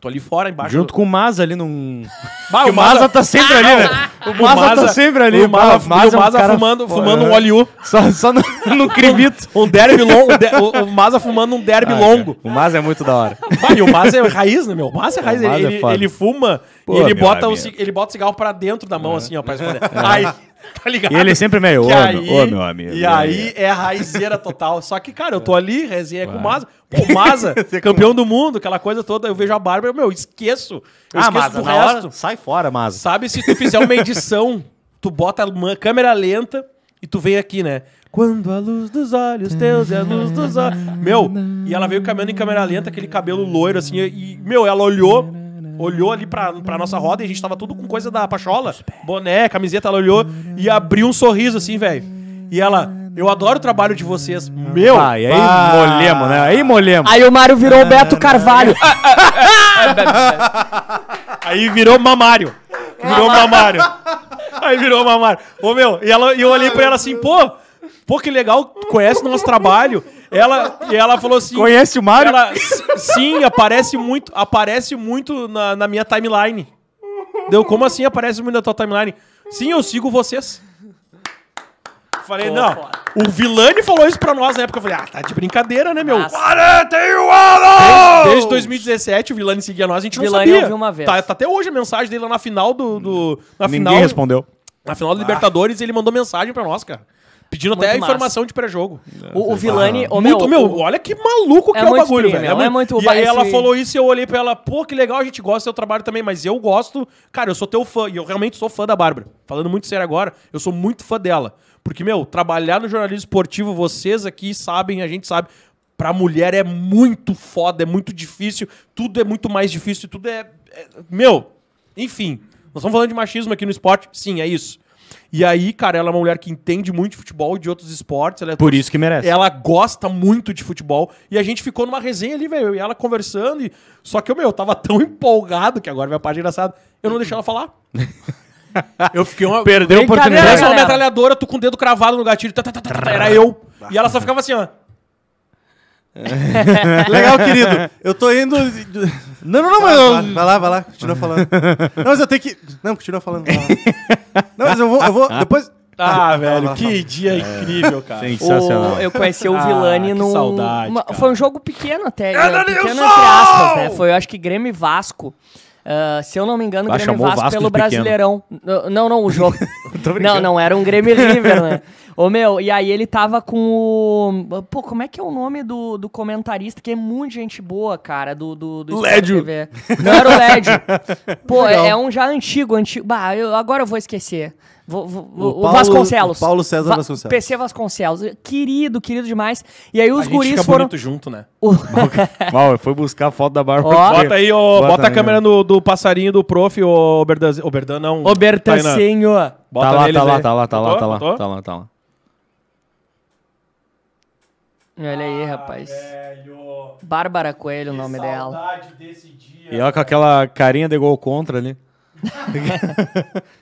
Tô ali fora, embaixo. Junto com o Maza ali num. Bah, o, Maza... tá sempre ali, velho. Né? O Maza tá sempre ali. O Maza, bah, Maza, o Maza é um fumando, cara... fumando um óleo. É. Só, só no, no crivito. um derby longo. de... o, o Maza fumando um derby ah, longo. Cara. É. O Maza é muito da hora. Bah, e o Maza é raiz, né, meu? O Maza é raiz. Maza ele, é ele, fuma Pô, e ele bota, o, ele bota o cigarro pra dentro da mão, é. assim, ó, pra esconder. É. Aí. tá ligado? E ele é sempre meio, ô, meu, ô, meu amigo. E aí é a raizeira total. Só que, cara, eu tô ali, resenha com o Maza. Pô, Maza, campeão do mundo, aquela coisa toda. Eu vejo a Bárbara, meu, esqueço. Eu ah, esqueço Maza, resto. Hora, sai fora, Maza. Sabe, se tu fizer uma edição, tu bota uma câmera lenta e tu vem aqui, né? Quando a luz dos olhos teus é a luz dos olhos. Meu, e ela veio caminhando em câmera lenta, aquele cabelo loiro assim, e, meu, ela olhou olhou ali pra, pra nossa roda e a gente tava tudo com coisa da Pachola, boné, camiseta, ela olhou e abriu um sorriso assim, velho. E ela, eu adoro o trabalho de vocês, meu. Ah, e aí ah. molhemos, né? Aí molhemos. Aí o Mário virou o Beto Carvalho. aí virou mamário. Virou mamário. Aí virou mamário. Ô, meu, e ela, eu olhei pra ela assim, pô, pô, que legal, conhece o nosso trabalho. Ela, e ela falou assim. Conhece o Mario? Ela, sim, aparece muito, aparece muito na, na minha timeline. Deu, como assim aparece muito na tua timeline? Sim, eu sigo vocês. Falei, Pô, não. Foda. O Vilani falou isso pra nós na época. Eu falei, ah, tá de brincadeira, né, meu? 41 anos! Desde, desde 2017 o Vilani seguia nós, a gente Vilani não sabia. Eu uma vez. Tá, tá, até hoje a mensagem dele lá na final do... do na Ninguém final, respondeu. Na final do ah. Libertadores ele mandou mensagem pra nós, cara. Pedindo muito até a informação de pré-jogo. O, o Vilani. Ah. Muito, meu, olha que maluco que é, é o bagulho, velho. É, muito... é muito E aí esse... ela falou isso e eu olhei pra ela, pô, que legal, a gente gosta do seu trabalho também, mas eu gosto. Cara, eu sou teu fã, e eu realmente sou fã da Bárbara. Falando muito sério agora, eu sou muito fã dela. Porque, meu, trabalhar no jornalismo esportivo, vocês aqui sabem, a gente sabe. Pra mulher é muito foda, é muito difícil, tudo é muito mais difícil, tudo é. é meu, enfim. Nós estamos falando de machismo aqui no esporte, sim, é isso. E aí, cara, ela é uma mulher que entende muito de futebol e de outros esportes. É Por isso que merece. Ela gosta muito de futebol. E a gente ficou numa resenha ali, velho. E ela conversando. E... Só que, meu, eu tava tão empolgado que agora minha parte engraçada. Eu não deixei ela falar. Eu fiquei uma. Perdeu a oportunidade. Cara, né, uma metralhadora, tu com o dedo cravado no gatilho. Tá, tá, tá, tá, tá era eu. E ela só ficava assim, ó. Legal, querido. Eu tô indo. Não, não, não, mas. Eu... Vai, vai lá, vai lá, continua falando. Não, mas eu tenho que. Não, continua falando. Não, mas eu vou. Eu vou ah. depois. Ah, ah velho, que dia é. incrível, cara. Sensacional. O, eu conheci o Vilani ah, num. Saudade, uma, foi um jogo pequeno até. Era né? pequeno entre aspas, né? Foi, eu acho que Grêmio e Vasco. Uh, se eu não me engano, ah, Grêmio Vasco, Vasco pelo Brasileirão. Pequeno. Não, não, o jogo. não, não, era um Grêmio River, né? Ô, meu, e aí ele tava com o... Pô, como é que é o nome do, do comentarista, que é muito gente boa, cara, do... do, do Lédio. TV. Não era o Lédio. Pô, é, é, um já antigo, antigo... Bah, eu, agora eu vou esquecer. Vou, vou, o, o Paulo, Vasconcelos. O Paulo César Va Vasconcelos. PC Vasconcelos. Querido, querido demais. E aí os a guris gente fica foram. junto, né? Mal, eu fui buscar a foto da barba. Oh. Bota aí, oh, bota, bota aí, a né? câmera no, do passarinho do prof, ô oh, Oberdan. Oberdan não. o Tá, tá, tá lá, tá lá, tá, tá lá, tá lá, tá lá, tá lá. Olha aí, ah, rapaz. Ah, velho. Bárbara Coelho, o nome dela. desse dia. E ela com aquela carinha de gol contra ali.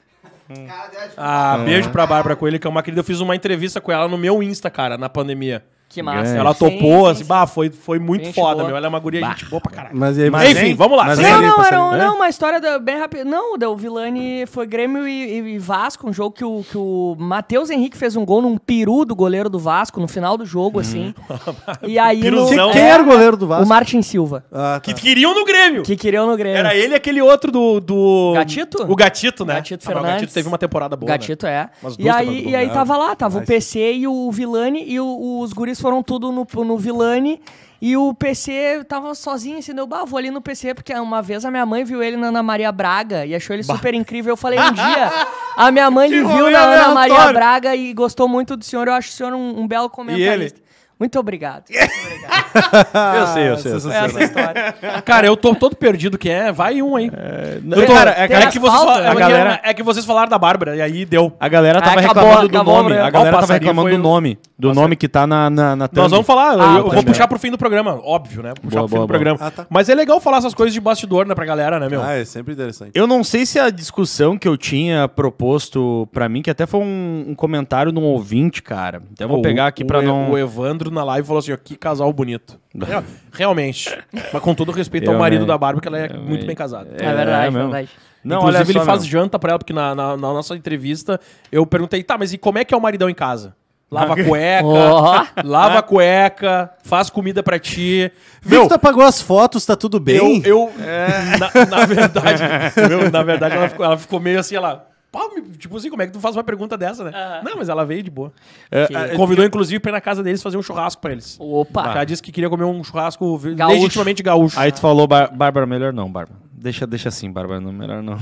Ah, beijo pra Bárbara Coelho, que é uma querida. Eu fiz uma entrevista com ela no meu Insta, cara, na pandemia. Que massa. Ela topou, sim, assim, sim. bah, foi, foi muito gente foda, boa. meu. Ela é uma guria bah. gente boa pra caralho. Mas, mas, mas enfim, vamos lá. Mas não, não, era um, não, uma história da, bem rápida. Não, o Vilani foi Grêmio e, e, Vasco, um jogo que o, que o Matheus Henrique fez um gol num peru do goleiro do Vasco, no final do jogo, hum. assim. e aí... No, Piruzão, quem era o goleiro do Vasco? O Martin Silva. Ah, tá. Que queriam no Grêmio. Que queriam no Grêmio. Era ele aquele outro do... do... Gatito? O Gatito, né? Gatito Fernandes. Ah, o Gatito teve uma temporada boa, né? Gatito, né? é. E aí, e aí né? tava lá, tava o PC e o Vilani e os guris foram tudo no, no Vilani. E o PC tava sozinho, assim, eu bah, vou ali no PC, porque uma vez a minha mãe viu ele na Ana Maria Braga e achou ele bah. super incrível. Eu falei, um dia, a minha mãe viu na Ana Maria Braga e gostou muito do senhor. Eu acho o senhor um, um belo comentarista. E ele? Muito obrigado. Muito obrigado. eu sei, eu sei. essa história. Cara, eu tô todo perdido que é. Vai um aí. É, eu tô, cara, é, é que vocês a galera... é que vocês falaram da Bárbara, e aí deu. A galera tava ah, acabou, reclamando do nome. Né? A galera tava reclamando do nome. Do nome que tá na, na, na Nós vamos falar. Ah, eu tá vou puxar pro fim do programa, óbvio, né? Puxar boa, pro fim boa, do programa. Ah, tá. Mas é legal falar essas coisas de bastidor, né, pra galera, né, meu? Ah, é sempre interessante. Eu não sei se a discussão que eu tinha proposto pra mim, que até foi um, um comentário de um ouvinte, cara. Até então vou pegar aqui pra não. O Evandro na live e falou assim: ó, que casal bonito. Realmente. Mas com todo respeito ao marido da Bárbara, que ela é muito bem casada. É, é verdade, é mesmo. verdade. Não, Inclusive, olha só, ele meu. faz janta pra ela, porque na, na- na nossa entrevista eu perguntei, tá, mas e como é que é o maridão em casa? Lava a cueca, lava a cueca, faz comida pra ti. viu Victor apagou as fotos, tá tudo eu, bem? eu é. na, na verdade, meu, na verdade ela ficou, ela ficou meio assim, ela tipo assim, como é que tu faz uma pergunta dessa, né? Não, mas ela veio de boa. É, que... É, convidou, inclusive, pra ir na casa deles fazer um churrasco pra eles. Opa! Ela disse que queria comer um churrasco gaúcho. legitimamente gaúcho. Aí tu falou, Bárbara, melhor não, Bárbara. Deixa, deixa assim, Bárbara, não melhor não.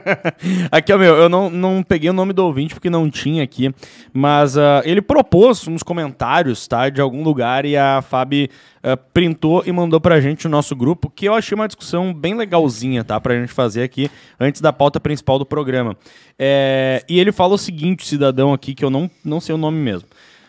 aqui, ó, meu, eu não, não peguei o nome do ouvinte porque não tinha aqui, mas uh, ele propôs uns comentários, tá, de algum lugar e a Fabi uh, printou e mandou pra gente o nosso grupo, que eu achei uma discussão bem legalzinha, tá, pra gente fazer aqui antes da pauta principal do programa. É, e ele fala o seguinte, cidadão aqui, que eu não, não sei o nome mesmo.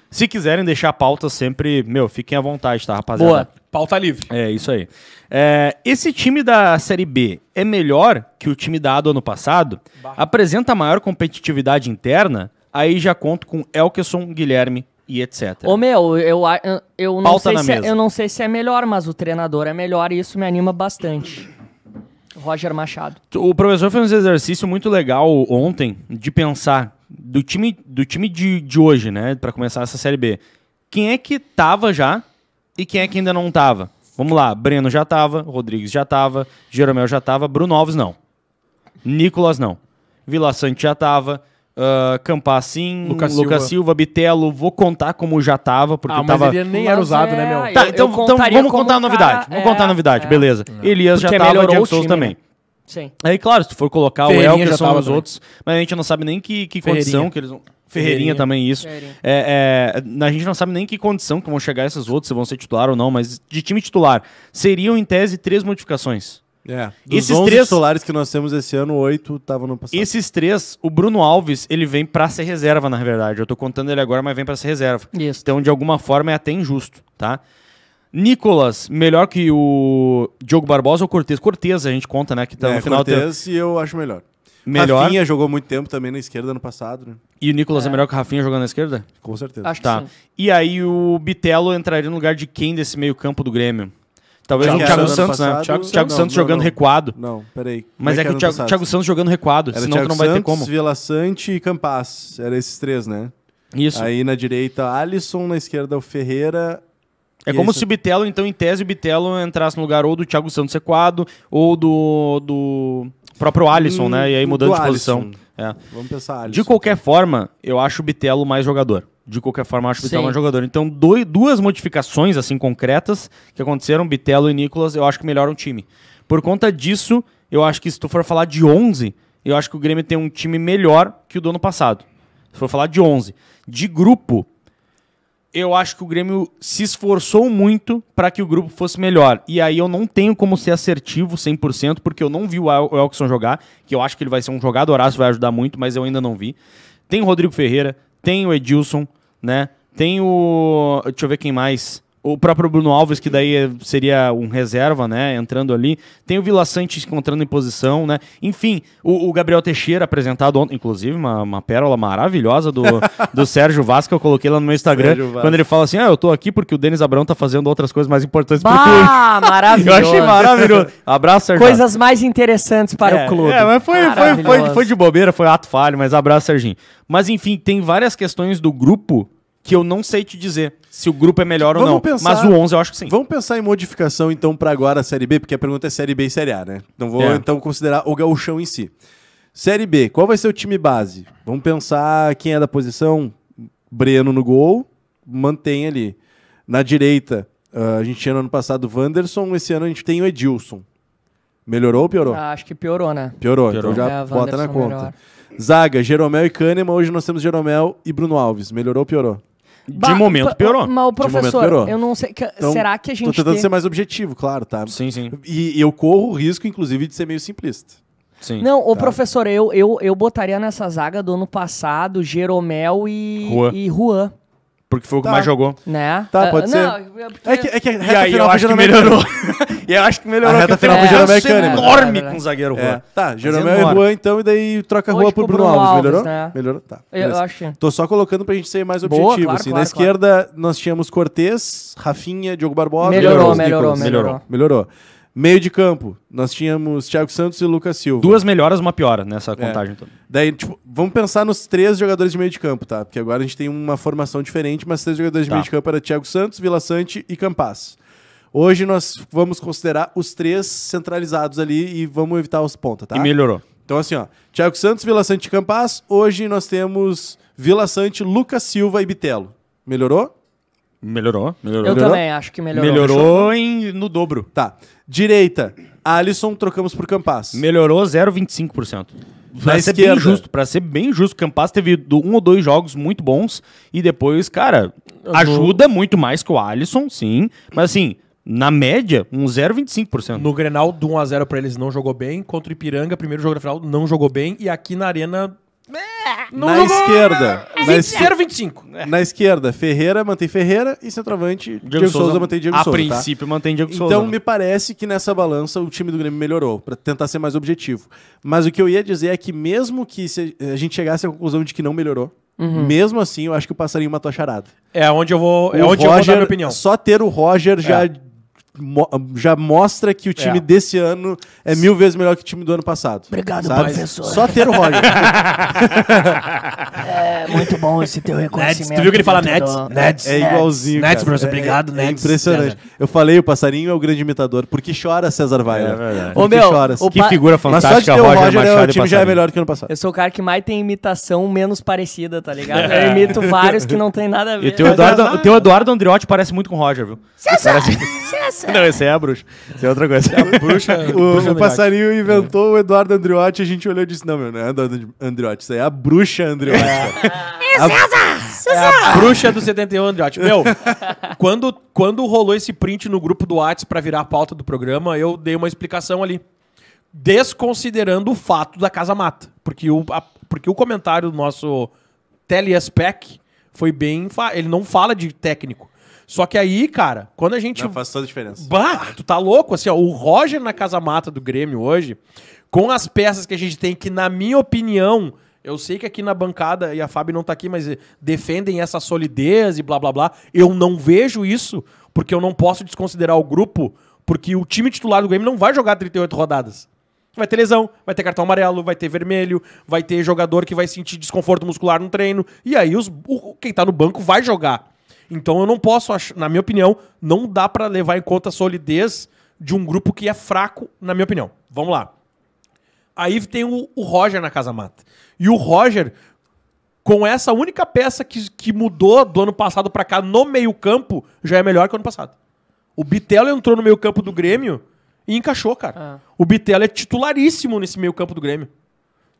Se quiserem deixar a pauta sempre, meu, fiquem à vontade, tá, rapaziada? Boa, pauta livre. É, isso aí. É, esse time da Série B é melhor que o time da A do ano passado? Bah. Apresenta maior competitividade interna? Aí já conto com Elkeson, Guilherme e etc. Ô meu, eu, eu, eu não, sei se é, eu não sei se é melhor, mas o treinador é melhor e isso me anima bastante. Roger Machado. O professor fez um exercício muito legal ontem de pensar do time, do time de, de hoje, né, para começar essa Série B. Quem é que tava já e quem é que ainda não tava? Vamos lá, Breno já tava, Rodrigues já tava, Jeromel já tava, Bruno Alves não. Nicolas não. Vila Sante já tava, Uh, ah, Campassim, Lucas, Lucas Silva. Silva, Bitelo, vou contar como já tava, porque ah, mas tava... ele nem mas era usado, é, né, meu? Tá, eu, então, eu então vamos contar a novidade. Cara, vamos é, contar a é, novidade, é. beleza. Elias porque já tava, Diego Souza né? também. Sim. Aí, claro, se tu for colocar Ferreirinha o Elkerson os também. outros, mas a gente não sabe nem que, que condição que eles vão... Ferreirinha, Ferreirinha, também, isso. Ferreirinha. É, é, a gente não sabe nem que condição que vão chegar esses outros, se vão ser titular ou não, mas de time titular, seriam em tese três modificações. É, dos Esses 11 três titulares que nós temos esse ano, oito estavam no passado. Esses três, o Bruno Alves, ele vem para ser reserva, na verdade. Eu tô contando ele agora, mas vem para ser reserva. Isso. Então, de alguma forma, é até injusto, tá? Nicolas, melhor que o Diogo Barbosa ou Cortez? Cortez, a gente conta, né? Que tá é, no final Cortez eu acho melhor. Melhor. Rafinha jogou muito tempo também na esquerda ano passado, né? E o Nicolas é, é melhor que o Rafinha jogando na esquerda? Com certeza. Acho tá. que sim. E aí o Bitelo entraria no lugar de quem desse meio campo do Grêmio? Talvez Thiago, o Thiago né? Santos, né? Thiago, Thiago não, Santos não, jogando não. recuado. Não, peraí. Mas é, é que, que o Thiago, Thiago, Santos jogando recuado, era senão Thiago não vai Santos, ter como. Vila Sante e Campas. Era esses três, né? Isso. Aí na direita, Alisson, na esquerda, o Ferreira. É como se o Bitelo, então, em tese, o Bitelo entrasse no lugar ou do Thiago Santos recuado ou do, do próprio Alisson, né? hum, né? E aí mudando de posição. É. Vamos pensar Alisson. De qualquer então. forma, eu acho o Bitelo mais jogador de qualquer forma, acho o é um jogador. Então, dois, duas modificações assim concretas que aconteceram, Bitelo e Nicolas, eu acho que melhoram o time. Por conta disso, eu acho que se tu for falar de 11, eu acho que o Grêmio tem um time melhor que o do ano passado. Se for falar de 11. De grupo, eu acho que o Grêmio se esforçou muito para que o grupo fosse melhor. E aí eu não tenho como ser assertivo 100%, porque eu não vi o Elkson jogar, que eu acho que ele vai ser um jogador, vai ajudar muito, mas eu ainda não vi. Tem o Rodrigo Ferreira, tem o Edilson, né? Tem o. Deixa eu ver quem mais o próprio Bruno Alves, que daí é, seria um reserva, né? Entrando ali. Tem o Vila Sante encontrando em posição, né? Enfim, o, o Gabriel Teixeira apresentado ontem, inclusive, uma, uma pérola maravilhosa do, do Sérgio Vasco. Eu coloquei lá no meu Instagram. Quando ele fala assim: Ah, eu tô aqui porque o Denis Abrão tá fazendo outras coisas mais importantes bah, pro clube. Ah, maravilhoso. eu achei maravilhoso. Abraço, Serginho. Coisas mais interessantes para é, o clube. É, mas foi, foi, foi, foi de bobeira, foi ato falho, mas abraço, Serginho. Mas enfim, tem várias questões do grupo que eu não sei te dizer se o grupo é melhor vamos ou não. Pensar, mas o 11 eu acho que sim. Vamos pensar em modificação então para agora a Série B, porque a pergunta é Série B e Série A, né? Então vou é. então considerar o gauchão em si. Série B, qual vai ser o time base? Vamos pensar quem é da posição? Breno no gol, mantém ali. Na direita, uh, a gente tinha no ano passado o Wanderson, esse ano a gente tem o Edilson. Melhorou ou piorou? Ah, acho que piorou, né? Piorou, então piorou. então já é, bota na conta. Melhor. Zaga, Jeromel e Kahneman. Hoje nós temos Jeromel e Bruno Alves. Melhorou ou piorou? de momento piorou. Mas o professor, eu não sei. Que, então, será que a gente. Tô tentando tem... ser mais objetivo, claro, tá? Sim, sim. E, e eu corro o risco, inclusive, de ser meio simplista. Sim, não, tá. o professor, eu, eu, eu botaria nessa zaga do ano passado Jeromel e Juan. E Juan. Porque foi o que tá. mais jogou. Né? Tá, pode uh, ser. Não, porque... é, que, é que a reta e aí, final eu acho que melhorou. e eu acho que melhorou. A reta final pro Jerome é enorme com o zagueiro é. Juan. É. Tá, Jerome é Juan, então, e daí troca Hoje rua pro Bruno, Bruno Alves. Alves. Melhorou? Né? Melhorou? Tá. Eu, eu acho. Tô só colocando pra gente ser mais objetivo. Boa, claro, assim. claro, Na esquerda, claro. nós tínhamos Cortez, Rafinha, Diogo Barbosa. melhorou, melhorou. Melhorou. melhorou. Meio de campo, nós tínhamos Thiago Santos e Lucas Silva. Duas melhoras, uma piora nessa é. contagem toda. Daí, tipo, vamos pensar nos três jogadores de meio de campo, tá? Porque agora a gente tem uma formação diferente, mas três jogadores de tá. meio de campo eram Thiago Santos, Vila Sante e Campas. Hoje nós vamos considerar os três centralizados ali e vamos evitar os pontas, tá? E melhorou. Então, assim, ó, Thiago Santos, Vila Sante e Campas. Hoje nós temos Vila Sante, Lucas Silva e Bitelo. Melhorou? Melhorou, melhorou. Eu Melhorou? também acho que melhorou. Melhorou em, no dobro. Tá. Direita, Alisson, trocamos por Campas. Melhorou 0,25%. Pra ser esquerda. bem justo, pra ser bem justo, Campas teve um ou dois jogos muito bons e depois, cara, ajuda muito mais que o Alisson, sim. Mas assim, na média, um 0,25%. No Grenal, do 1x0 pra eles não jogou bem. Contra o Ipiranga, primeiro jogo da final, não jogou bem. E aqui na Arena não, é. na esquerda. É. na esquerda 25. É. Na esquerda, Ferreira mantém Ferreira e centroavante Diego, Diego Souza, mantém Diego a Souza. A tá? princípio tá? mantém Diego então, Souza. Então me parece que nessa balança o time do Grêmio melhorou, para tentar ser mais objetivo. Mas o que eu ia dizer é que mesmo que eh, a gente chegasse à conclusão de que não melhorou, uhum. mesmo assim eu acho que o passarinho matou a charada. É onde eu vou, é onde Roger, eu vou dar minha opinião. Só ter o Roger é. já já mostra que o time é. desse ano é mil vezes melhor que o time do ano passado. Obrigado, sabe? professor. Só ter o Roger. é muito bom esse teu reconhecimento. Nets. Tu viu que ele fala Nets? Do... Nets. É igualzinho. Nets, Nets professor. Obrigado, é, Nets. É impressionante. César. Eu falei, o passarinho é o grande imitador. Porque chora, César Weiler. É verdade. Ô, meu, choras. que figura fantástica, Mas só de ter o Roger, Roger é, o time já é melhor que o ano passado. Eu sou o cara que mais tem imitação menos parecida, tá ligado? É. Eu imito vários que não tem nada a ver. E teu Eduardo, o teu Eduardo Andriotti parece muito com o Roger, viu? César! Parece essa? Não, esse é a bruxa. Esse é outra coisa. É bruxa, o, bruxa o passarinho é. inventou o Eduardo Andriotti e a gente olhou e disse: Não, meu, não é Eduardo Andriotti, isso aí é a bruxa Andriotti. É. A, é a bruxa do 71 Andriotti. Meu, quando, quando rolou esse print no grupo do WhatsApp pra virar a pauta do programa, eu dei uma explicação ali. Desconsiderando o fato da Casa Mata. Porque o, a, porque o comentário do nosso TeleSpec foi bem. Ele não fala de técnico. Só que aí, cara, quando a gente. Não, faz toda a diferença. Bah, tu tá louco? Assim, ó, o Roger na casa mata do Grêmio hoje, com as peças que a gente tem, que na minha opinião. Eu sei que aqui na bancada, e a Fábio não tá aqui, mas defendem essa solidez e blá blá blá. Eu não vejo isso, porque eu não posso desconsiderar o grupo, porque o time titular do Grêmio não vai jogar 38 rodadas. Vai ter lesão, vai ter cartão amarelo, vai ter vermelho, vai ter jogador que vai sentir desconforto muscular no treino. E aí os, o, quem tá no banco vai jogar. Então eu não posso, na minha opinião, não dá para levar em conta a solidez de um grupo que é fraco, na minha opinião. Vamos lá. Aí tem o, o Roger na Casa Mata. E o Roger, com essa única peça que, que mudou do ano passado para cá no meio-campo, já é melhor que o ano passado. O Bitelo entrou no meio-campo do Grêmio e encaixou, cara. Ah. O Bitelo é titularíssimo nesse meio-campo do Grêmio.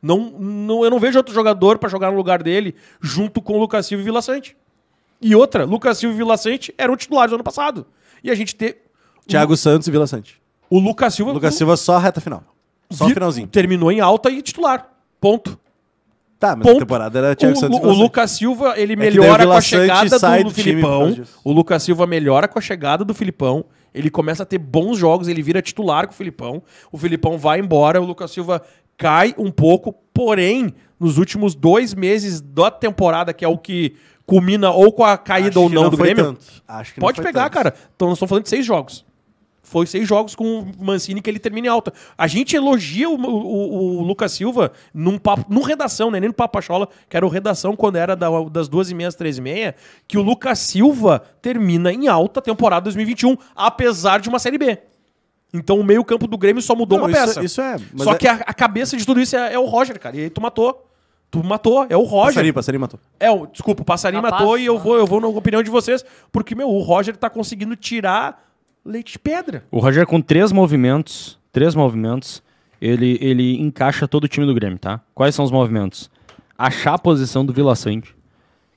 Não, não, eu não vejo outro jogador para jogar no lugar dele junto com o Lucas Silva e Vila Sante. E outra, Lucas Silva e Vila Sante eram titulares no ano passado. E a gente ter. Thiago o... Santos e Vila Sante. O Lucas Silva. Lucas Silva só reta final. Só finalzinho. Terminou em alta e titular. Ponto. Tá, mas Ponto. a temporada era Thiago o, Santos. O, o Lucas Silva, ele é melhora com a chegada do, do, do Filipão. O Lucas Silva melhora com a chegada do Filipão. Ele começa a ter bons jogos, ele vira titular com o Filipão. O Filipão vai embora, o Lucas Silva cai um pouco, porém, nos últimos dois meses da temporada, que é o que culmina ou com a caída Acho ou não, não do Grêmio. Tanto. Acho que Pode pegar, tanto. cara. Então nós estamos falando de seis jogos. Foi seis jogos com o Mancini que ele termina em alta. A gente elogia o, o, o Lucas Silva num papo, num redação, né? Nem no Papachola, que era o redação quando era da, das duas e meia às três e meia, que o Lucas Silva termina em alta temporada 2021, apesar de uma Série B. Então o meio-campo do Grêmio só mudou não, uma isso, peça. É- isso é. só é... que a, a, cabeça de tudo isso é, é o Roger, cara. E aí tu matou. Tu matou, é o Roger. Passarinho, passarinho matou. É, o, desculpa, o passarinho Capaz, tá matou e eu vou, eu vou na opinião de vocês, porque, meu, o Roger tá conseguindo tirar leite de pedra. O Roger com três movimentos, três movimentos, ele, ele encaixa todo o time do Grêmio, tá? Quais são os movimentos? Achar a posição do Vila Sante,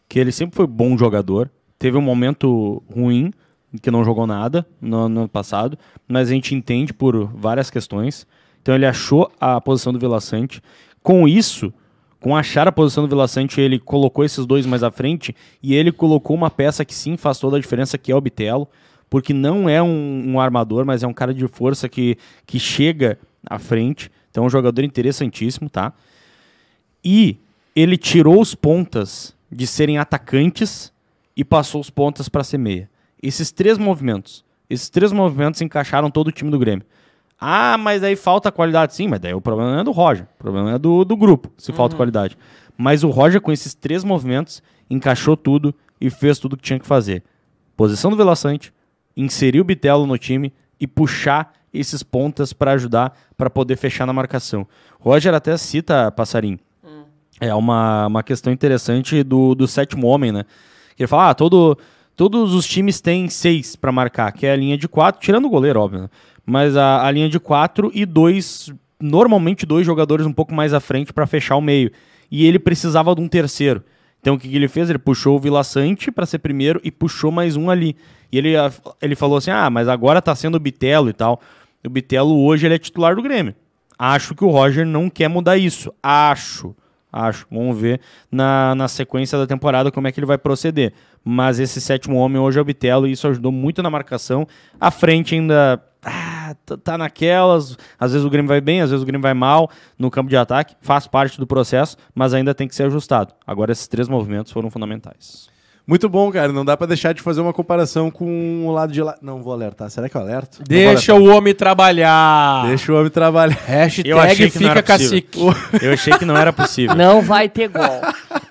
que ele sempre foi bom jogador, teve um momento ruim, que não jogou nada no ano passado, mas a gente entende por várias questões. Então ele achou a posição do Vila Sante. Com isso, com achar a posição do Vila ele colocou esses dois mais à frente e ele colocou uma peça que sim faz toda a diferença, que é o Bitelo, porque não é um, um armador, mas é um cara de força que, que chega à frente. Então é um jogador interessantíssimo, tá? E ele tirou os pontas de serem atacantes e passou os pontas para ser meia. Esses três movimentos, esses três movimentos encaixaram todo o time do Grêmio. Ah, mas aí falta qualidade. Sim, mas daí o problema não é do Roger. O problema é do, do grupo, se uhum. falta qualidade. Mas o Roger, com esses três movimentos, encaixou tudo e fez tudo que tinha que fazer. Posição do Velaçante, inserir o Bitelo no time e puxar esses pontas para ajudar para poder fechar na marcação. O Roger até cita Passarim. Hum. É uma, uma questão interessante do, do sétimo homem, né? Que ele fala: ah, todo, todos os times têm seis para marcar, que é a linha de quatro, tirando o goleiro, óbvio. Né? mas a, a linha de quatro e dois, normalmente dois jogadores um pouco mais à frente para fechar o meio. E ele precisava de um terceiro. Então o que, que ele fez? Ele puxou o Vila Sante para ser primeiro e puxou mais um ali. E ele, ele falou assim: ah, mas agora tá sendo o Bitelo e tal. O Bitelo hoje ele é titular do Grêmio. Acho que o Roger não quer mudar isso. Acho. Acho. Vamos ver na, na sequência da temporada como é que ele vai proceder. Mas esse sétimo homem hoje é o Bitelo e isso ajudou muito na marcação. À frente ainda Tá, tá naquelas. Às vezes o Grêmio vai bem, às vezes o Grêmio vai mal no campo de ataque. Faz parte do processo, mas ainda tem que ser ajustado. Agora, esses três movimentos foram fundamentais. Muito bom, cara. Não dá para deixar de fazer uma comparação com o lado de lá. Não vou alertar. Será que eu alerto? Deixa o homem trabalhar. Deixa o homem trabalhar. Hashtag eu achei que fica não era cacique. Possível. Eu achei que não era possível. Não vai ter gol.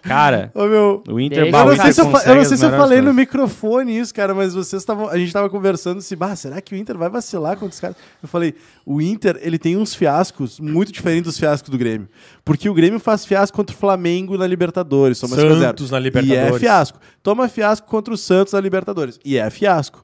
Cara, Ô, meu, o Inter eu não sei, eu, eu, não sei se eu falei coisas. no microfone isso, cara, mas vocês estavam. A gente estava conversando se, assim, será que o Inter vai vacilar contra os caras? Eu falei, o Inter ele tem uns fiascos muito diferentes dos fiascos do Grêmio. Porque o Grêmio faz fiasco contra o Flamengo na Libertadores, toma Santos na Libertadores. E é fiasco. Toma fiasco contra o Santos na Libertadores. E é fiasco.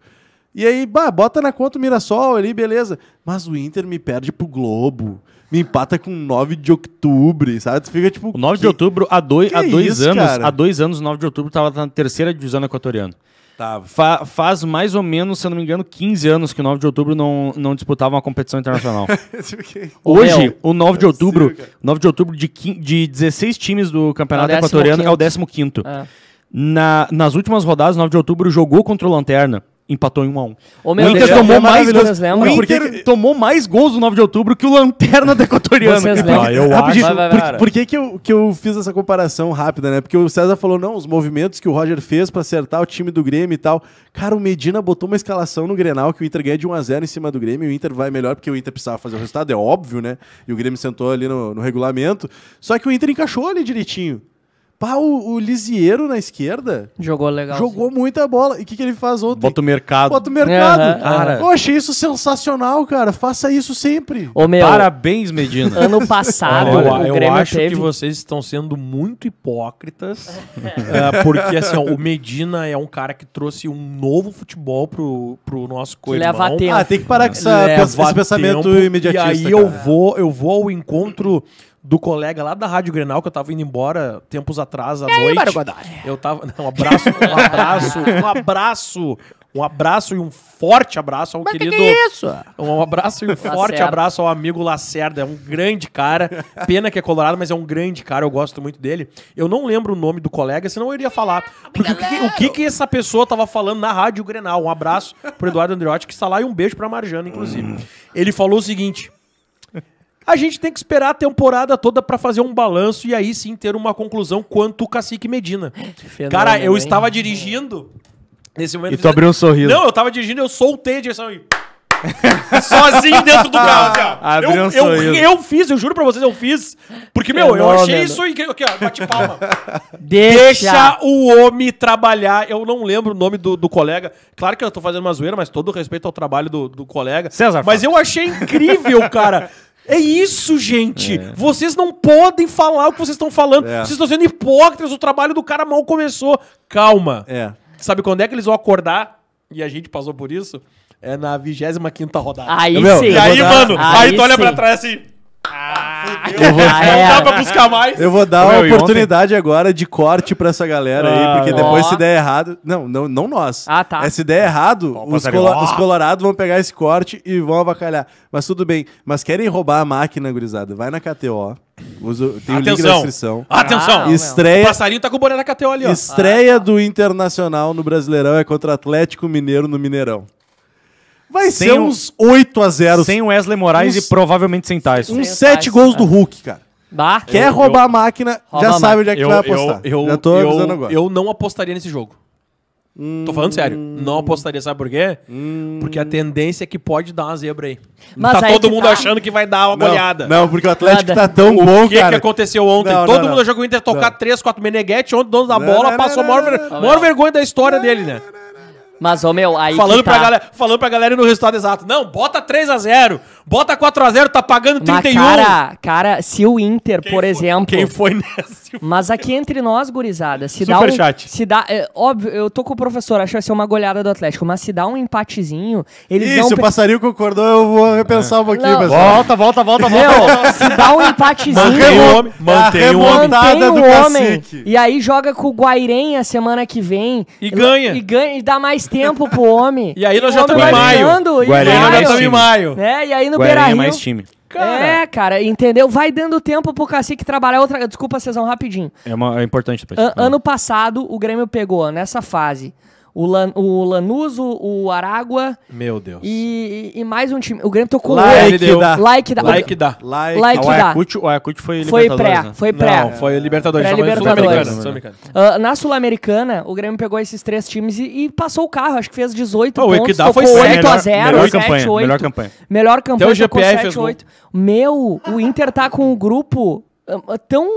E aí, bah, bota na conta o Mirassol ali, beleza. Mas o Inter me perde pro Globo me empata com 9 de outubro, sabe? Tu fica tipo. 9 que... de outubro, há, dois, há é dois é isso, anos, cara? há dois anos, 9 de outubro tava na terceira divisão equatoriana. Tava. Tá. Fa faz mais ou menos, se eu não me engano, 15 anos que o 9 de outubro não, não disputava uma competição internacional. Hoje, o 9 de outubro, 9 de outubro de, de 16 times do Campeonato é Equatoriano é o 15 quinto. É. Na, nas últimas rodadas, 9 de outubro jogou contra o Lanterna empatou em 1 a 1 O, o Inter é tomou mais gols. O Inter porque... tomou mais gols no 9 de outubro que o Lanterna do Equatoriano. Vocês lembram? Ah, eu acho. Vai, vai, vai, por, por, que, que, eu, que eu fiz essa comparação rápida, né? Porque o César falou, não, os movimentos que o Roger fez para acertar o time do Grêmio e tal. Cara, o Medina botou uma escalação no Grenal que o Inter ganha de 1x0 em cima do Grêmio. E o Inter vai melhor porque o Inter precisava fazer o resultado, é óbvio, né? E o Grêmio sentou ali no, no regulamento. Só que o Inter encaixou ali direitinho. Pá, o, o Lisieiro na esquerda. Jogou legal. Jogou sim. muita bola. E o que, que ele faz ontem? Bota o mercado. Bota o mercado. É, cara. Eu achei isso sensacional, cara. Faça isso sempre. Ô, meu, Parabéns, Medina. Ano passado, Olha, eu, o Grêmio eu acho teve... que vocês estão sendo muito hipócritas. é, porque, assim, ó, o Medina é um cara que trouxe um novo futebol pro, pro nosso coelho. Leva tempo. Ah, tem que parar com essa, esse pensamento imediatista. E aí eu vou, eu vou ao encontro do colega lá da Rádio Grenal, que eu tava indo embora tempos atrás à aí, é, noite. Eu tava. Não, um abraço, um abraço, um abraço. Um abraço e um forte abraço ao Mas querido. Que que é isso? Um abraço e um Lacerda. forte abraço ao amigo Lacerda. É um grande cara. Pena que é colorado, mas é um grande cara. Eu gosto muito dele. Eu não lembro o nome do colega, senão eu iria falar. Porque o que, o que, que essa pessoa tava falando na Rádio Grenal? Um abraço pro Eduardo Andriotti, que está lá, e um beijo pra Marjana, inclusive. Ele falou o seguinte: a gente tem que esperar a temporada toda para fazer um balanço e aí sim ter uma conclusão quanto o Cacique Medina. Fenômeno, Cara, eu hein? estava dirigindo nesse momento. E tu abriu um sorriso. Não, eu estava dirigindo, eu soltei a direção e. Sozinho dentro do carro, ah, assim, Um eu, eu, fiz, eu juro pra vocês, eu fiz. Porque, meu, eu achei isso incrível. Aqui, ó, bate palma. Deixa. Deixa. o homem trabalhar. Eu não lembro o nome do, do, colega. Claro que eu tô fazendo uma zoeira, mas todo respeito ao trabalho do, do colega. César. Mas eu achei incrível, cara. É isso, gente. É. Vocês não podem falar o que vocês estão falando. É. Vocês estão sendo hipócritas. O trabalho do cara mal começou. Calma. É. Sabe quando é que eles vão acordar? E a gente passou por isso? É na 25 rodada. Aí sim. E aí, mano, aí, aí tu olha sim. pra trás assim. Eu vou, ah, é. dá pra buscar mais. Eu vou dar uma oportunidade ontem. agora de corte pra essa galera ah, aí, porque ó. depois se der errado. Não, não, não nós. Ah, tá. É, se der errado, os, colo os colorados vão pegar esse corte e vão abacalhar. Mas tudo bem. Mas querem roubar a máquina, gurizada? Vai na KTO. Uso, tem Atenção. o link na descrição. Ah, atenção! Ah, Estreia, o passarinho tá com o boné da KTO ali, ó. Estreia ah, do Internacional no Brasileirão é contra Atlético Mineiro no Mineirão. Vai sem ser uns 8 a 0 Sem o Wesley Moraes uns, e provavelmente sem Tyson. Uns 7 gols é. do Hulk, cara. Quer eu, roubar eu, a máquina, já a sabe onde é que eu, vai apostar. Eu, já tô avisando agora. Eu não apostaria nesse jogo. Hum, Tô falando hum. sério. Não apostaria, sabe por quê? Hum, porque a tendência é que pode dar uma zebra aí. Mas tá aí todo mundo tá... achando que vai dar uma goleada. Não, porque o Atlético Nada. tá tão o bom, que cara. O que aconteceu ontem? Não, todo não, mundo jogou o Inter tocar 3, 4 Meneghete, ontem, dono da bola, passou a maior, vergonha da história dele, né? Mas, ô meu, aí. Falando, tá... pra galera, falando pra galera no resultado exato. Não, bota 3x0, bota 4x0, tá pagando 31. Mas cara, cara, se o Inter, quem por foi, exemplo. Quem foi nessa? Mas aqui entre nós, gurizada, se dá. Um, Se dá. É, óbvio, eu tô com o professor, acho que vai ser uma goleada do Atlético, mas se dá um empatezinho, eles Isso, vão. Se o passarinho concordou, eu vou repensar um pouquinho, Volta, volta, volta, volta. Meu, se dá um empatezinho. Mantém o homem. Mantém o homem. Mantém é o homem. E aí joga com o Guairém a semana que vem. E ganha. E ganha, e dá mais tempo pro homem. E aí nós já estamos em maio. Guarani nós já estamos em maio. né e aí no Guarani Beira é mais time. Cara. É, cara, entendeu? Vai dando tempo pro cacique trabalhar outra. Desculpa, Cezão, rapidinho. É, uma, é importante pra An ano passado, o Grêmio pegou nessa fase o, Lan, o Lanús, o, o Aragua. Meu Deus. E, e, mais um time. O Grêmio tocou o dá. Like dá. Like dá. Like, like o Ayacucho, o Ayacucho foi foi pré, né? foi pré. Não, foi Libertadores. Pré -libertadores. Sul-Americana. Uh, na Sul-Americana, o Grêmio pegou esses três times e, e, passou o carro. Acho que fez 18 ah, oh, pontos. O tocou foi 8 x 0 melhor, 7, campanha, 8. Melhor campanha. Melhor campanha. Até o GPR 7, 8. Meu, o Inter tá com o grupo ah, tão,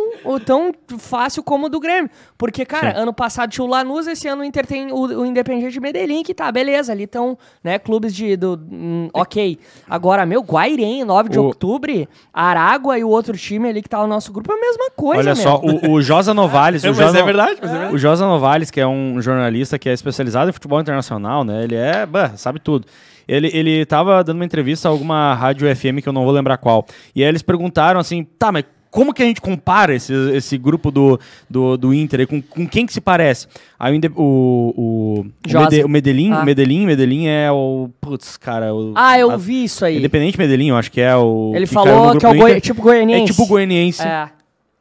tão fácil como o do Grêmio. Porque, cara, Sim. ano passado tinha o Lanús, esse ano o Inter tem o, o Independente Medellín, que tá, beleza, ali estão, né, clubes de. Do, hum, é. ok. Agora, meu, Guairém, 9 de o... outubro, Aragua e o outro time ali que tá no nosso grupo é a mesma coisa, Olha mesmo. só, o, o Josa Novales. É, o Josa, é verdade, mas é, é verdade. O Josa Novales, que é um jornalista que é especializado em futebol internacional, né? Ele é. Bah, sabe tudo. Ele, ele tava dando uma entrevista a alguma rádio FM que eu não vou lembrar qual. E aí eles perguntaram assim: tá, mas como que a gente compara esse, esse grupo do, do, do Inter? Com, com quem que se parece? Aí o, o, o, Mede, o Medellín, ah. Medellín, Medellín é o... Putz, cara... É o, ah, eu a, vi isso aí. Independente Medellín, eu acho que é o... Ele que falou que é o goi, tipo goianiense. É tipo goianiense. É.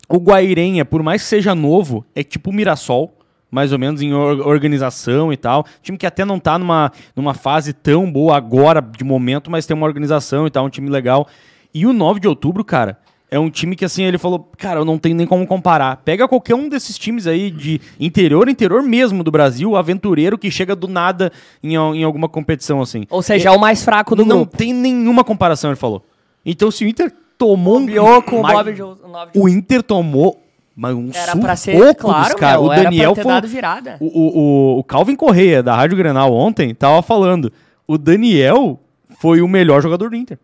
O Guairenha, por mais que seja novo, é tipo o Mirassol mais ou menos em organização e tal. Time que até não tá numa, numa fase tão boa agora de momento, mas tem uma organização e tal, um time legal. E o 9 de outubro, cara, é um time que, assim, ele falou, cara, eu não tenho nem como comparar. Pega qualquer um desses times aí de interior, interior mesmo do Brasil, aventureiro que chega do nada em, em alguma competição, assim. Ou seja, é, é o mais fraco do não Não tem nenhuma comparação, ele falou. Então, se o Inter tomou Bobiou um... com mas, o Bob O Inter tomou mas um era pra ser, claro, o Daniel foi, O, o, o Calvin Correia, da Rádio Grenal, ontem, tava falando. O Daniel foi o melhor jogador do Inter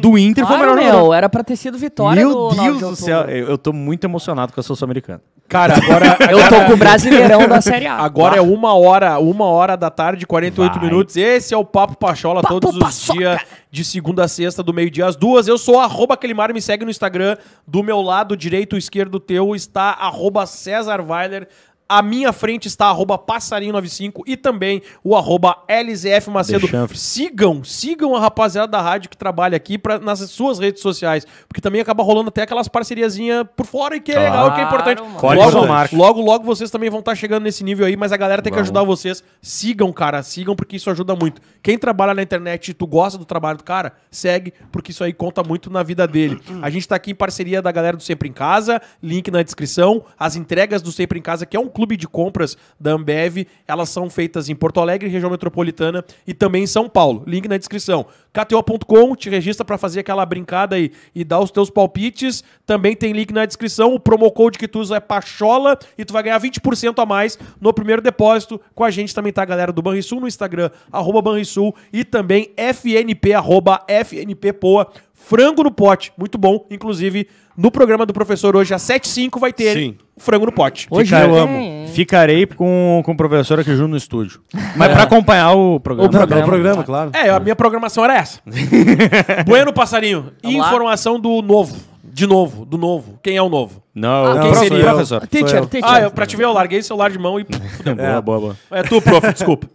do Inter claro, foi o melhor meu, jogador. era pra ter sido vitória Meu do Deus do céu, eu, eu tô muito emocionado com a seleção americana. Cara, agora... eu tô com o Brasileirão da Série A. Agora é uma hora, uma hora da tarde, 48 Vai. minutos. Esse é o Papo Pachola Papo todos os dias, de segunda a sexta, do meio-dia às duas. Eu sou arroba Aquelimar, me segue no Instagram. Do meu lado direito, esquerdo teu, está arroba César Weiler. À minha frente está arroba passarinho95 e também o arroba LZF Macedo. Sigam, sigam a rapaziada da rádio que trabalha aqui pra, nas suas redes sociais, porque também acaba rolando até aquelas parceriazinhas por fora e que é claro, legal, que é importante. Logo, logo, logo vocês também vão estar tá chegando nesse nível aí, mas a galera tem Vamos. que ajudar vocês. Sigam, cara, sigam porque isso ajuda muito. Quem trabalha na internet e tu gosta do trabalho do cara, segue, porque isso aí conta muito na vida dele. A gente está aqui em parceria da galera do Sempre em Casa, link na descrição, as entregas do Sempre em Casa, que é um clube de compras da Ambev, elas são feitas em Porto Alegre, região metropolitana e também em São Paulo. Link na descrição. KTO.com, te registra para fazer aquela brincada aí e dar os teus palpites. Também tem link na descrição. O promo code que tu usa é Pachola e tu vai ganhar 20% a mais no primeiro depósito. Com a gente também tá a galera do Banrisul no Instagram, arroba Banrisul e também FNP, arroba FNPPoa Frango no Pote, muito bom. Inclusive, no programa do professor hoje, às 7h05, vai ter Sim. Frango no Pote. Hoje Ficar, eu amo. Ficarei com, com o professor aqui junto no estúdio. Mas é. para acompanhar o programa. O programa, o programa claro. É, a minha programação era essa. bueno, passarinho. Olá. Informação do novo. De novo, do novo. Quem é o novo? Não, ah, não, quem não, seria? Professor. Teacher, teacher. Ah, eu, pra te ver, eu larguei o celular de mão e... é. Boa, boa, boa. É tu, prof, desculpa.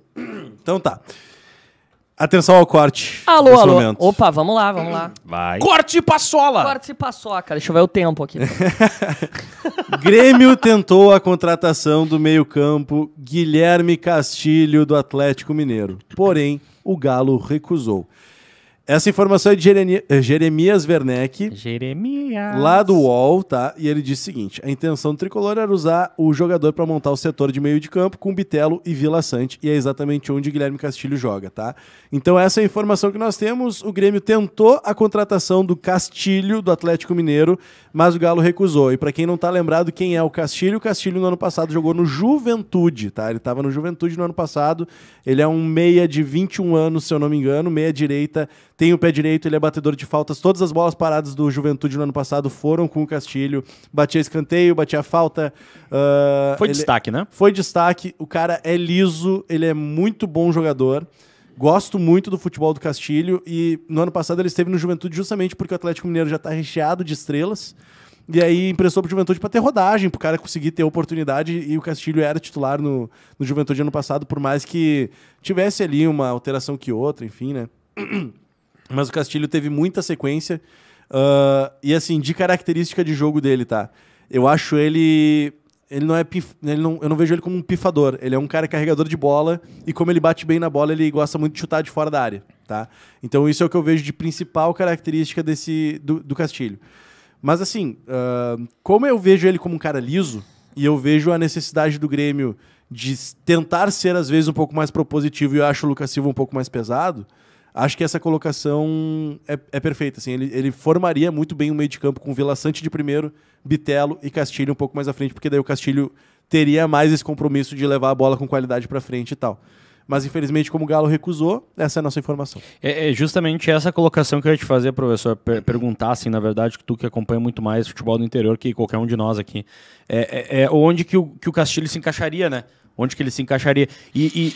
Então tá. Atenção ao corte. Alô, alô. Momento. Opa, vamos lá, vamos lá. Vai. Corte paçola. Corte paçoca. Deixa eu ver o tempo aqui. Grêmio tentou a contratação do meio-campo Guilherme Castilho do Atlético Mineiro. Porém, o Galo recusou. Essa informação é de é Jeremias Werneck. Jeremias. Lá do UOL, tá? E ele diz o seguinte: a intenção do tricolor era usar o jogador para montar o setor de meio de campo com Bitelo e Vila Sante. E é exatamente onde Guilherme Castilho joga, tá? Então, essa é a informação que nós temos. O Grêmio tentou a contratação do Castilho do Atlético Mineiro, mas o Galo recusou. E para quem não tá lembrado quem é o Castilho, o Castilho no ano passado jogou no Juventude, tá? Ele tava no Juventude no ano passado. Ele é um meia de 21 anos, se eu não me engano, meia direita tem o pé direito, ele é batedor de faltas. Todas as bolas paradas do Juventude no ano passado foram com o Castilho. Batia escanteio, batia falta. Uh, foi ele... destaque, né? Foi destaque. O cara é liso, ele é muito bom jogador. Gosto muito do futebol do Castilho e no ano passado ele esteve no Juventude justamente porque o Atlético Mineiro já está recheado de estrelas. E aí emprestou pro Juventude para ter rodagem, pro cara conseguir ter oportunidade. E o Castilho era titular no, no Juventude ano passado, por mais que tivesse ali uma alteração que outra, enfim, né? Mas o Castilho teve muita sequência. Uh, e assim, de característica de jogo dele, tá? Eu acho ele. Ele não é. Pif... Ele não... Eu não vejo ele como um pifador. Ele é um cara carregador de bola. E como ele bate bem na bola, ele gosta muito de chutar de fora da área, tá? Então isso é o que eu vejo de principal característica desse do, do Castilho. Mas assim, uh, como eu vejo ele como um cara liso, e eu vejo a necessidade do Grêmio de tentar ser, às vezes, um pouco mais propositivo, e eu acho o Lucas Silva um pouco mais pesado acho que essa colocação é, é perfeita. Assim, ele, ele, formaria muito bem o um meio de campo com Vila Sante de primeiro, Bitelo e Castilho um pouco mais à frente, porque daí o Castilho teria mais esse compromisso de levar a bola com qualidade para frente e tal. Mas infelizmente, como o Galo recusou, essa é a nossa informação. É, é justamente essa colocação que eu ia te fazer, professor. Per perguntar, assim, na verdade, que tu que acompanha muito mais futebol do interior que qualquer um de nós aqui. É, é, é onde que o, que o Castilho se encaixaria, né? onde que ele se encaixaria. E, e,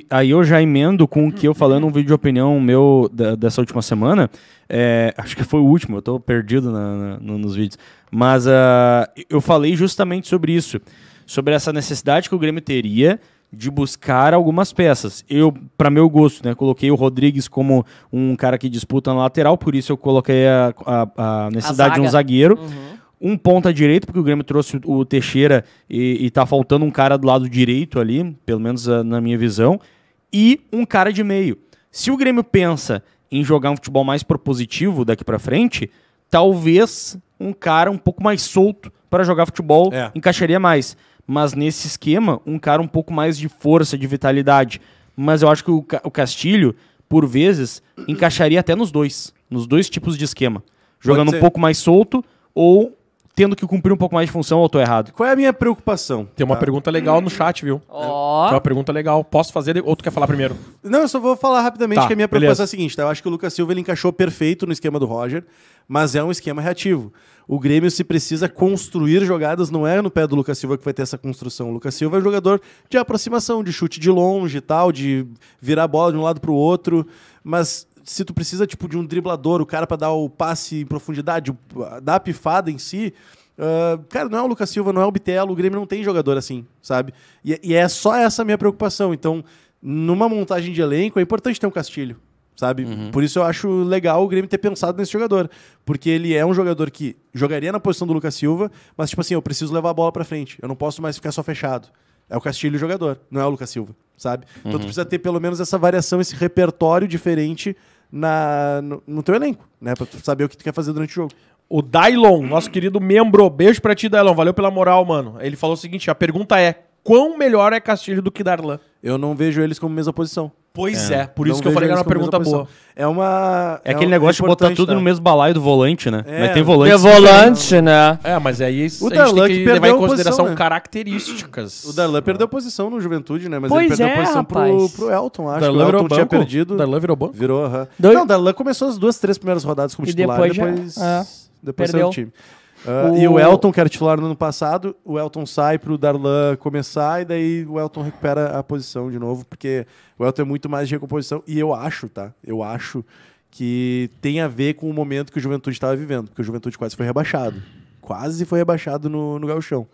e aí eu já emendo com o que eu falando um vídeo de opinião meu da, dessa última semana. É, acho que foi o último, eu estou perdido na, na, nos vídeos. Mas uh, eu falei justamente sobre isso. Sobre essa necessidade que o Grêmio teria de buscar algumas peças. Eu, para meu gosto, né, coloquei o Rodrigues como um cara que disputa na lateral, por isso eu coloquei a, a, a necessidade a de um zagueiro. Uhum um ponta direito, porque o Grêmio trouxe o Teixeira e, está faltando um cara do lado direito ali, pelo menos a, ah, na minha visão, e um cara de meio. Se o Grêmio pensa em jogar um futebol mais propositivo daqui para frente, talvez um cara um pouco mais solto para jogar futebol é. encaixaria mais. Mas nesse esquema, um cara um pouco mais de força, de vitalidade. Mas eu acho que o, o Castilho, por vezes, encaixaria até nos dois, nos dois tipos de esquema. Jogando um pouco mais solto ou tendo que cumprir um pouco mais de função ou tô errado? Qual é a minha preocupação? Tem uma tá. pergunta legal no chat, viu? Ó. Oh. Tem uma pergunta legal. Posso fazer ou tu quer falar primeiro? Não, eu só vou falar rapidamente tá, que a minha preocupação beleza. é a seguinte, tá? Eu acho que o Lucas Silva ele encaixou perfeito no esquema do Roger, mas é um esquema reativo. O Grêmio se precisa construir jogadas, não é no pé do Lucas Silva que vai ter essa construção. O Lucas Silva é um jogador de aproximação, de chute de longe e tal, de virar a bola de um lado para o outro, mas se tu precisa tipo de um driblador, o cara para dar o passe em profundidade, dar a pifada em si, Uh, cara, não é o Lucas Silva, não é o Bitelo, o Grêmio não tem jogador assim, sabe? E, é, e, é só essa minha preocupação. Então, numa montagem de elenco, é importante ter um Castilho, sabe? Uhum. Por isso eu acho legal o Grêmio ter pensado nesse jogador. Porque ele é um jogador que jogaria na posição do Lucas Silva, mas, tipo assim, eu preciso levar a bola pra frente. Eu não posso mais ficar só fechado. É o Castilho o jogador, não é o Lucas Silva, sabe? Uhum. Então tu uhum. precisa ter pelo menos essa variação, esse repertório diferente na, no, no teu elenco, né? Pra tu saber o que tu quer fazer durante o jogo. O Dylon, nosso querido membro, beijo pra ti, Dylon. Valeu pela moral, mano. Ele falou o seguinte: a pergunta é: quão melhor é Castilho do que Darlan? eu não vejo eles como mesma posição. Pois é, é por isso não que eu falei que era uma pergunta boa. É uma. É, é aquele um, é negócio é de botar tudo tá? no né? mesmo balaio do volante, né? É, mas tem volante. Tem volante, né? É, mas aí o a Darlan tem que, levar em consideração posição, né? características. O Darlan perdeu posição no Juventude, né? Mas pois ele perdeu é, posição pro, pro, Elton, acho. Darlan o Elton tinha perdido. perdido. Darlan virou banco? Virou, aham. Uhum. Dois... Não, Darlan começou as duas, três primeiras rodadas como e titular depois. Já... depois... Ah, depois perdeu. saiu time. Uh, o... E o Elton, que era titular no ano passado, o Elton sai pro Darlan começar e daí o Elton recupera a posição de novo, porque o Elton é muito mais de recomposição. E eu acho, tá? Eu acho que tem a ver com o momento que o Juventude estava vivendo, porque o Juventude quase foi rebaixado. Quase foi rebaixado no, no Galchão.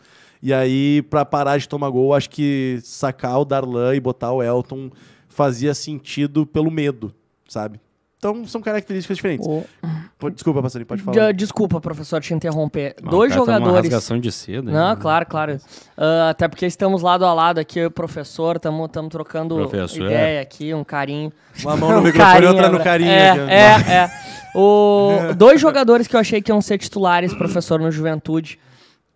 E aí, para parar de tomar gol, acho que sacar o Darlan e botar o Elton fazia sentido pelo medo, sabe? Então são características diferentes. desculpa, Passarinho, pode falar. desculpa, professor, te interromper. Dois tá jogadores. Tá de cedo, Não, claro, claro. Uh, até porque estamos lado a lado aqui, eu e o professor, estamos trocando professor. É. ideia aqui, um carinho. Uma mão no microfone e outra no né? carinho. É, aqui. Né? é, é. O... Dois jogadores que eu achei que iam ser titulares, professor, no juventude: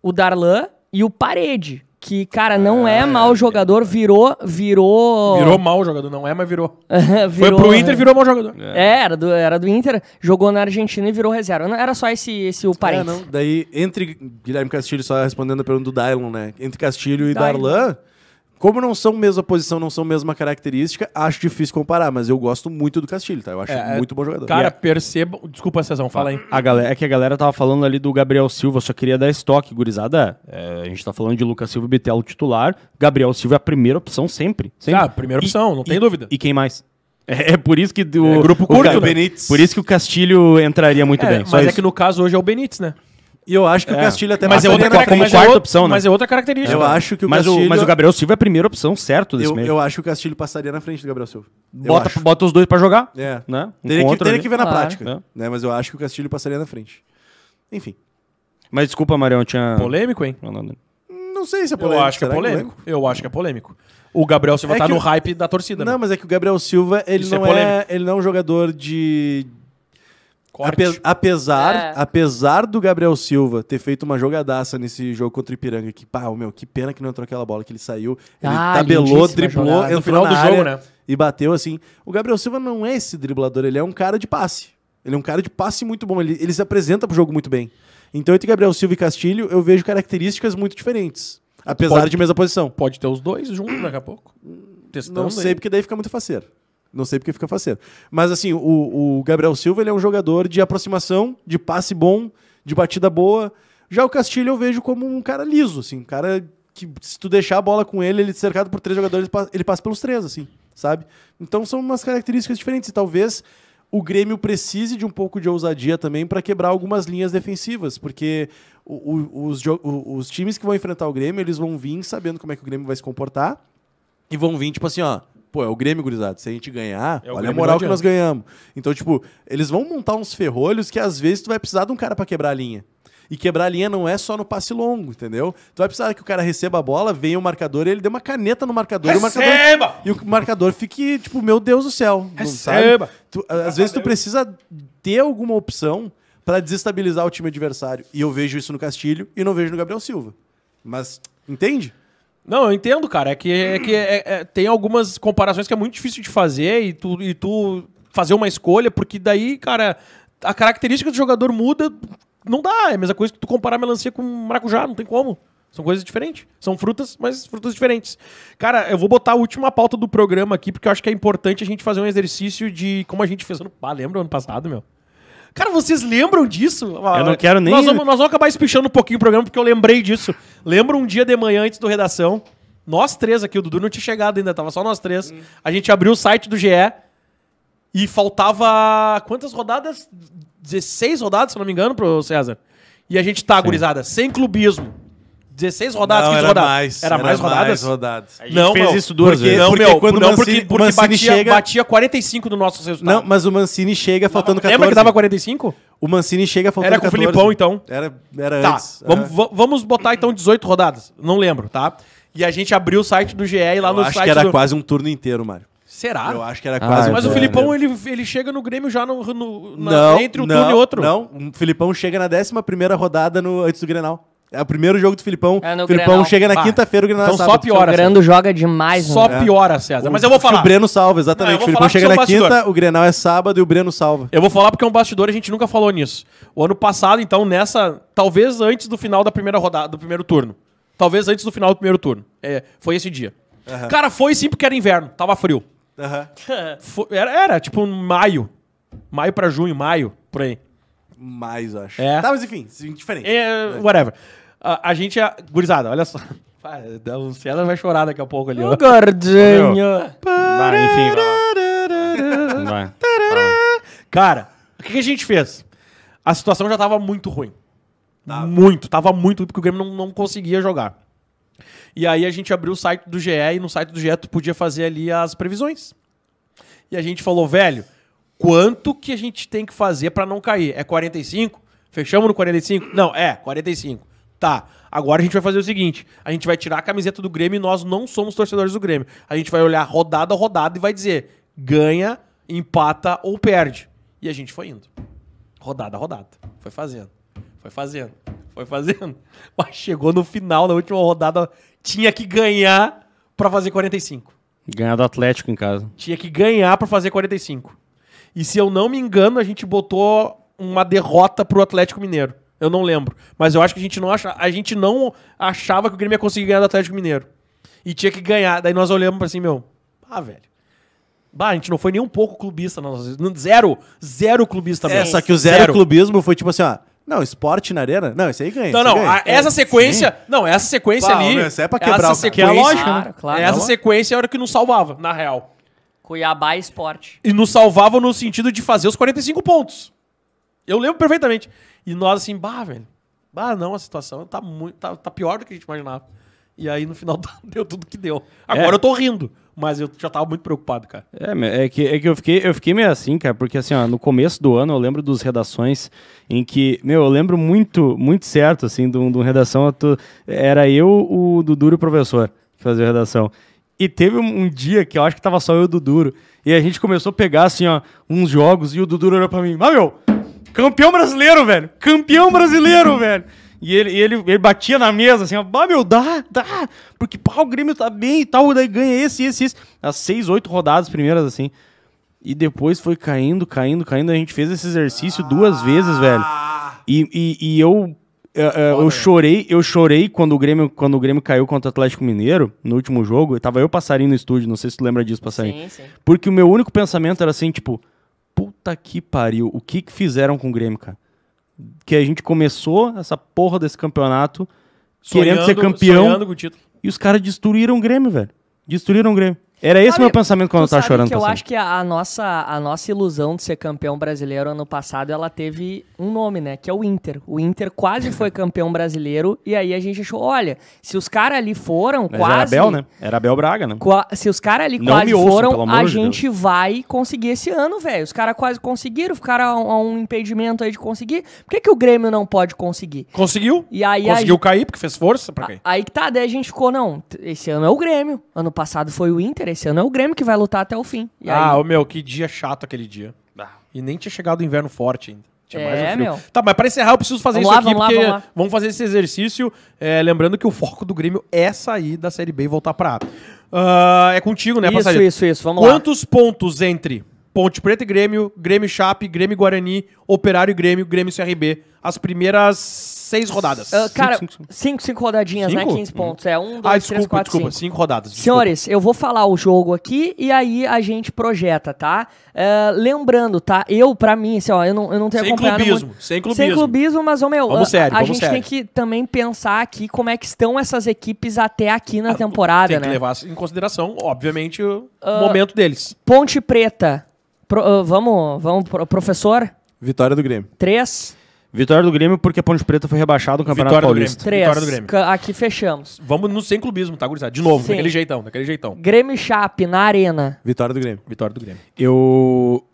o Darlan e o Parede que, cara, não é, é mau jogador, virou, virou... Virou mau jogador, não é, mas virou. virou Foi pro né? Inter, virou mau jogador. É. é, era, do, era do Inter, jogou na Argentina e virou reserva. Não, era só esse, esse o é, parênteses. É, não, daí, entre Guilherme Castilho, só respondendo a pergunta do Dylon, né? Entre Castilho e Dylon. Darlan... Como não são mesma posição, não são mesma característica, acho difícil comparar, mas eu gosto muito do Castilho, tá? Eu acho é, é muito bom jogador. Cara, yeah. perceba. Desculpa, Cezão, fala aí. A galera, é que a galera tava falando ali do Gabriel Silva, só queria dar estoque, gurizada. É, a gente tá falando de Lucas Silva e Bitelo titular. Gabriel Silva é a primeira opção sempre. sempre. Ah, primeira opção, e, não tem e, dúvida. E quem mais? É, é, por isso que o, é, grupo curto, o, Benítez. Por isso que o Castilho entraria muito é, bem. Mas é isso. que no caso hoje é o Benítez, né? E eu acho que é. o Castilho até Mas é outra como é quarta é opção, né? Mas é outra característica. Eu né? acho que o mas O, mas o Gabriel Silva é a primeira opção, certo? Desse eu, meio. eu acho que o Castilho passaria na frente do Gabriel Silva. Bota, bota os dois pra jogar. É. Né? Um teria, que, teria que, ver na claro. prática. É. Né? Mas eu acho que o Castilho passaria na frente. Enfim. Mas desculpa, Marião, tinha. Polêmico, hein? Não sei se é polêmico. Eu acho que é, é polêmico. Eu acho que é polêmico. O Gabriel Silva é tá no hype da torcida. Não, né? mas é que o Gabriel Silva ele não é, ele não é um jogador de Ape, apesar, é. apesar do Gabriel Silva ter feito uma jogadaça nesse jogo contra o Ipiranga, que, pá, meu, que pena que não entrou aquela bola, que ele saiu, ele ah, tabelou, driblou, entrou no final do jogo, né? E bateu assim. O Gabriel Silva não é esse driblador, ele é um cara de passe. Ele é um cara de passe muito bom, ele, ele se apresenta pro jogo muito bem. Então, entre Gabriel Silva e Castilho, eu vejo características muito diferentes. Apesar pode, de mesma posição. Pode ter os dois juntos daqui a pouco. Testando não sei, aí. porque daí fica muito faceiro. Não sei porque fica faceiro. Mas assim, o, o Gabriel Silva ele é um jogador de aproximação, de passe bom, de batida boa. Já o Castilho eu vejo como um cara liso, assim, um cara que se tu deixar a bola com ele, ele é cercado por três jogadores, ele passa pelos três, assim, sabe? Então são umas características diferentes. E talvez o Grêmio precise de um pouco de ousadia também para quebrar algumas linhas defensivas, porque o, o, os, os times que vão enfrentar o Grêmio, eles vão vir sabendo como é que o Grêmio vai se comportar e vão vir, tipo assim, ó pô, é o Grêmio, gurizada. Se a gente ganhar, é olha a moral que nós ganhamos. Então, tipo, eles vão montar uns ferrolhos que às vezes tu vai precisar de um cara para quebrar a linha. E quebrar a linha não é só no passe longo, entendeu? Tu vai precisar que o cara receba a bola, venha o marcador, ele dê uma caneta no marcador. Receba! E o marcador, e o marcador fique, tipo, meu Deus do céu. Receba! Tu, às vezes tu precisa ter alguma opção para desestabilizar o time adversário. E eu vejo isso no Castilho e não vejo no Gabriel Silva. Mas, entende? Não, eu entendo, cara. É que, é que é, é, é, tem algumas comparações que é muito difícil de fazer e tu, e tu fazer uma escolha, porque daí, cara, a característica do jogador muda. Não dá. É a mesma coisa que tu comparar melancia com maracujá, não tem como. São coisas diferentes. São frutas, mas frutas diferentes. Cara, eu vou botar a última pauta do programa aqui, porque eu acho que é importante a gente fazer um exercício de. Como a gente fez ano. Ah, lembra ano passado, meu? Cara, vocês lembram disso? Eu não ah, quero nem. Nós vamos, nós vamos acabar espichando um pouquinho o programa, porque eu lembrei disso. Lembro um dia de manhã antes do redação. Nós três aqui, o Dudu não tinha chegado ainda, tava só nós três. Hum. A gente abriu o site do GE e faltava. Quantas rodadas? 16 rodadas, se não me engano, pro César. E a gente tá, Sim. gurizada, sem clubismo. 16 rodadas, não, 15 rodadas. Era Mais, era, era mais rodadas? Mais rodadas. A gente não, fez meu, isso duas porque, vezes. Não, porque, meu, quando não, Mancini, porque, porque Mancini batia, chega... batia 45 do nosso resultado. Não, mas o Mancini chega faltando 14. Lembra que dava 45? O Mancini chega faltando 14. Era com o Filipão, então. Era, era tá, antes. Vamos, era... É. vamos botar, então, 18 rodadas. Não lembro, tá? E a gente abriu o site do GE e lá Eu no acho site... acho que era do... quase um turno inteiro, Mário. Será? Eu acho que era ah, quase. Ah, mas o Filipão, ele, ele chega no Grêmio já no, no na, não, entre um não, turno e outro. Não, o Filipão chega na 11 rodada no, antes do Grenal. É o primeiro jogo do Filipão. É no Filipão Grenal. chega na quinta-feira, o Grenal então é Então só piora. O piora, joga demais, né? Só é. piora, César. Mas eu vou falar. O Breno salva, exatamente. o Filipão chega na bastidor. quinta, o Grenal é sábado e o Breno salva. Eu vou falar porque é um bastidor, e a gente nunca falou nisso. O ano passado, então, nessa. Talvez antes do final da primeira rodada, do primeiro turno. Talvez antes do final do primeiro turno. É, foi esse dia. Cara, foi sim porque era inverno, tava frio. era, era, tipo, maio. Maio pra junho, maio, por aí. Mais, acho. É. Tá, mas enfim, diferente. É, whatever. A, a gente. é. Gurizada, olha só. A Luciana vai chorar daqui a pouco ali. Ó. O gordinho. Vai, enfim, vai. vai. Cara, o que, que, a gente fez? A situação já tava muito ruim. Tava. Muito, tava muito ruim, porque o Grêmio não, não conseguia jogar. E aí a gente abriu o site do GE e no site do GE tu podia fazer ali as previsões. E a gente falou, velho, quanto que a gente tem que fazer para não cair? É 45? Fechamos no 45? Não, é 45. Tá, agora a gente vai fazer o seguinte: a gente vai tirar a camiseta do Grêmio e nós não somos torcedores do Grêmio. A gente vai olhar rodada a rodada e vai dizer: ganha, empata ou perde. E a gente foi indo. Rodada a rodada. Foi fazendo. Foi fazendo. Foi fazendo. Mas chegou no final, na última rodada, tinha que ganhar para fazer 45. Ganhar do Atlético em casa. Tinha que ganhar para fazer 45. E se eu não me engano, a gente botou uma derrota pro Atlético Mineiro. Eu não lembro. Mas eu acho que a gente não, a gente não achava que o Grêmio ia conseguir ganhar do Atlético Mineiro. E tinha que ganhar. Daí nós olhamos para assim, meu. Ah, velho. Bah, a gente não foi nem um pouco clubista. zero. Zero clubista mesmo. Essa que o zero, zero, clubismo foi tipo assim, ó. Não, esporte na arena? Não, isso aí ganha. Não, não. Ganha. A, essa é, sequência. Sim. Não, essa sequência ali. Meu, isso é pra quebrar essa sequência, que é lógico, claro, né? claro, Essa não. sequência era é o que nos salvava, na real. Cuiabá é Esporte. E nos salvava no sentido de fazer os 45 pontos. Eu lembro perfeitamente. E nós assim, bah, velho, bah, não, a situação tá, muito, tá, tá pior do que a gente imaginava. E aí no final tá, deu tudo que deu. Agora é. eu tô rindo, mas eu já tava muito preocupado, cara. É, é que, é que eu, fiquei, eu fiquei meio assim, cara, porque assim, ó, no começo do ano eu lembro dos redações em que, meu, eu lembro muito, muito certo, assim, de uma redação, eu tô, era eu, o Duduro e o professor que fazia a redação. E teve um, dia que eu acho que tava só eu e o Duduro, e a gente começou a pegar, assim, ó, uns jogos, e o Duduro olhou pra mim, ah, meu, Campeão brasileiro, velho. Campeão brasileiro, velho. E ele, ele, ele batia na mesa assim, ó, ah, meu, dá, dá, porque pá, o Grêmio tá bem e tal, daí ganha esse, esse, esse. As seis, oito rodadas primeiras, assim. E depois foi caindo, caindo, caindo. A gente fez esse exercício ah. duas vezes, velho. E, e, e eu, eh, eh, eu, eu chorei, eu chorei quando o, Grêmio, quando o Grêmio caiu contra o Atlético Mineiro, no último jogo. Tava eu passarinho no estúdio, não sei se tu lembra disso, passarinho. Sim, sim. Porque o meu único pensamento era assim, tipo, puta que pariu, o que, que fizeram com o Grêmio, cara? Que a gente começou essa porra desse campeonato sonhando, querendo ser campeão. E os caras destruíram o Grêmio, velho. Destruíram o Grêmio. Era esse sabe, meu pensamento quando eu tava chorando. Que eu tá assim. acho que a, a, nossa, a nossa ilusão de ser campeão brasileiro ano passado, ela teve um nome, né? Que é o Inter. O Inter quase foi campeão brasileiro e aí a gente achou, olha, se os caras ali foram Mas quase... era Bel, né? Era Bel Braga, né? Se os caras ali Não quase foram, a gente Deus. vai conseguir esse ano, velho. Os caras quase conseguiram, ficaram a um impedimento aí de conseguir. Por que, que o Grêmio não pode conseguir? Conseguiu. E aí, Conseguiu aí, cair, porque fez força pra cair. Aí que tá, daí a gente ficou, não, esse ano é o Grêmio. Ano passado foi o Inter, esse ano. É o Grêmio que vai lutar até o fim. E ah, aí... meu, que dia chato aquele dia. Ah. E nem tinha chegado o inverno forte ainda. Tinha é, mais um frio. meu. Tá, mas para encerrar, eu preciso fazer vamos isso lá, aqui, vamos porque lá, vamos, vamos, fazer esse exercício. É, lembrando que o foco do Grêmio é sair da Série B e voltar pra A. Uh, é contigo, né, Isso, passageiro? isso, isso. Vamos Quantos lá. Quantos pontos entre Ponte Preta e Grêmio, Grêmio Chape, Grêmio Guarani, Operário e Grêmio, Grêmio CRB, as primeiras seis rodadas. Uh, cara, cinco, cinco, cinco. cinco, cinco rodadinhas, né? cinco? né? 15 hum. pontos. É, um, dois, ah, desculpa, três, quatro, desculpa. cinco. Cinco rodadas. Desculpa. Senhores, eu vou falar o jogo aqui e aí a gente projeta, tá? Uh, lembrando, tá? Eu, pra mim, assim, ó, eu não, eu não tenho sem acompanhado... Clubismo, muito... Sem clubismo, sem clubismo. mas, ô, meu, vamos a, sério, a vamos gente sério. tem que também pensar aqui como é que estão essas equipes até aqui na ah, temporada, tem né? Tem que levar em consideração, obviamente, o uh, momento deles. Ponte Preta. Pro, ah, vamos, vamos, professor? Vitória do Grêmio. Três... Vitória do Grêmio porque a Ponte Preta foi rebaixada no Campeonato Vitória Paulista. Do Grêmio. Três. Vitória do Grêmio. Aqui fechamos. Vamos no sem clubismo, tá, gurizada? De novo, Sim. daquele jeitão, daquele jeitão. Grêmio Chape na Arena. Vitória do Grêmio. Vitória do Grêmio. Eu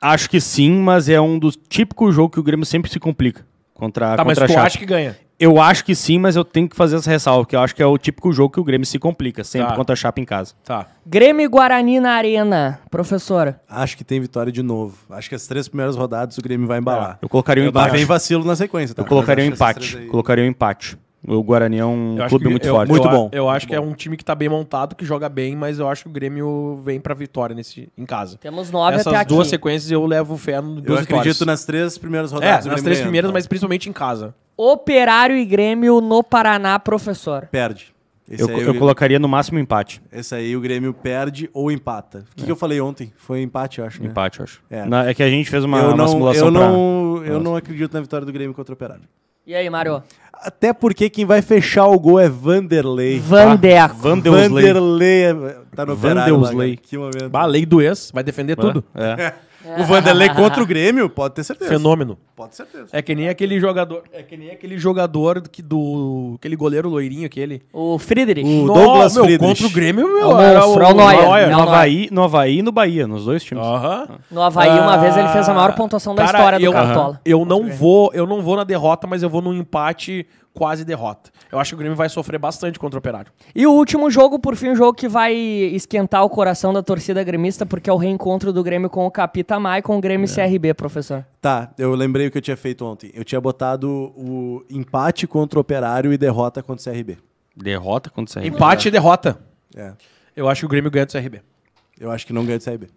acho que sim, mas é um dos típicos jogos que o Grêmio sempre se complica. Contra, tá, contra mas tu Chape. acha que ganha? Eu acho que sim, mas eu tenho que fazer essa ressalva, porque eu acho que é o típico jogo que o Grêmio se complica, sempre tá. contra a Chapa em casa. Tá. Grêmio e Guarani na Arena, professora. Acho que tem vitória de novo. Acho que as três primeiras rodadas o Grêmio vai embalar. É. Eu colocaria um eu empate. Vem vacilo na sequência, tá? Eu colocaria um empate. Colocaria um empate. O Guarani é um clube muito eu, forte. muito bom. Eu acho muito que é bom. é um time que está bem montado, que joga bem, mas eu acho que o Grêmio vem pra vitória nesse, em casa. Temos nove Essas até aqui. duas sequências eu levo fé no Eu acredito vitórias. nas três primeiras é, rodadas. É, nas três primeiras, tá? mas principalmente em casa. Operário e Grêmio no Paraná, professor. Perde. Eu, eu, eu, colocaria no máximo empate. Esse aí o Grêmio perde ou empata. O que, é. que eu falei ontem? Foi empate, eu acho. Né? Empate, eu acho. É. Na, é. que a gente fez uma, eu não, uma simulação eu não, pra... Eu não acredito na vitória do Grêmio contra o Operário. E aí, Mario? Até porque quem vai fechar o gol é Vanderlei. Vander. Tá? Vanderlei. Vanderlei. É, tá no Vanderlei. Que momento. do ex. Vai defender tudo. É. O Vanderlei contra o Grêmio, pode ter certeza. Fenômeno. Pode ter certeza. É que nem aquele jogador, é que nem aquele jogador que do aquele goleiro loirinho aquele. O Friedrich. O Nossa, Douglas meu, Friedrich. contra o Grêmio, meu, é o era o, é o Neuer. Neuer. É no Havaí, no Havaí e no Bahia, nos dois times. Uhum. No Havaí uma ah. vez ele fez a maior pontuação cara, da história eu, do Cartola. Eu não vou, eu não vou na derrota, mas eu vou num empate quase derrota. Eu acho que o Grêmio vai sofrer bastante contra o Operário. E o último jogo, por fim, um jogo que vai esquentar o coração da torcida gremista, porque é o reencontro do Grêmio com o Capita Maicon, o Grêmio é. CRB, professor. Tá, eu lembrei o que eu tinha feito ontem. Eu tinha botado o empate contra o Operário e derrota contra o CRB. Derrota contra o CRB? Empate é. e derrota. É. Eu acho que o Grêmio ganha do CRB. Eu acho que não ganha do CRB.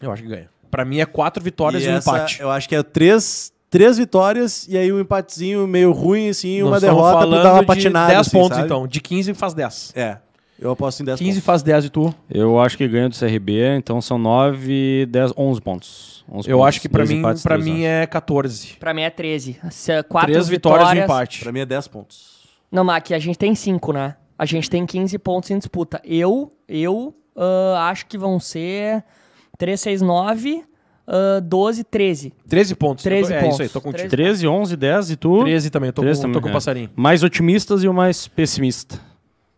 Eu acho que ganha. Pra mim é quatro vitórias e, e um essa, empate. Eu acho que é três Três vitórias e aí um empatezinho meio ruim, assim, Nós uma derrota pra dar uma patinada. De 10 assim, pontos, sabe? então. De 15 faz 10. É. Eu aposto em 10 15 pontos. faz 10 e tu? Eu acho que ganho do CRB, então são 9, 10, 11 pontos. 11 eu pontos, acho que pra mim, empates, pra mim é 14. Pra mim é 13. 4 3 vitórias, vitórias e um empate. Pra mim é 10 pontos. Não, Mac, a gente tem 5, né? A gente tem 15 pontos em disputa. Eu, eu uh, acho que vão ser 3, 6, 9 uh, 12, 13. 13 pontos. 13 é, pontos. isso aí, tô contigo. 13, 11, 10 e tu? 13 também, eu tô, 13 com, também, tô com o é. passarinho. Mais otimistas e o mais pessimista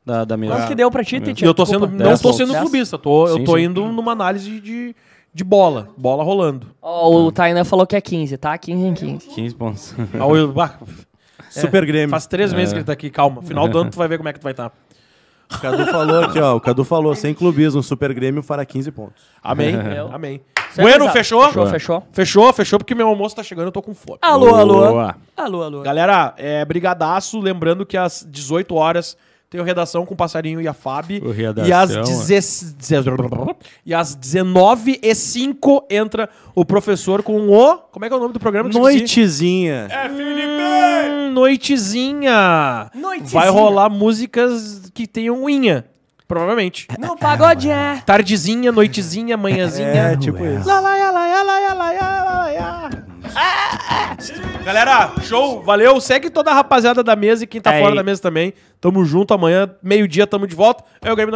da, da mesa. Acho que deu pra ti, Titi? Eu tô sendo, Desculpa. não tô sendo clubista, tô, sim, eu tô sim. indo numa análise de, de bola, bola rolando. Ó, oh, o Tainan falou que é 15, tá? 15 em 15. 15 pontos. Ah, é. Super Grêmio. Faz três é. meses que ele tá aqui, calma. Final do ano tu vai ver como é que tu vai estar. Tá. O Cadu falou aqui, ó. O Cadu falou, sem clubismo, Super Grêmio fará 15 pontos. Amém. É. Amém. Certo, bueno, fechou? Fechou, fechou. Fechou, fechou, porque meu almoço tá chegando, eu tô com fome. Alô, alô. Alô, alô. Galera, é brigadaço. Lembrando que às 18 horas tenho redação com o Passarinho e a Fábio. E às, é- deze... e às 19 e 5 entra o professor com o... Como é que é o nome do programa? Noitezinha. É, hum, Felipe! Hum, noitezinha. noitezinha. Vai rolar músicas que tenham unha. Provavelmente. Não pagode é. Tardezinha, noitezinha, manhãzinha. É, tipo isso. Lá, lá, lá, lá, lá, lá, lá, lá, lá. Galera, show, valeu. Segue toda a rapaziada da mesa e quem tá é fora da mesa também. Tamo junto amanhã, meio-dia, tamo de volta. É o Grêmio